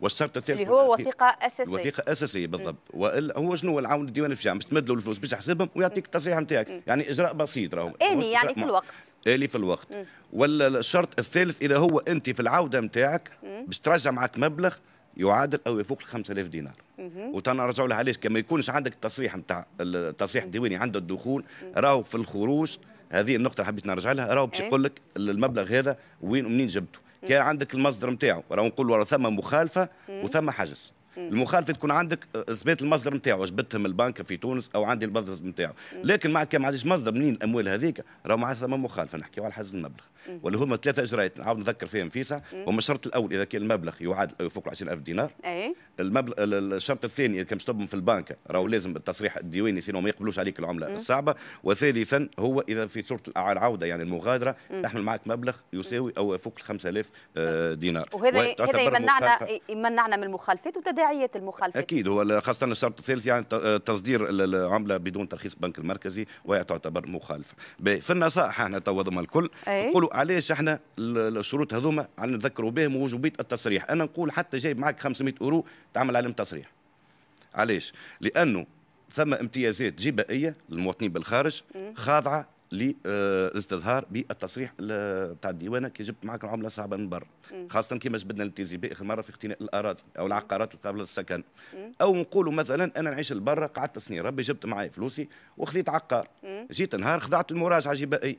L: والشرط الثالث اللي هو وثيقه
A: اساسيه وثيقه
L: اساسيه بالضبط والا هو شنو العون الديواني باش باش تمد له الفلوس باش يحسبهم ويعطيك التصريح نتاعك يعني اجراء بسيط راهو اني يعني في الوقت الي في الوقت والشرط الثالث اذا هو انت في العوده نتاعك باش ترجع معك مبلغ يعادل او يفوق 5000 دينار وتنرجعوا لها علاش كما يكونش عندك التصريح نتاع التصريح الديواني عند الدخول راهو في الخروج هذه النقطه حبيت نرجع لها راهو باش إيه. يقول لك المبلغ هذا وين ومنين جبته كان عندك المصدر نتاعو راهو نقول راه ثم مخالفه وثم حجز المخالفه تكون عندك آه، اثبات المصدر نتاعو جبتهم البنك في تونس او عندي المصدر نتاعو لكن مع كان ما عنديش مصدر منين الاموال هذيك راهو معناتها ثم مخالفه نحكيو على حجز المبلغ واللي هما ثلاثه اجراءات نعاود نذكر فيهم فيسع هما الشرط الاول اذا كان المبلغ يعادل او يفوق 20000 دينار اي المبلغ الشرط الثاني اذا كان تبهم في البنك راهو لازم التصريح الديواني سينو ما يقبلوش عليك العمله الصعبه وثالثا هو اذا في صوره العوده يعني المغادره تحمل معك مبلغ يساوي او يفوق 5000 آه، دينار وهذا هذا يمنعنا
A: يمنعنا من المخالفات وتداعيات المخالفات
L: اكيد هو خاصه الشرط الثالث يعني آه، تصدير العمله بدون ترخيص البنك المركزي وهي تعتبر مخالفه في النصائح احنا تو الكل نقولوا علاش احنا الشروط هذوما نذكروا بهم وجوبيه التصريح انا نقول حتى جايب معك 500 اورو تعمل عليهم تصريح علاش لانه ثم امتيازات جبائيه للمواطنين بالخارج خاضعه للاستظهار بالتصريح تاع الديوان كي جبت معك العمله صعبه من برا خاصه كيما جبدنا التيزي بي اخر مره في اقتناء الاراضي او العقارات قبل السكن او نقولوا مثلا انا نعيش لبرا قعدت سنين ربي جبت معايا فلوسي وخذيت عقار جيت نهار خضعت المراجعه جبائي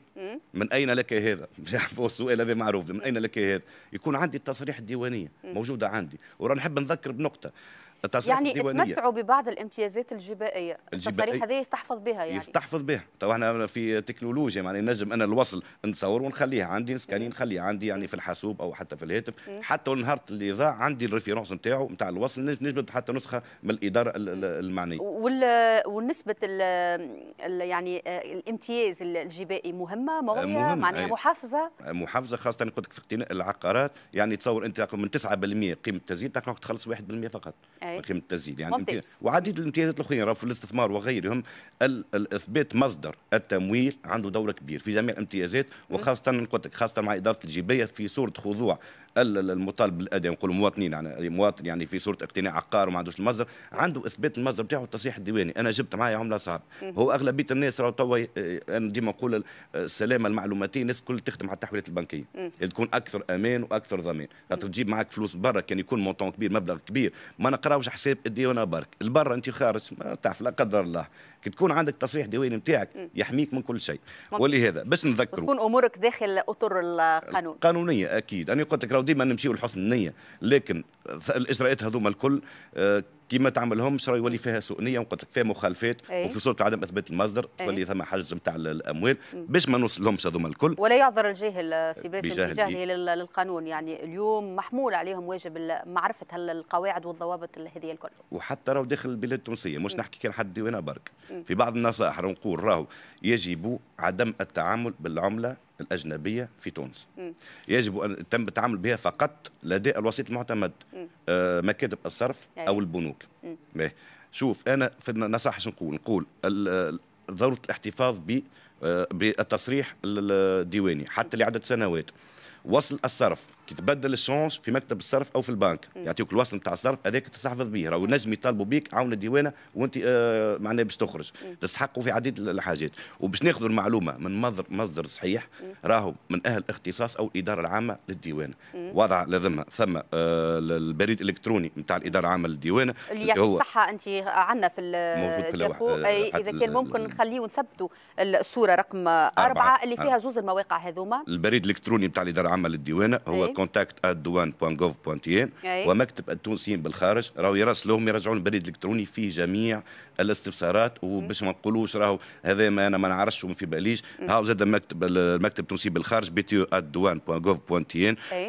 L: من اين لك هذا؟ السؤال هذا معروف من اين لك هذا؟ يكون عندي التصريح الديوانيه موجوده عندي ورا نحب نذكر بنقطه التصريح يعني الديوانية.
A: ببعض الامتيازات الجبائيه التصاريح هذه يستحفظ بها يعني
L: يستحفظ بها تو احنا في تكنولوجيا يعني نجم انا الوصل نصور ونخليه عندي نسكاني نخليه عندي يعني في الحاسوب او حتى في الهاتف حتى اللي ضاع عندي الريفيرونس نتاعو نتاع الوصل نجم حتى نسخه من الاداره المعنيه
A: ونسبه يعني آه، الامتياز الجبائي مهمه مغريه مهم. معناها يعني محافظه
L: محافظه خاصه قلت لك في اقتناء العقارات يعني تصور انت من 9% قيمه التزيين تخلص 1% فقط آه، بقيمه التسجيل يعني ممتاز. وعديد الامتيازات الاخرين في الاستثمار وغيرهم الاثبات مصدر التمويل عنده دور كبير في جميع الامتيازات وخاصه قلت لك خاصه مع اداره الجيبيه في صوره خضوع المطالب بالاداء نقول مواطنين يعني مواطن يعني في صوره اقتناع عقار وما عندوش المصدر عنده اثبات المصدر بتاعه التصحيح الديواني انا جبت معايا عمله صعب هو اغلبيه الناس راهو توا آه، انا ديما نقول السلامه المعلوماتيه الناس الكل تخدم على التحويلات البنكيه تكون اكثر امان واكثر ضمان خاطر تجيب معك فلوس برا كان يكون مونتون كبير مبلغ كبير ما نقرأ راهوش حساب الديونه برك البر انت خارج ما تعرف لا قدر الله كي تكون عندك تصريح ديواني نتاعك يحميك من كل شيء ولهذا باش نذكروا تكون
A: امورك داخل اطر القانون
L: قانونيه اكيد انا قلت لك راه ديما نمشيو لحسن النيه لكن الاجراءات هذوما الكل آه، كي ما تعملهمش راه يولي فيها سؤنيه وقلت لك فيها مخالفات أيه؟ وفي صوره عدم اثبات المصدر إيه. تولي ثم حجز نتاع الاموال باش ما نوصلهمش هذوما الكل
A: ولا يعذر الجاهل سي باسم الجاهل للقانون يعني اليوم محمول عليهم واجب معرفه القواعد والضوابط هذه الكل
L: وحتى راهو داخل البلاد التونسيه مش نحكي كان حد ديوانا برك في بعض النصائح نقول راهو يجب عدم التعامل بالعمله الأجنبية في تونس م. يجب أن تم التعامل بها فقط لدى الوسيط المعتمد آه مكاتب الصرف أو البنوك شوف أنا في النصائح نقول نقول ضرورة الاحتفاظ ب آه، بالتصريح الديواني حتى لعدة سنوات وصل الصرف كي تبدل الشونج في مكتب الصرف او في البنك يعطيوك الوصل نتاع الصرف هذاك تستحفظ به راهو نجم يطالبوا بيك عاون الديوانه وانت آه معناها باش تخرج تستحقوا في عديد الحاجات وباش ناخذوا المعلومه من مصدر مصدر صحيح راهو من اهل اختصاص او الاداره العامه للديوانه وضع لذمه ثم آه البريد الالكتروني نتاع الاداره العامه للديوانه اللي هو
A: صحه انت عندنا في موجود في اللوحة. آه، اذا كان ممكن نخليه ونثبتوا الصوره رقم أربعة, أربعة, اللي فيها زوز المواقع هذوما
L: البريد الالكتروني نتاع الاداره العامه للديوانه هو كونتاكت @دوان .gov ومكتب التونسيين بالخارج راهو يراسلوهم يرجعون بريد الكتروني فيه جميع الاستفسارات وباش ما نقولوش راهو هذا ما انا ما نعرفش وما في باليش هاو زاد المكتب المكتب التونسي بالخارج بي تي @دوان .gov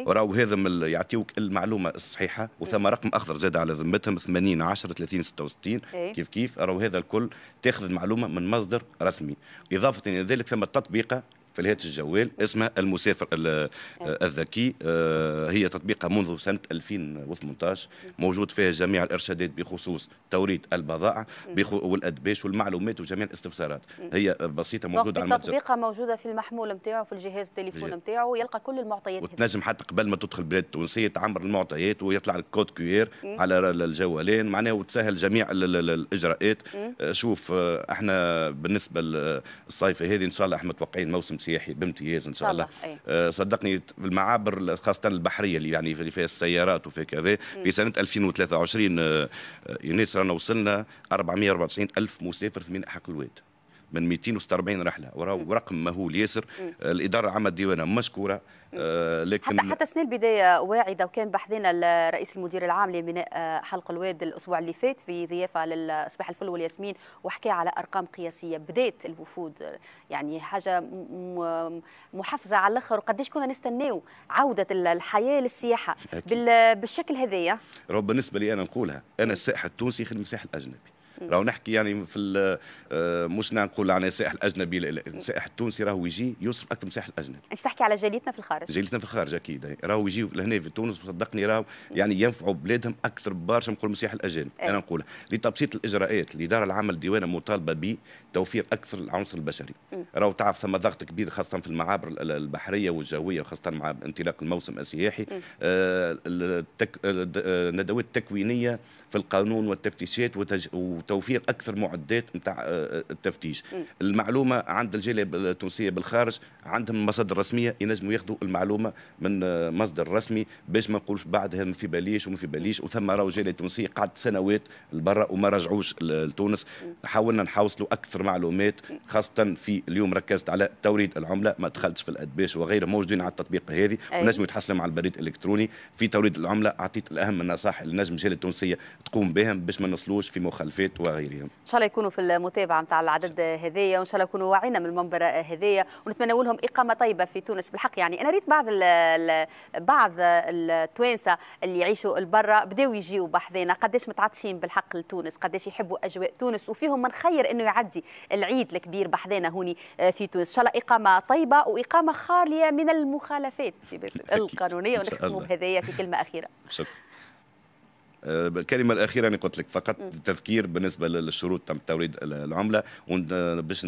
L: وراهو هذا يعطيوك المعلومه الصحيحه وثم رقم اخضر زاد على ذمتهم 80 10 30 66 كيف كيف راهو هذا الكل تاخذ المعلومه من مصدر رسمي اضافه الى ذلك ثم التطبيقه في الهاتف الجوال اسمها المسافر أيوة. الذكي آه، هي تطبيقها منذ سنة 2018 موجود فيها جميع الإرشادات بخصوص توريد البضائع والأدباش والمعلومات وجميع الاستفسارات هي بسيطة موجودة على المتجر تطبيقها
A: موجودة في المحمول نتاعو في الجهاز التليفون نتاعو يلقى كل المعطيات
L: وتنجم حتى قبل ما تدخل البلاد التونسية تعمر المعطيات ويطلع الكود كوير على الجوالين معناها وتسهل جميع الإجراءات آه، شوف آه، احنا بالنسبة للصيف هذه إن شاء الله احنا متوقعين موسم سياحي بامتياز ان شاء الله إيه. آه، صدقني المعابر خاصه البحريه اللي يعني في فيها السيارات وفي كذا في سنه 2023 آه، آه، يونس رانا وصلنا 494 الف مسافر من حق الواد من 246 رحله وراه رقم مهول ياسر آه، الاداره العامه الديوانه مشكوره آه، لكن حتى حتى
A: سنين البدايه واعده وكان بحثنا الرئيس المدير العام لميناء آه، حلق الواد الاسبوع اللي فات في ضيافه للصباح الفل والياسمين وحكى على ارقام قياسيه بدات الوفود يعني حاجه محفزه على الاخر وقداش كنا نستناو عوده الحياه للسياحه بالشكل هذايا
L: بالنسبه لي انا نقولها انا السائح التونسي يخدم السائح الاجنبي راهو نحكي يعني في آه، مش نقول عن يعني السائح الاجنبي السائح التونسي راهو يجي يوصف اكثر من السائح الاجنبي
A: انت تحكي على جاليتنا في الخارج
L: جاليتنا في الخارج اكيد يعني راهو يجي لهنا في تونس وصدقني راهو يعني ينفعوا بلادهم اكثر برشا إيه. نقول من السياح الاجانب انا نقولها لتبسيط الاجراءات الاداره العامه الديوانه مطالبه بتوفير اكثر العنصر البشري راهو تعرف ثم ضغط كبير خاصه في المعابر البحريه والجويه وخاصه مع انطلاق الموسم السياحي آه، الندوات آه، التكوينيه في القانون والتفتيشات وتج... وت... توفير اكثر معدات نتاع آه، آه، التفتيش المعلومه عند الجاليه التونسيه بالخارج عندهم مصادر رسميه ينجموا ياخذوا المعلومه من آه، مصدر رسمي باش ما نقولش بعدها ما في باليش وما في باليش وثم راهو جاليه تونسيه قعدت سنوات لبرا وما رجعوش لتونس حاولنا نحوصلوا اكثر معلومات خاصه في اليوم ركزت على توريد العمله ما دخلتش في الادباش وغيره موجودين على التطبيق هذه ونجموا يتحصلوا مع البريد الالكتروني في توريد العمله اعطيت الاهم النصائح اللي نجم الجاليه التونسيه تقوم بهم باش ما نصلوش في مخالفات وغيرهم ان
A: شاء الله يكونوا في المتابعه نتاع العدد هذايا وان شاء الله يكونوا واعينا من المنبر هذايا ونتمنى لهم اقامه طيبه في تونس بالحق يعني انا ريت بعض الـ بعض التوانسه اللي يعيشوا البرة بداوا يجيو بحذانا قداش متعطشين بالحق لتونس قداش يحبوا اجواء تونس وفيهم من خير انه يعدي العيد الكبير بحذانا هوني آه، في تونس ان شاء الله اقامه طيبه واقامه خاليه من المخالفات القانونيه ونختموا بهذايا في كلمه اخيره
L: شكرا الكلمه الاخيره انا قلت لك فقط تذكير بالنسبه للشروط تم توريد العمله باش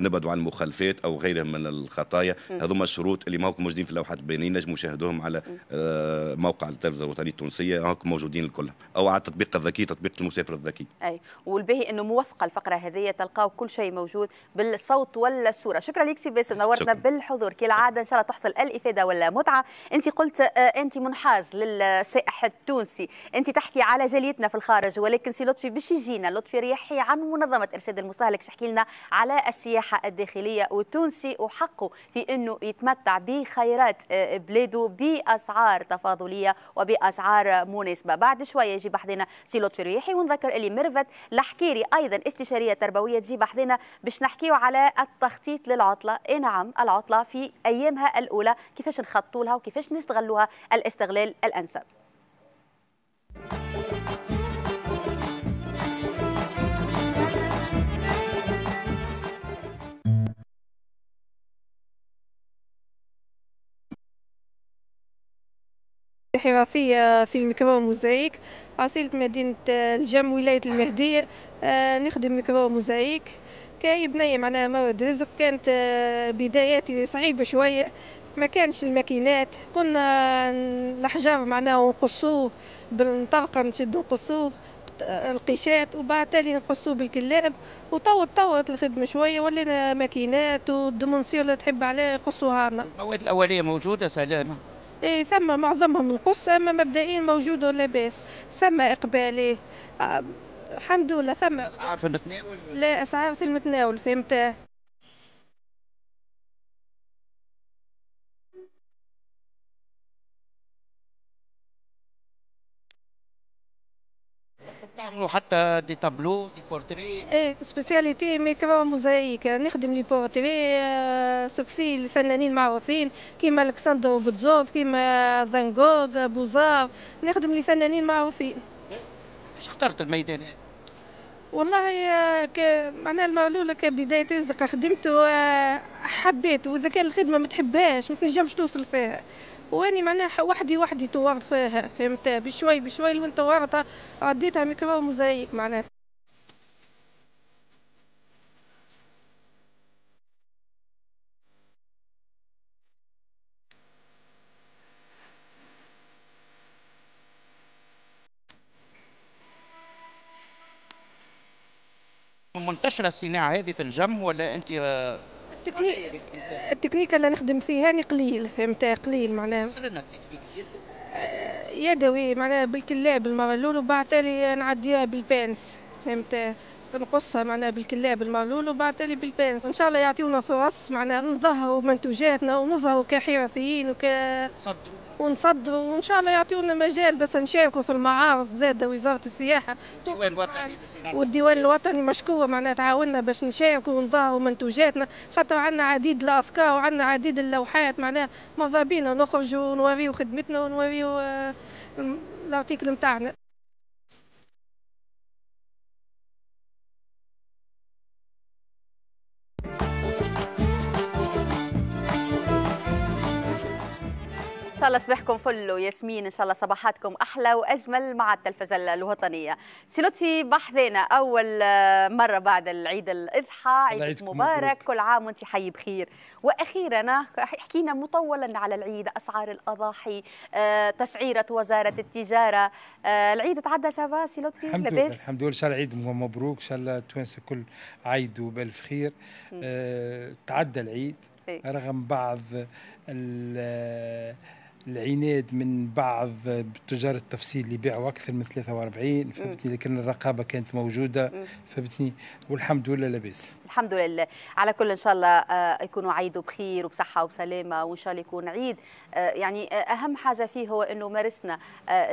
L: نبعدوا عن المخالفات او غيرها من الخطايا هذوما الشروط اللي ماهوك موجودين في اللوحات البيانيه نجموا نشاهدوهم على آه، موقع التلفزه الوطنيه التونسيه هاك موجودين الكل او على التطبيق الذكي تطبيق المسافر الذكي
A: اي والباهي انه موثقه الفقره هذه تلقاو كل شيء موجود بالصوت ولا الصوره شكرا لك سي باسم نورتنا بالحضور كالعاده ان شاء الله تحصل الافاده ولا متعه انت قلت آه، انت منحاز للسائح التونسي انت تحكي على جاليتنا في الخارج ولكن سي لطفي باش يجينا لطفي ريحي عن منظمه ارشاد المستهلك باش لنا على السياحه الداخليه والتونسي وحقه في انه يتمتع بخيرات آه، بلاده باسعار تفاضليه وباسعار مناسبه بعد شويه يجي بحضنا سي لطفي ريحي ونذكر اللي ميرفت لحكيري ايضا استشاريه تربويه تجي بحضنا باش نحكيو على التخطيط للعطله اي نعم العطله في ايامها الاولى كيفاش نخططوا لها وكيفاش نستغلوها الاستغلال الانسب
M: الحرفية في الميكرو موزايك أصيلة مدينة آه، الجم ولاية المهدية آه، نخدم ميكرو موزايك كاي بنية معناها مورد رزق كانت آه، بداياتي صعيبة شوية ما كانش الماكينات كنا الأحجار معناها ونقصوه بالمطرقة نشدو نقصوه القيشات وبعد تالي نقصوه بالكلاب وطورت طورت الخدمة شوية ولينا ماكينات والدمنصير اللي تحب عليه يقصوها عنا.
I: المواد الأولية موجودة سلامة
M: إيه ثم معظمهم نقص أما مبدئيا موجود ولا باس ثم إقبال آه، الحمد لله ثم أسعار في المتناول لا أسعار في المتناول فهمتها
I: نعملوا حتى دي تابلو دي بورتري
M: ايه سبيسياليتي ميكرو موزايك نخدم لي بورتري آه، سوكسي لفنانين معروفين كيما الكسندرو بوتزوف كيما فان بوزار نخدم لفنانين معروفين
I: اش اخترت الميدان
M: والله آه، معناها المعلولة كبداية رزق خدمته آه، حبيت وإذا كان الخدمة ما تحبهاش ما تنجمش توصل فيها واني معناها وحدي وحدي فيها فهمتها بشوي بشوي لوين طورتها عديتها ميكرو موزايك معناها
I: منتشره الصناعه هذه في الجم ولا انت آه،
M: التكنيك التكنيك اللي نخدم فيه هاني قليل فهمت قليل معناها آه، يدوي معناها بالكلاب المرة الأولى وبعد نعديها بالبانس فهمت نقصها معناها بالكلاب المرة الأولى وبعد بالبانس إن شاء الله يعطيونا فرص معناها نظهروا منتوجاتنا ونظهروا كحرفيين وك ونصدروا وان شاء الله يعطيونا مجال باش نشاركوا في المعارض زاد وزاره السياحه
I: الديوان الوطني
M: والديوان الوطني مشكور معناها تعاوننا باش نشاركوا ونظهروا منتوجاتنا خاطر عندنا عديد الافكار وعندنا عديد اللوحات معناها ماذا بينا نخرجوا ونوريو خدمتنا ونوريو آه، الارتيكل نتاعنا
A: شاء الله صباحكم فل وياسمين ان شاء الله صباحاتكم احلى واجمل مع التلفزه الوطنيه سي لطفي بحذينا اول آه، مره بعد العيد الاضحى عيد مبارك مبروك. كل عام وانت حي بخير واخيرا حكينا مطولا على العيد اسعار الاضاحي آه، تسعيره وزاره التجاره آه، العيد تعدى سافا سي لطفي الحمد لله الحمد
N: لله ان شاء الله العيد مبروك ان شاء الله التوانسه كل عيدوا بالف خير تعدى العيد إيه. رغم بعض ال العناد من بعض تجار التفصيل اللي بيعوا اكثر من 43 فهمتني لكن الرقابه كانت موجوده فهمتني والحمد لله لاباس
A: الحمد لله على كل ان شاء الله آه، يكونوا عيد بخير وبصحه وبسلامه وان شاء الله يكون عيد آه، يعني آه، اهم حاجه فيه هو انه مارسنا آه،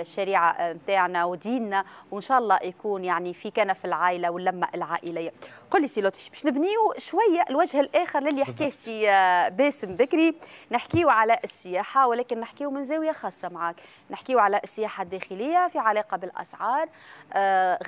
A: الشريعه نتاعنا وديننا وان شاء الله يكون يعني في كنف العائله واللمه العائليه قل لي سي لطفي باش نبنيو شويه الوجه الاخر للي حكاه سي باسم بكري نحكيو على السياحه ولكن نحكيو من زاويه خاصه معك نحكيو على السياحه الداخليه في علاقه بالاسعار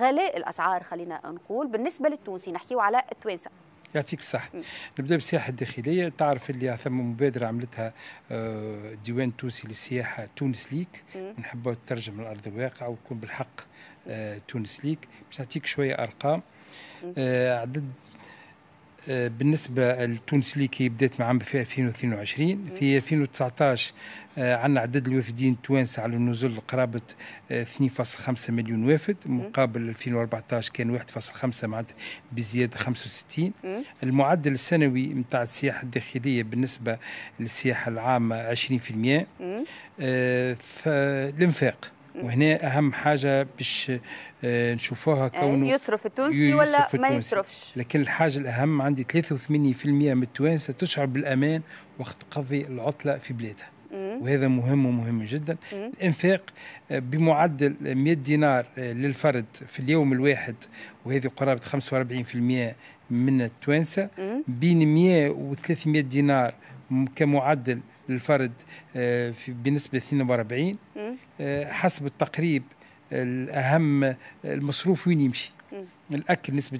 A: غلاء الاسعار خلينا نقول بالنسبه للتونسي نحكيو على التوانسه
N: يعطيك الصحة نبدا بالسياحة الداخلية تعرف اللي ثم مبادرة عملتها آه، ديوان تونسي للسياحة تونس ليك نحبها تترجم من الواقع وتكون بالحق آه، تونس ليك باش نعطيك شوية أرقام آه، عدد آه، بالنسبة لتونس اللي كي بدات معام في 2022 في 2019 آه، عندنا عدد الوافدين التوانسة على النزول قرابة 2.5 مليون وافد مقابل 2014 كان 1.5 معناتها بزيادة 65 المعدل السنوي نتاع السياحة الداخلية بالنسبة للسياحة العامة 20% آه، الانفاق وهنا اهم حاجه باش آه، نشوفوها آه، كونه يصرف التونسي يصرف ولا التونسي. ما يصرفش لكن الحاجه الاهم عندي 83% من التوانسه تشعر بالامان وقت قضي العطله في بلادها وهذا مهم ومهم جدا الانفاق آه، بمعدل 100 دينار للفرد في اليوم الواحد وهذه قرابه 45% من التوانسه بين 100 و 300 دينار كمعدل للفرد آه، بنسبة 42 آه، حسب التقريب الأهم آه، المصروف وين يمشي الاكل نسبه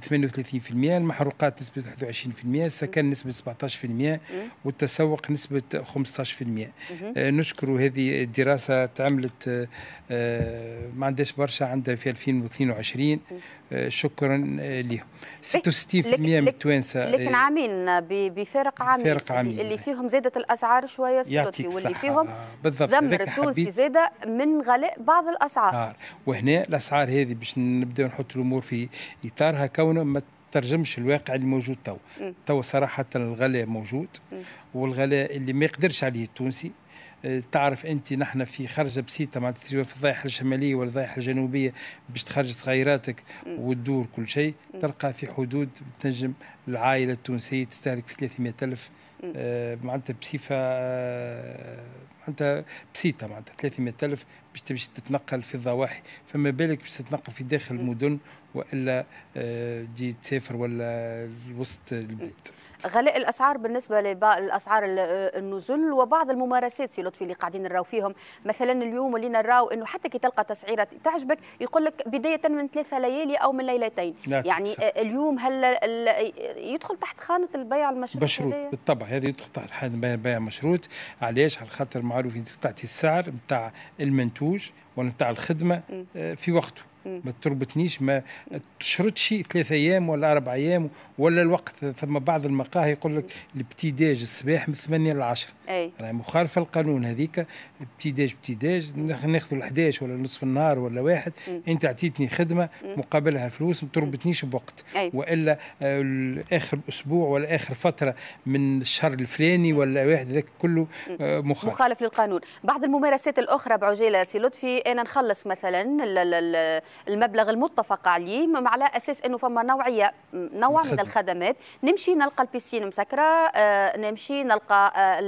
N: 38% المحروقات نسبه 21% السكن نسبه 17% والتسوق نسبه 15% نشكر هذه الدراسه تعملت ما عندهاش برشا عندها في 2022 شكرا لهم 66% من التوانسه لكن آه،
A: عامين بفارق عامين فارق عامين اللي فيهم زادت الاسعار شويه سلوتي واللي فيهم ذمر التونسي زاده من غلاء بعض الاسعار آه،
N: وهنا الاسعار هذه باش نبداو نحط الامور في اطارها كونه ما ترجمش الواقع اللي موجود تو تو صراحه الغلاء موجود والغلاء اللي ما يقدرش عليه التونسي آه، تعرف انت نحن في خرجه بسيطه مع في الضيحه الشماليه ولا الضيحه الجنوبيه باش تخرج صغيراتك وتدور كل شيء تلقى في حدود تنجم العائله التونسيه تستهلك في 300 الف آه، معناتها بصفه آه، معناتها بسيطه معناتها 300 الف باش تمشي تتنقل في الضواحي فما بالك باش تتنقل في داخل المدن والا آه، تجي تسافر ولا وسط البيت
A: غلاء الاسعار بالنسبه للاسعار آه، النزول وبعض الممارسات سي لطفي اللي قاعدين نراو فيهم مثلا اليوم اللي نراو انه حتى كي تلقى تسعيره تعجبك يقول لك بدايه من ثلاثه ليالي او من ليلتين يعني صح. آه، اليوم هل يدخل تحت خانه البيع المشروط مشروط
N: بالطبع هذا يدخل تحت خانه البيع المشروط علاش على خاطر معروف تعطي السعر نتاع المنتوج المنتوج ونتاع الخدمه آه، في وقته ما تربطنيش ما تشرطش ثلاثة ايام ولا اربع ايام ولا الوقت ثم بعض المقاهي يقول لك الابتداج الصباح من 8 ل 10 راهي مخالفه للقانون هذيك ابتداج ابتداج ناخذ ال 11 ولا نصف النهار ولا واحد م. انت عطيتني خدمه مقابلها فلوس ما تربطنيش بوقت أي. والا آه، اخر اسبوع ولا اخر فتره من الشهر الفلاني ولا واحد ذاك كله آه، مخالف مخالف
A: للقانون بعض الممارسات الاخرى بعجيله سي لطفي انا نخلص مثلا المبلغ المتفق عليه على اساس انه فما نوعيه نوع من الخدمات نمشي نلقى البيسين مسكره آه، نمشي نلقى آه،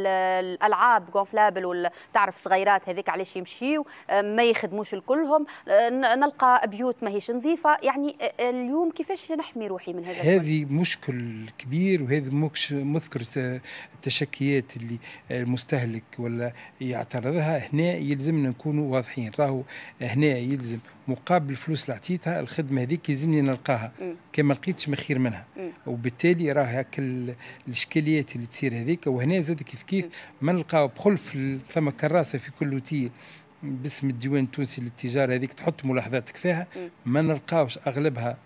A: الالعاب غونفلابل ولا تعرف صغيرات هذيك علاش يمشيو آه، ما يخدموش الكلهم نلقى بيوت ماهيش نظيفه يعني اليوم كيفاش نحمي روحي من هذا
N: هذه مشكل كبير وهذا مش مذكر التشكيات اللي المستهلك ولا يعترضها هنا يلزمنا نكونوا واضحين راهو هنا يلزم مقابل الفلوس اللي عطيتها الخدمه هذيك يلزمني نلقاها كان ما لقيتش ما خير منها وبالتالي راه هاك الاشكاليات اللي تصير هذيك وهنا زاد كيف كيف ما نلقاو بخل ثم كراسه في كل وتيل باسم الديوان التونسي للتجاره هذيك تحط ملاحظاتك فيها ما نلقاوش اغلبها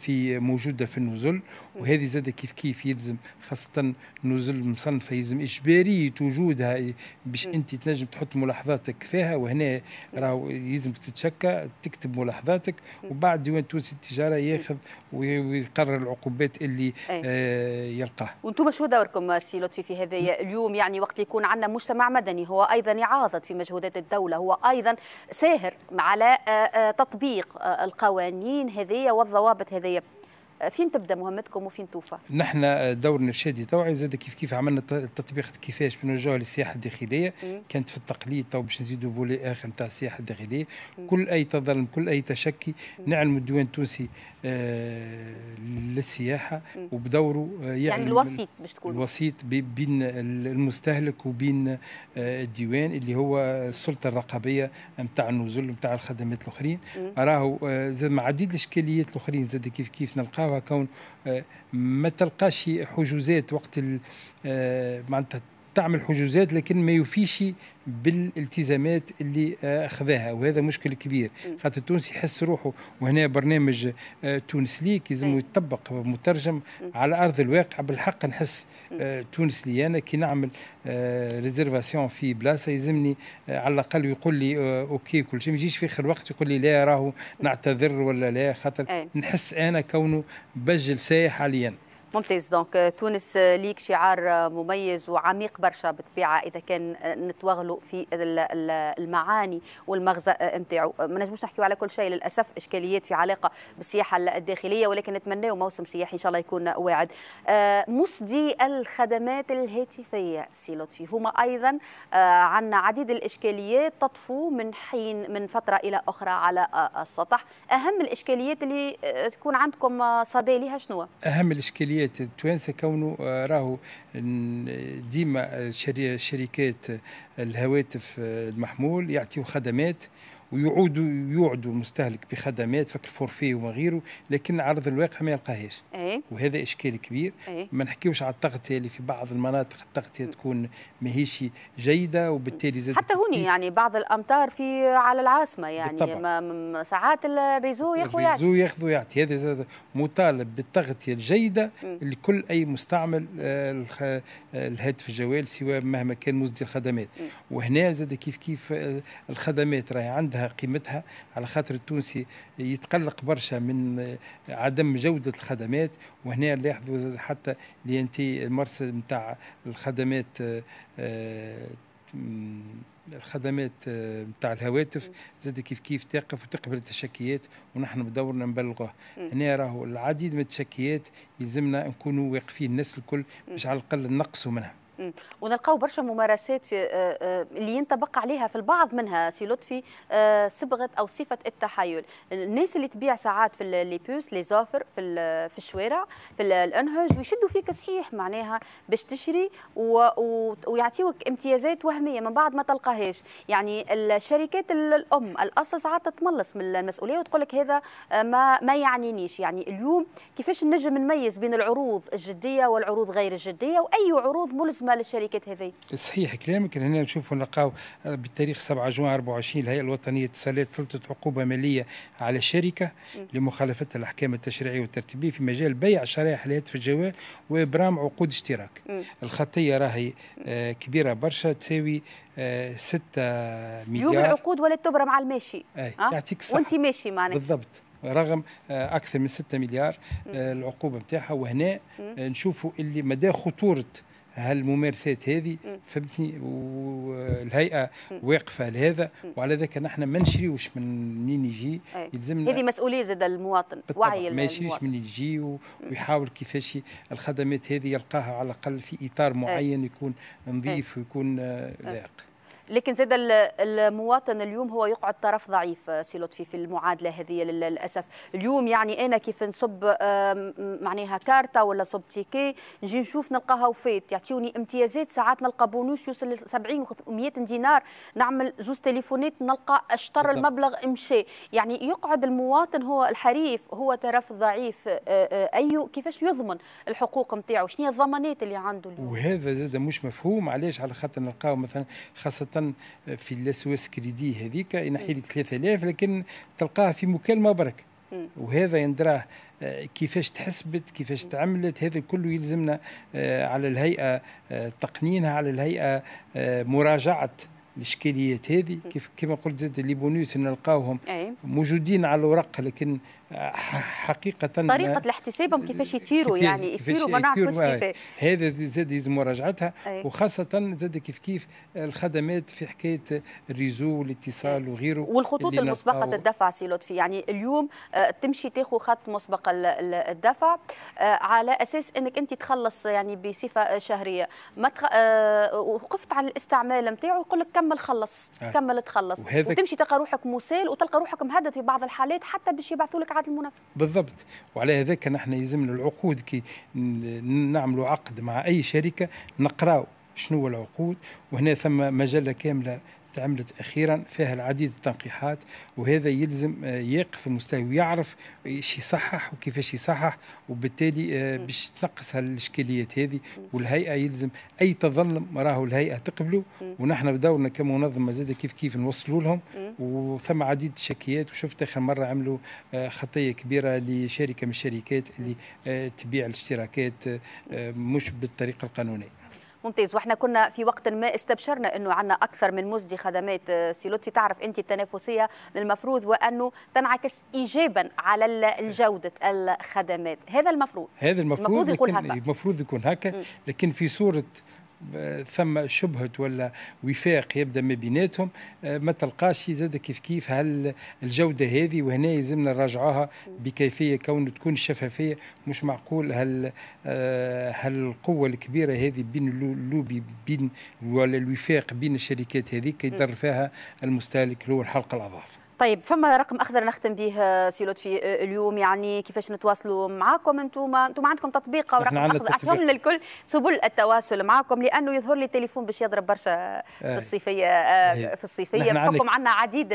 N: في موجوده في النزل وهذه زاد كيف كيف يلزم خاصه نزل مصنفه يلزم اجباريه وجودها باش انت تنجم تحط ملاحظاتك فيها وهنا راهو يلزمك تتشكى تكتب ملاحظاتك وبعد ديوان التونسي التجاره ياخذ ويقرر العقوبات اللي آه يلقاها.
A: وانتم شو دوركم سي لطفي في هذا اليوم يعني وقت يكون عندنا مجتمع مدني هو ايضا اعاضه في مجهودات الدوله هو ايضا ساهر على آه، آه، تطبيق آه، القوانين هذه والضوابط هذه فين تبدا مهمتكم وفين توفى؟
N: نحن دورنا الارشادي توعي زاد كيف كيف عملنا تطبيق كيفاش بنوجهوا للسياحه الداخليه كانت في التقليد تو باش نزيدوا بولي اخر نتاع السياحه الداخليه كل اي تظلم كل اي تشكي نعلم الديوان التونسي آه، للسياحه وبدوره آه، يعني, يعني الوسيط باش تكون الوسيط بين المستهلك وبين آه، الديوان اللي هو السلطه الرقابيه نتاع النزول نتاع الخدمات الاخرين راهو زاد عديد الاشكاليات الاخرين زاد كيف كيف نلقاوها كون ما تلقاش حجوزات وقت معناتها تعمل حجوزات لكن ما يفيش بالالتزامات اللي آه، اخذها وهذا مشكل كبير خاطر التونسي يحس روحه وهنا برنامج آه، تونس ليك لازم يطبق مترجم على ارض الواقع بالحق نحس آه، تونس لي انا كي نعمل ريزرفاسيون في بلاصه يلزمني على الاقل يقول لي اوكي كل شيء ما يجيش في اخر وقت يقول لي لا راهو نعتذر ولا لا خاطر نحس انا كونه بجل سايح عليا
A: ممتاز دونك تونس ليك شعار مميز وعميق برشا بالطبيعه اذا كان نتوغلوا في المعاني والمغزى نتاعو ما نجموش نحكيو على كل شيء للاسف اشكاليات في علاقه بالسياحه الداخليه ولكن نتمناو موسم سياحي ان شاء الله يكون واعد آه، مسدي الخدمات الهاتفيه سي لطفي هما ايضا آه، عندنا عديد الاشكاليات تطفو من حين من فتره الى اخرى على آه، السطح اهم الاشكاليات اللي تكون عندكم صدى لها شنو
N: اهم الاشكاليات عملية التوانسة كونه آه، راهو ديما شركات الهواتف آه، المحمول يعطيو خدمات ويعودوا يوعدوا المستهلك بخدمات فك الفورفي وما غيره لكن عرض الواقع ما يلقاهاش إيه. وهذا اشكال كبير إيه. ما نحكيوش على التغطيه اللي في بعض المناطق التغطيه تكون ماهيش جيده وبالتالي زاد حتى
A: هوني يعني بعض الامطار في على العاصمه يعني بالطبع. ما ساعات الريزو ياخذ ويعطي الريزو
N: ياخذ ويعطي هذا زاد مطالب بالتغطيه الجيده لكل اي مستعمل آه، آه، الهاتف الجوال سواء مهما كان مزدي الخدمات وهنا زاد كيف كيف آه، الخدمات راهي عندها عندها قيمتها على خاطر التونسي يتقلق برشا من عدم جودة الخدمات وهنا لاحظوا حتى اللي انت المرصد نتاع الخدمات آه، الخدمات نتاع آه، الهواتف زاد كيف كيف تقف وتقبل التشكيات ونحن بدورنا نبلغوه هنا راهو العديد من التشكيات يلزمنا نكونوا واقفين الناس الكل باش على الاقل نقصوا منها
A: ونلقاو برشا ممارسات آه، آه، اللي ينطبق عليها في البعض منها سي لطفي آه، صبغه او صفه التحايل الناس اللي تبيع ساعات في لي بوس لي زوفر في في الشوارع في الانهج ويشدوا فيك صحيح معناها باش تشري ويعطيوك امتيازات وهميه من بعد ما تلقاهاش يعني الشركات الام الاصل ساعات تتملص من المسؤوليه وتقول لك هذا ما ما يعنينيش يعني اليوم كيفاش نجم نميز بين العروض الجديه والعروض غير الجديه واي عروض ملزمه العامه لشركه هذه
N: صحيح كلامك هنا نشوفوا نلقاو بتاريخ 7 جوان 24 الهيئه الوطنيه للاتصالات سلطت عقوبه ماليه على الشركه لمخالفه الاحكام التشريعيه والترتيبيه في مجال بيع شرائح الهاتف الجوال وابرام عقود اشتراك الخطيه راهي آه، كبيره برشا تساوي 6 آه، مليار يوم العقود
A: ولا تبرم على الماشي أه؟ يعطيك وانت ماشي معناها
N: بالضبط رغم آه، اكثر من 6 مليار العقوبه نتاعها وهنا نشوفوا اللي مدى خطوره هالممارسات هذه فهمتني والهيئه واقفه لهذا وعلى ذاك نحن ما نشريوش من منين يجي يلزمنا هذه
A: مسؤوليه زاد المواطن وعي المواطن ما يشريش من
N: يجي ويحاول كيفاش الخدمات هذه يلقاها على الاقل في اطار معين يكون نظيف ويكون آه، لائق
A: لكن زاد المواطن اليوم هو يقعد طرف ضعيف آه، سي لطفي في المعادله هذه للاسف اليوم يعني انا كيف نصب آه، معناها كارتا ولا صب تيكي نجي نشوف نلقاها وفيت يعطيوني امتيازات ساعات نلقى بونوس يوصل ل 70 و100 دينار نعمل زوز تليفونات نلقى اشطر المبلغ امشي يعني يقعد المواطن هو الحريف هو طرف ضعيف آه، اي كيفاش يضمن الحقوق نتاعو شنو هي الضمانات اللي عنده
N: اليوم وهذا زاد مش مفهوم علاش على خاطر نلقاو مثلا خاصه في السويس كريدي هذيك ينحي لك 3000 لكن تلقاه في مكالمه برك وهذا يندراه كيفاش تحسبت كيفاش تعملت هذا كله يلزمنا آه، على الهيئه آه، تقنينها على الهيئه آه، مراجعه الاشكاليات هذه كيف كما قلت زاد لي بونوس نلقاوهم موجودين على الورق لكن حقيقة طريقة
A: الاحتساب كيفاش يطيروا يعني يطيروا ما نعرفوش كيفاش
N: هذا زاد يلزم مراجعتها وخاصة زاد كيف كيف الخدمات في حكاية الريزو والاتصال وغيره والخطوط المسبقة و...
A: الدفع سي لطفي يعني اليوم آه، تمشي تاخذ خط مسبق الدفع آه، على أساس أنك أنت تخلص يعني بصفة شهرية ما تخ... آه، وقفت على الاستعمال نتاعو يقول لك كمل خلص كمل تخلص وتمشي تلقى روحك مسال وتلقى روحك مهدد في بعض الحالات حتى باش يبعثوا لك لمراعاه المنافس
N: بالضبط وعلى هذاك نحن يلزمنا العقود كي نعملوا عقد مع اي شركه نقراو شنو هو العقود وهنا ثم مجله كامله تعملت أخيرا فيها العديد التنقيحات وهذا يلزم آه، يقف المستوي ويعرف ايش يصحح وكيفاش يصحح وبالتالي آه، باش تنقص هالإشكاليات هذه والهيئة يلزم أي تظلم راهو الهيئة تقبله ونحن بدورنا كمنظمة زادة كيف كيف نوصلوا لهم وثم عديد الشكيات وشفت آخر مرة عملوا آه، خطية كبيرة لشركة من الشركات اللي تبيع الاشتراكات مش بالطريقة القانونية
A: ممتاز واحنا كنا في وقت ما استبشرنا انه عندنا اكثر من مزدي خدمات آه، سيلوتي تعرف انت التنافسيه المفروض وانه تنعكس ايجابا على جوده الخدمات هذا المفروض
N: هذا المفروض المفروض يكون هكا المفروض يكون هكا لكن في صوره ثم شبهة ولا وفاق يبدا ما بيناتهم آه، ما تلقاش زاد كيف كيف هل الجوده هذه وهنا يلزمنا نراجعوها بكيفيه كون تكون الشفافيه مش معقول هل آه، هل القوه الكبيره هذه بين اللوبي بين ولا الوفاق بين الشركات هذه كيضر فيها المستهلك اللي هو الحلقه الاضعف
A: طيب فما رقم اخضر نختم به آه، سي لطفي آه، اليوم يعني كيفاش نتواصلوا معاكم انتم آه، انتم عندكم تطبيق او رقم اخضر اعطيهم للكل سبل التواصل معاكم لانه يظهر لي التليفون باش يضرب برشا في الصيفيه في الصيفيه بحكم عندنا عديد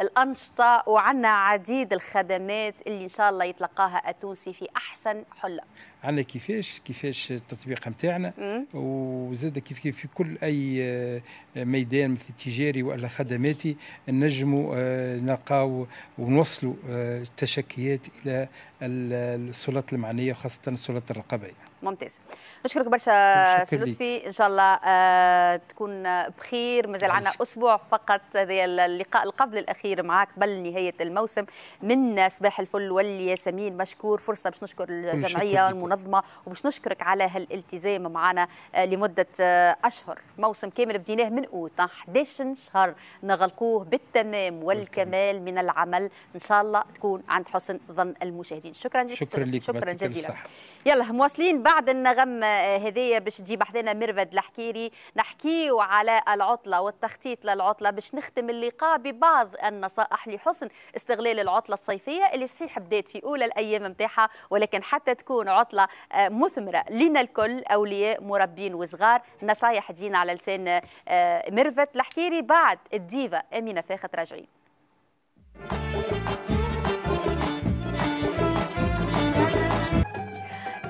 A: الانشطه وعندنا عديد الخدمات اللي ان شاء الله يتلقاها التونسي في احسن حله
N: على كيفاش كيفاش التطبيق نتاعنا وزاد كيف كيف في كل اي آه، ميدان في التجاري ولا خدماتي نجموا آه، نلقاو ونوصلوا آه، التشكيات الى السلطات المعنيه وخاصه السلطات الرقابيه
A: ممتاز نشكرك برشا سي لطفي ان شاء الله آه، تكون آه، بخير مازال عندنا اسبوع فقط هذا اللقاء القبل الاخير معك قبل نهايه الموسم من صباح الفل والياسمين مشكور فرصه باش نشكر الجمعيه والمنظمه وباش نشكرك على هالالتزام معنا آه، لمده اشهر موسم كامل بديناه من اوت 11 شهر نغلقوه بالتمام والكمال من العمل ان شاء الله تكون عند حسن ظن المشاهدين شكرا جزيلا شكرا, شكرا جزيلا يلا مواصلين بعد بعد النغم آه، هذية باش تجيب حدانا مرفد الحكيري نحكيو على العطلة والتخطيط للعطلة باش نختم اللقاء ببعض النصائح لحسن استغلال العطلة الصيفية اللي صحيح بدات في أولى الأيام متاعها ولكن حتى تكون عطلة آه، مثمرة لنا الكل أولياء مربين وصغار نصايح دينا على لسان آه، مرفد الحكيري بعد الديفا أمينة فاخت راجعين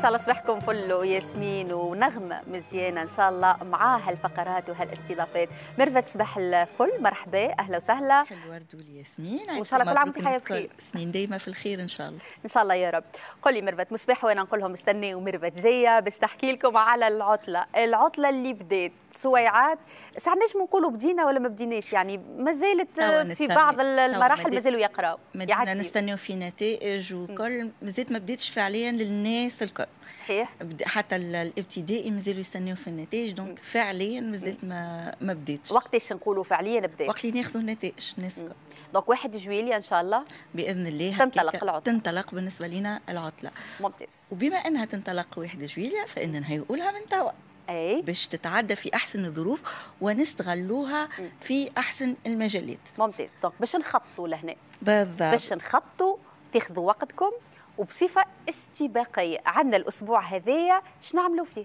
A: شاء الله صباحكم فل وياسمين ونغمة مزيانة إن شاء الله مع هالفقرات وهالاستضافات ميرفت صباح الفل مرحبا أهلا وسهلا الورد والياسمين
O: وإن شاء الله كل عام وأنتم حياة بخير سنين
A: دايما في الخير إن شاء الله إن شاء الله يا رب قولي ميرفت مصباح وأنا نقول لهم استني ميرفت جاية باش تحكي لكم على العطلة العطلة اللي بدات سويعات ساعة نجم نقولوا بدينا ولا ما بديناش يعني ما زالت في بعض المراحل ما زالوا يقراوا مدينا نستنيو
O: في نتائج وكل ما زالت ما بديتش فعليا للناس الكل صحيح حتى الابتدائي مازالوا يستناو في النتائج دونك فعليا مازالت ما ما بديتش وقتاش نقولوا فعليا بدات وقت اللي ناخذوا النتائج نسكر دونك 1 جويليا ان شاء الله باذن الله تنطلق العطله تنطلق بالنسبه لنا العطله ممتاز وبما انها تنطلق 1 جويليا فان نهيئوا من توا اي باش تتعدى في احسن الظروف ونستغلوها
A: في احسن المجالات ممتاز دونك باش نخططوا لهنا
O: بالضبط باش
A: نخططوا تاخذوا وقتكم وبصفه استباقيه عندنا الاسبوع هذايا
O: شنعملوا فيه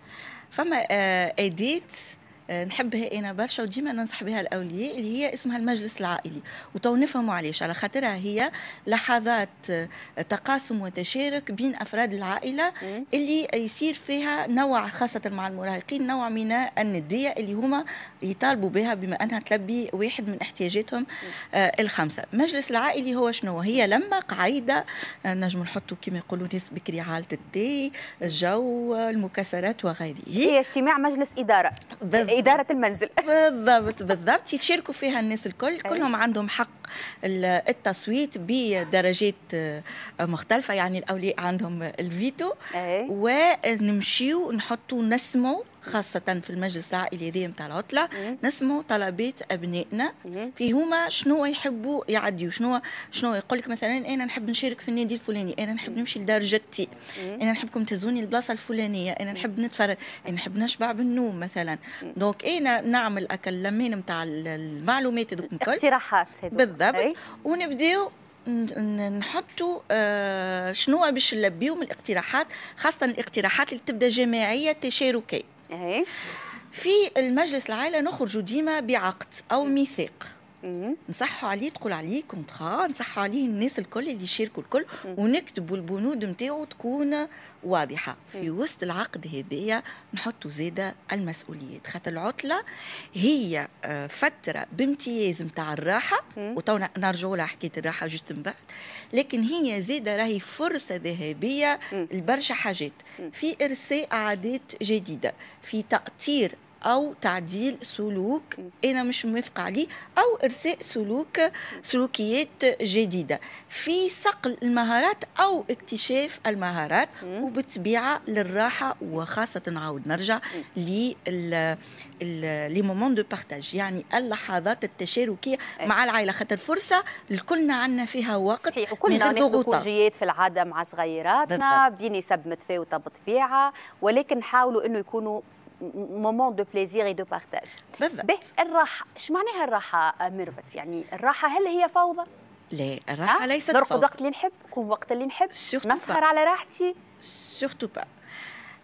O: فما ايديت آه، نحبها انا برشا وديما ننصح بها الاولياء اللي هي اسمها المجلس العائلي وتو نفهموا علاش على خاطرها هي لحظات تقاسم وتشارك بين افراد العائله اللي يصير فيها نوع خاصه مع المراهقين نوع من النديه اللي هما يطالبوا بها بما انها تلبي واحد من احتياجاتهم آه، الخمسه مجلس العائلي هو شنو هي لما قعيده آه، نجم نحطوا كما يقولوا ناس بكري عاله الدي الجو المكسرات وغيره هي اجتماع مجلس اداره بالضبط اداره المنزل بالضبط بالضبط يتشاركوا فيها الناس الكل أيوة. كلهم عندهم حق التصويت بدرجات آه، مختلفه يعني الاولياء عندهم الفيتو إيه. ونمشيو نحطوا نسموا خاصة في المجلس العائلي هذا نتاع العطلة نسمو طلبات أبنائنا في هما شنو يحبوا يعديوا شنو شنو يقول لك مثلا أنا نحب نشارك في النادي الفلاني أنا نحب نمشي لدار جدتي أنا نحبكم تهزوني البلاصة الفلانية أنا نحب نتفرج أنا نحب نشبع بالنوم مثلا دونك أنا نعمل أكل لمين نتاع المعلومات هذوك الكل اقتراحات بالضبط بالضبط ونبداو نحطوا آه، شنو باش نلبيو من الاقتراحات خاصه الاقتراحات اللي تبدا جماعيه تشاركيه في المجلس العائله نخرجوا ديما بعقد او ميثاق نصحوا عليه تقول عليه كونترا نصحوا عليه الناس الكل اللي يشاركوا الكل ونكتبوا البنود نتاعو تكون واضحه في وسط العقد هذايا نحطوا زاده المسؤوليات خاطر العطله هي آه، فتره بامتياز نتاع الراحه وتو نرجعوا لها حكايه الراحه جوست من بعد لكن هي زاده راهي فرصه ذهبيه لبرشا حاجات في ارساء عادات جديده في تاطير او تعديل سلوك انا مش موافقه عليه او ارساء سلوك سلوكيات جديده في صقل المهارات او اكتشاف المهارات وبالطبيعه للراحه وخاصه نعاود نرجع لي مومون دو بارتاج يعني
A: اللحظات التشاركيه إيه. مع العائله خاطر فرصه الكلنا عندنا فيها وقت صحيح وكلنا ضغوطات في العاده مع صغيراتنا بديني سب متفاوته بالطبيعه ولكن نحاولوا انه يكونوا مومون دو بليزير اي دو بارتاج بالضبط الراحه ايش معناها الراحه ميرفت يعني الراحه هل هي فوضى
O: لا الراحه ليست نرقد فوضى. وقت
A: اللي نحب نقوم وقت اللي نحب نسهر على راحتي سورتو با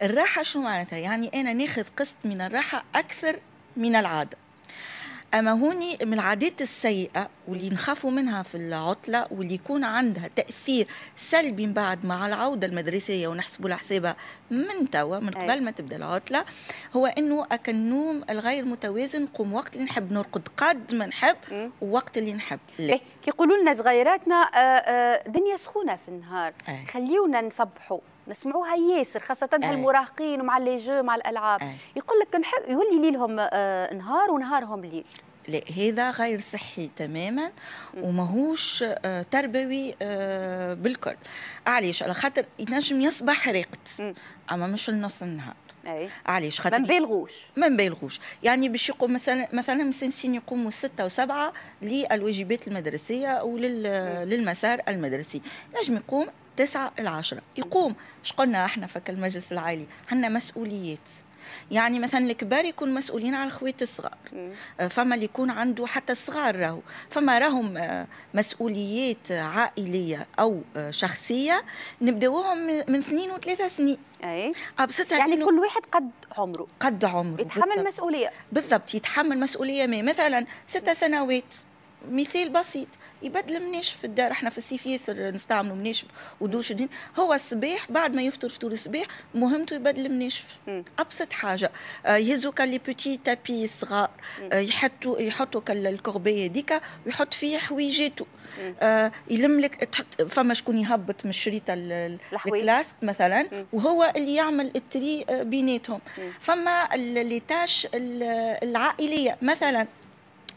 A: الراحه
O: شو معناتها يعني انا ناخذ قسط من الراحه اكثر من العاده اما هوني من العادات السيئه واللي نخافوا منها في العطله واللي يكون عندها تاثير سلبي من بعد مع العوده المدرسيه ونحسبوا حسابها من توا من قبل أيوة. ما تبدا العطله هو انه النوم الغير متوازن قوم وقت اللي نحب نرقد
A: قد ما نحب ووقت اللي نحب ليه كيقولوا لنا صغيراتنا آه، آه، دنيا سخونه في النهار خليونا نصبحوا نسمعوها ياسر خاصه آه. المراهقين ومع لي جو مع الالعاب آه. يقول لك نحب يولي ليلهم آه نهار ونهارهم ليل لا هذا غير صحي
O: تماما وماهوش آه تربوي آه بالكل علاش على خاطر ينجم يصبح ريقت اما مش لنص النهار أي. علاش خاطر ما نبالغوش ما نبالغوش يعني باش يقوم مثلا مثلا مسنسين يقوموا ستة وسبعة للواجبات المدرسية وللمسار المدرسي نجم يقوم تسعة العشرة يقوم شقلنا احنا فك المجلس العالي عندنا مسؤوليات يعني مثلا الكبار يكون مسؤولين على الخوات الصغار فما اللي يكون عنده حتى الصغار راهو فما راهم آه، مسؤوليات عائليه او آه، شخصيه نبداوهم من اثنين وثلاثه سنين اي ابسطها يعني كل واحد قد عمره قد عمره يتحمل بالضبط. مسؤوليه بالضبط يتحمل مسؤوليه ما مثلا ستة سنوات مثال بسيط يبدل مناشف في الدار احنا في الصيف ياسر نستعملوا مناشف ودوش دين هو الصباح بعد ما يفطر فطور الصباح مهمته يبدل مناشف ابسط حاجه يهزوا كلي بوتي تابي صغار يحطوا آه، يحطوا كالكوربيه هذيك ويحط فيه حويجاته آه، يلم لك تحط فما شكون يهبط من الشريطه الكلاس مثلا وهو اللي يعمل التري آه، بيناتهم فما لي العائليه مثلا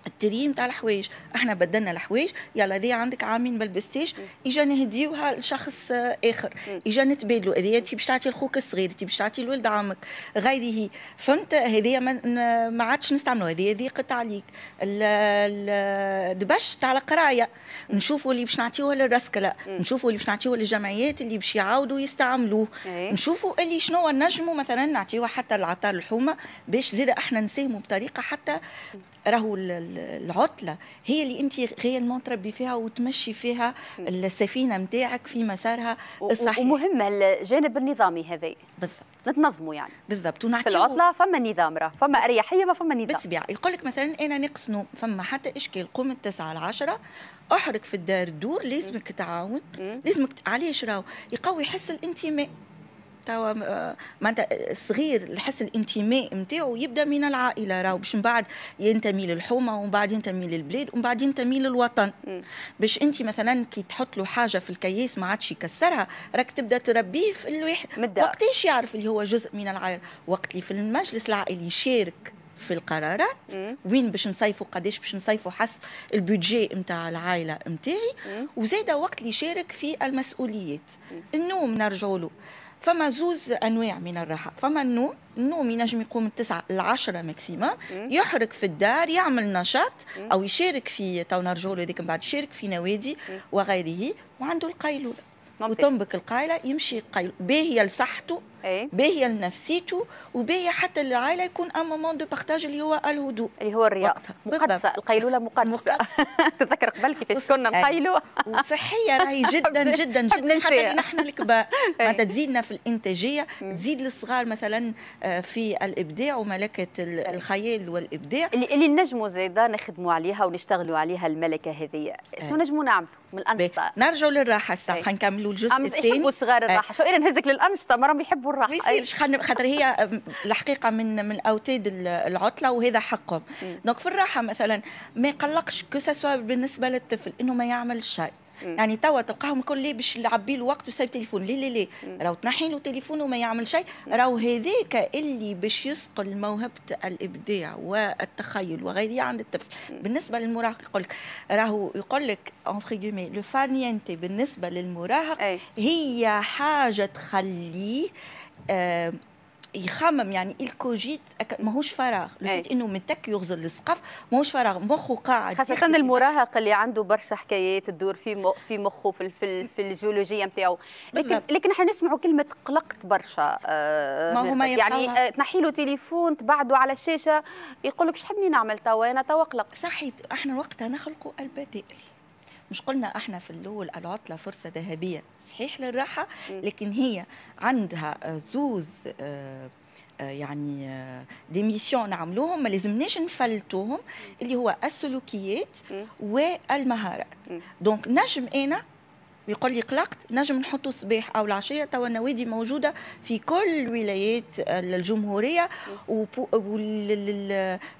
O: التريين تاع الحوايج احنا بدلنا الحوايج يلا ذي عندك عامين ما لبستيش اجا نهديوها لشخص آه، اخر اجا نتبادلوا هذه انت باش تعطي لخوك الصغير انت باش تعطي لولد عمك غيره فهمت هذه ما عادش نستعملوا هذه هذه قطع عليك الدبش تاع القرايه نشوفوا اللي باش نعطيوه للرسكله نشوفوا اللي باش نعطيوه للجمعيات اللي باش يعاودوا يستعملوه إيه. نشوفوا اللي شنو نجموا مثلا نعطيوه حتى العطار الحومه باش زاد احنا نساهموا بطريقه حتى راهو العطله هي اللي انت غير تربي فيها وتمشي فيها السفينه
A: نتاعك في مسارها الصحيح ومهمه الجانب النظامي هذا بالضبط نتنظموا يعني بالضبط
O: ونعطيو في العطله
A: فما نظام راه فما اريحيه ما فما نظام بالطبيعه يقول لك مثلا انا نقص نوم
O: فما حتى اشكال قوم التسعه العشرة احرق في الدار دور لازمك تعاون لازمك علاش راهو يقوي حس الانتماء توا آه، معناتها آه، صغير الحس الانتماء نتاعو يبدا من العائله راهو باش من بعد ينتمي للحومه ومن بعد ينتمي للبلاد ومن بعد ينتمي للوطن باش انت مثلا كي تحط له حاجه في الكياس ما عادش يكسرها راك تبدا تربيه في الواحد وقتاش يعرف اللي هو جزء من العائله وقت اللي في المجلس العائلي يشارك في القرارات مم. وين باش نصيفوا قداش باش نصيفوا حسب البودجي نتاع العائله نتاعي وزاده وقت اللي يشارك في المسؤوليات النوم نرجعوا له فما زوز انواع من الراحه فما النوم النوم ينجم يقوم من 9 ل 10 ماكسيموم يحرك في الدار يعمل نشاط او يشارك في تو نرجعوا هذيك من بعد يشارك في نوادي وغيره وعنده القيلوله وتنبك القايله يمشي قيل باهيه لصحته باهيه لنفسيته وباهيه حتى للعائله يكون ان مومون دو بارتاج اللي هو الهدوء اللي هو الرياضه مقدسه القيلوله مقدسه تذكر
A: قبل كيفاش كنا نقيلوا وصحيه راهي جدا
O: جدا جدا حتى نحن الكبار إيه. معناتها تزيدنا في الانتاجيه تزيد للصغار مثلا آه، في الابداع وملكه إيه. الخيال والابداع اللي اللي نجموا زاده نخدموا
A: عليها ونشتغلوا عليها الملكه هذه شنو إيه. نجموا نعملوا من الانشطه نرجع للراحه هسه حنكملوا إيه. الجزء الثاني يحبوا صغار آه. الراحه شو قلنا نهزك للانشطه ما راهم يحبوا الراحه ايه. خاطر هي
O: الحقيقه من من اوتيد العطله وهذا حقهم دونك في الراحه مثلا ما يقلقش كو بالنسبه للطفل انه ما يعمل شيء يعني توا تلقاهم كل ليه باش يعبي له وقت وسايب تليفون لي لي لي راهو تنحي له تليفون وما يعمل شيء راهو هذاك اللي باش يسقل موهبه الابداع والتخيل وغيره عند الطفل بالنسبه للمراهق يقول لك راهو يقول لك اونتري لو فارنيانتي بالنسبه للمراهق هي حاجه تخليه آه يخمم يعني الكوجيت ماهوش فراغ إيه. لقيت انه تك يغزل السقف ماهوش فراغ مخه
A: قاعد خاصه المراهق اللي عنده برشا حكايات تدور في في مخه في في, في الجيولوجيا نتاعو لكن لكن احنا نسمعوا كلمه قلقت برشا آه، ما هو ما يعني تنحي له تليفون تبعده على الشاشه يقول لك شحبني نعمل توا انا توا قلق صحيت احنا وقتها نخلقوا البدائل مش
O: قلنا احنا في الاول العطله فرصه ذهبيه صحيح للراحه لكن هي عندها آه، زوز آه، آه، يعني ديميسيون نعملوهم ما لازمناش نفلتوهم اللي هو السلوكيات والمهارات دونك نجم انا ويقول لي قلقت نجم نحطوا الصباح او العشيه توا النوادي موجوده في كل ولايات الجمهوريه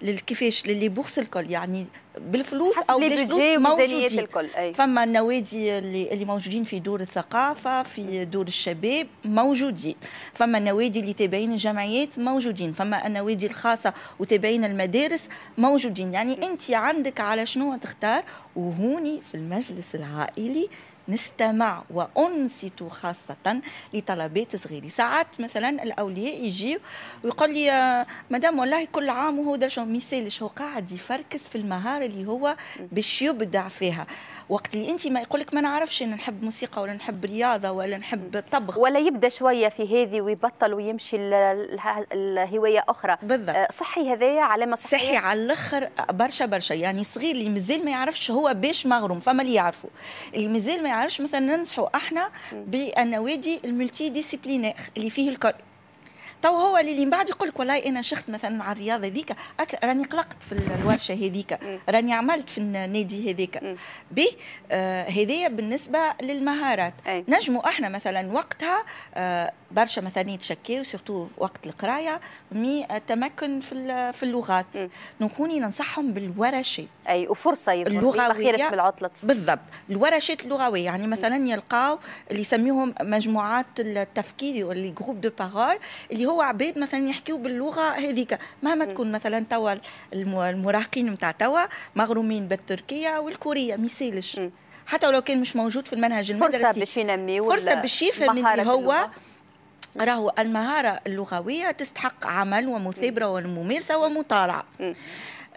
O: وكيفاش للي بورس الكل يعني بالفلوس او بالفلوس موجودين الكل. أي. فما النوادي اللي, اللي موجودين في دور الثقافه في دور الشباب موجودين فما النوادي اللي تابعين الجمعيات موجودين فما النوادي الخاصه وتابعين المدارس موجودين يعني انت عندك على شنو تختار وهوني في المجلس العائلي نستمع وانصت خاصه لطلبات صغيري ساعات مثلا الاولياء يجي ويقول لي مدام والله كل عام وهو درجه مثال هو قاعد يفركس في المهاره اللي هو باش يبدع فيها وقت اللي انت ما يقول لك ما نعرفش ان نحب موسيقى ولا
A: نحب رياضه ولا نحب طبخ ولا يبدا شويه في هذه ويبطل ويمشي لهوايه اخرى بالضبط آه، صحي هذايا علامه صحيه صحي على الاخر برشا برشا يعني
O: صغير اللي مازال ما يعرفش هو باش مغروم فما اللي يعرفوا اللي مازال ما يعرفش مثلا ننصحوا احنا بالنوادي الملتي ديسيبلينير اللي فيه الكل تو هو اللي من بعد يقول لك والله انا شخت مثلا على الرياضه هذيك راني قلقت في الورشه هذيك راني عملت في النادي هذيك بي آه هذايا بالنسبه للمهارات أي. نجموا احنا مثلا وقتها آه برشا مثلا يتشكيو سورتو وقت القرايه مي التمكن في في اللغات نكوني ننصحهم بالورشات اي وفرصه اللغويه العطله بالضبط الورشات اللغويه يعني مثلا يلقاو اللي يسميهم مجموعات التفكير واللي جروب دو بارول اللي هو عباد مثلا يحكيو باللغه هذيك مهما تكون مثلا توا المراهقين نتاع توا مغرومين بالتركيه والكوريه ما يسالش حتى ولو كان مش موجود في المنهج المدرسي فرصه باش ينميو فرصه باش يفهم اللي هو راهو المهارة اللغوية تستحق عمل ومثابرة وممارسة ومطالعة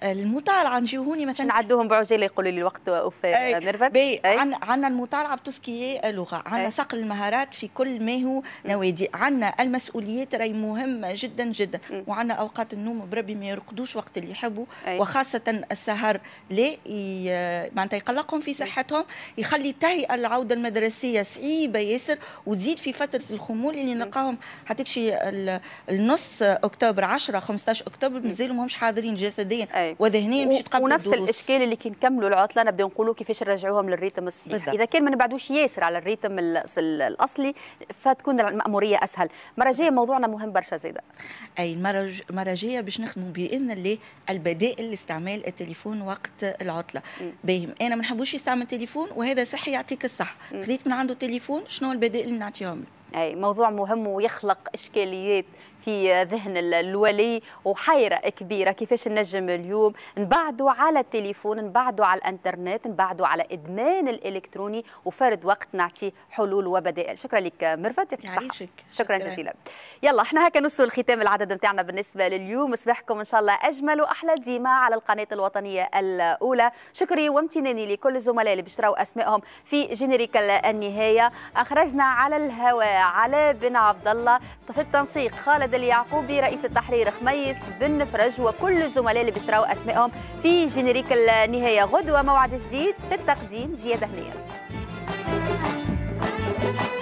O: المطالعه نجيوهوني مثلا نعدوهم بعجله يقولوا لي الوقت وفاء إيه، آه، ميرفت عندنا إيه؟ عن المطالعه بتسكي لغه عندنا صقل إيه. المهارات في كل ما هو نوادي عندنا المسؤوليات راهي مهمه جدا جدا وعندنا اوقات النوم بربي ما يرقدوش وقت اللي يحبوا وخاصه السهر لا معناتها يقلقهم في صحتهم يخلي التهيئه العوده المدرسيه صعيبه ياسر وتزيد في فتره الخمول اللي نلقاهم حتى النص اكتوبر 10 15 اكتوبر مازالوا ماهمش حاضرين جسديا طيب. وذهنيا مش تقبل ونفس الاشكال
A: اللي كي نكملوا العطله نبداو نقولوا كيفاش نرجعوهم للريتم الصحيح بالضبط. اذا كان ما نبعدوش ياسر على الريتم الاصلي فتكون الماموريه اسهل مره جايه موضوعنا مهم برشا زيدا
O: اي المره الجايه باش نخدموا بان اللي البدائل لاستعمال التليفون وقت العطله باهم انا ما نحبوش يستعمل تليفون وهذا صحي يعطيك الصح خذيت من عنده تليفون
A: شنو البدائل اللي نعطيهم له أي موضوع مهم ويخلق إشكاليات في ذهن الولي وحيرة كبيرة كيفاش نجم اليوم نبعدوا على التليفون نبعدوا على الانترنت نبعدوا على إدمان الإلكتروني وفرد وقت نعطي حلول وبدائل شكرا لك مرفت يعطيك يعني شكرا جزيلا يلا احنا هكا نوصل الختام العدد نتاعنا بالنسبة لليوم صباحكم إن شاء الله أجمل وأحلى ديما على القناة الوطنية الأولى شكري وامتناني لكل الزملاء اللي بيشتروا أسمائهم في جينيريك النهاية أخرجنا على الهواء علاء بن عبد الله في التنسيق خالد اليعقوبي رئيس التحرير خميس بن فرج وكل الزملاء اللي بيشتروا اسمائهم في جينيريك النهايه غدوه موعد جديد في التقديم زياده هنيه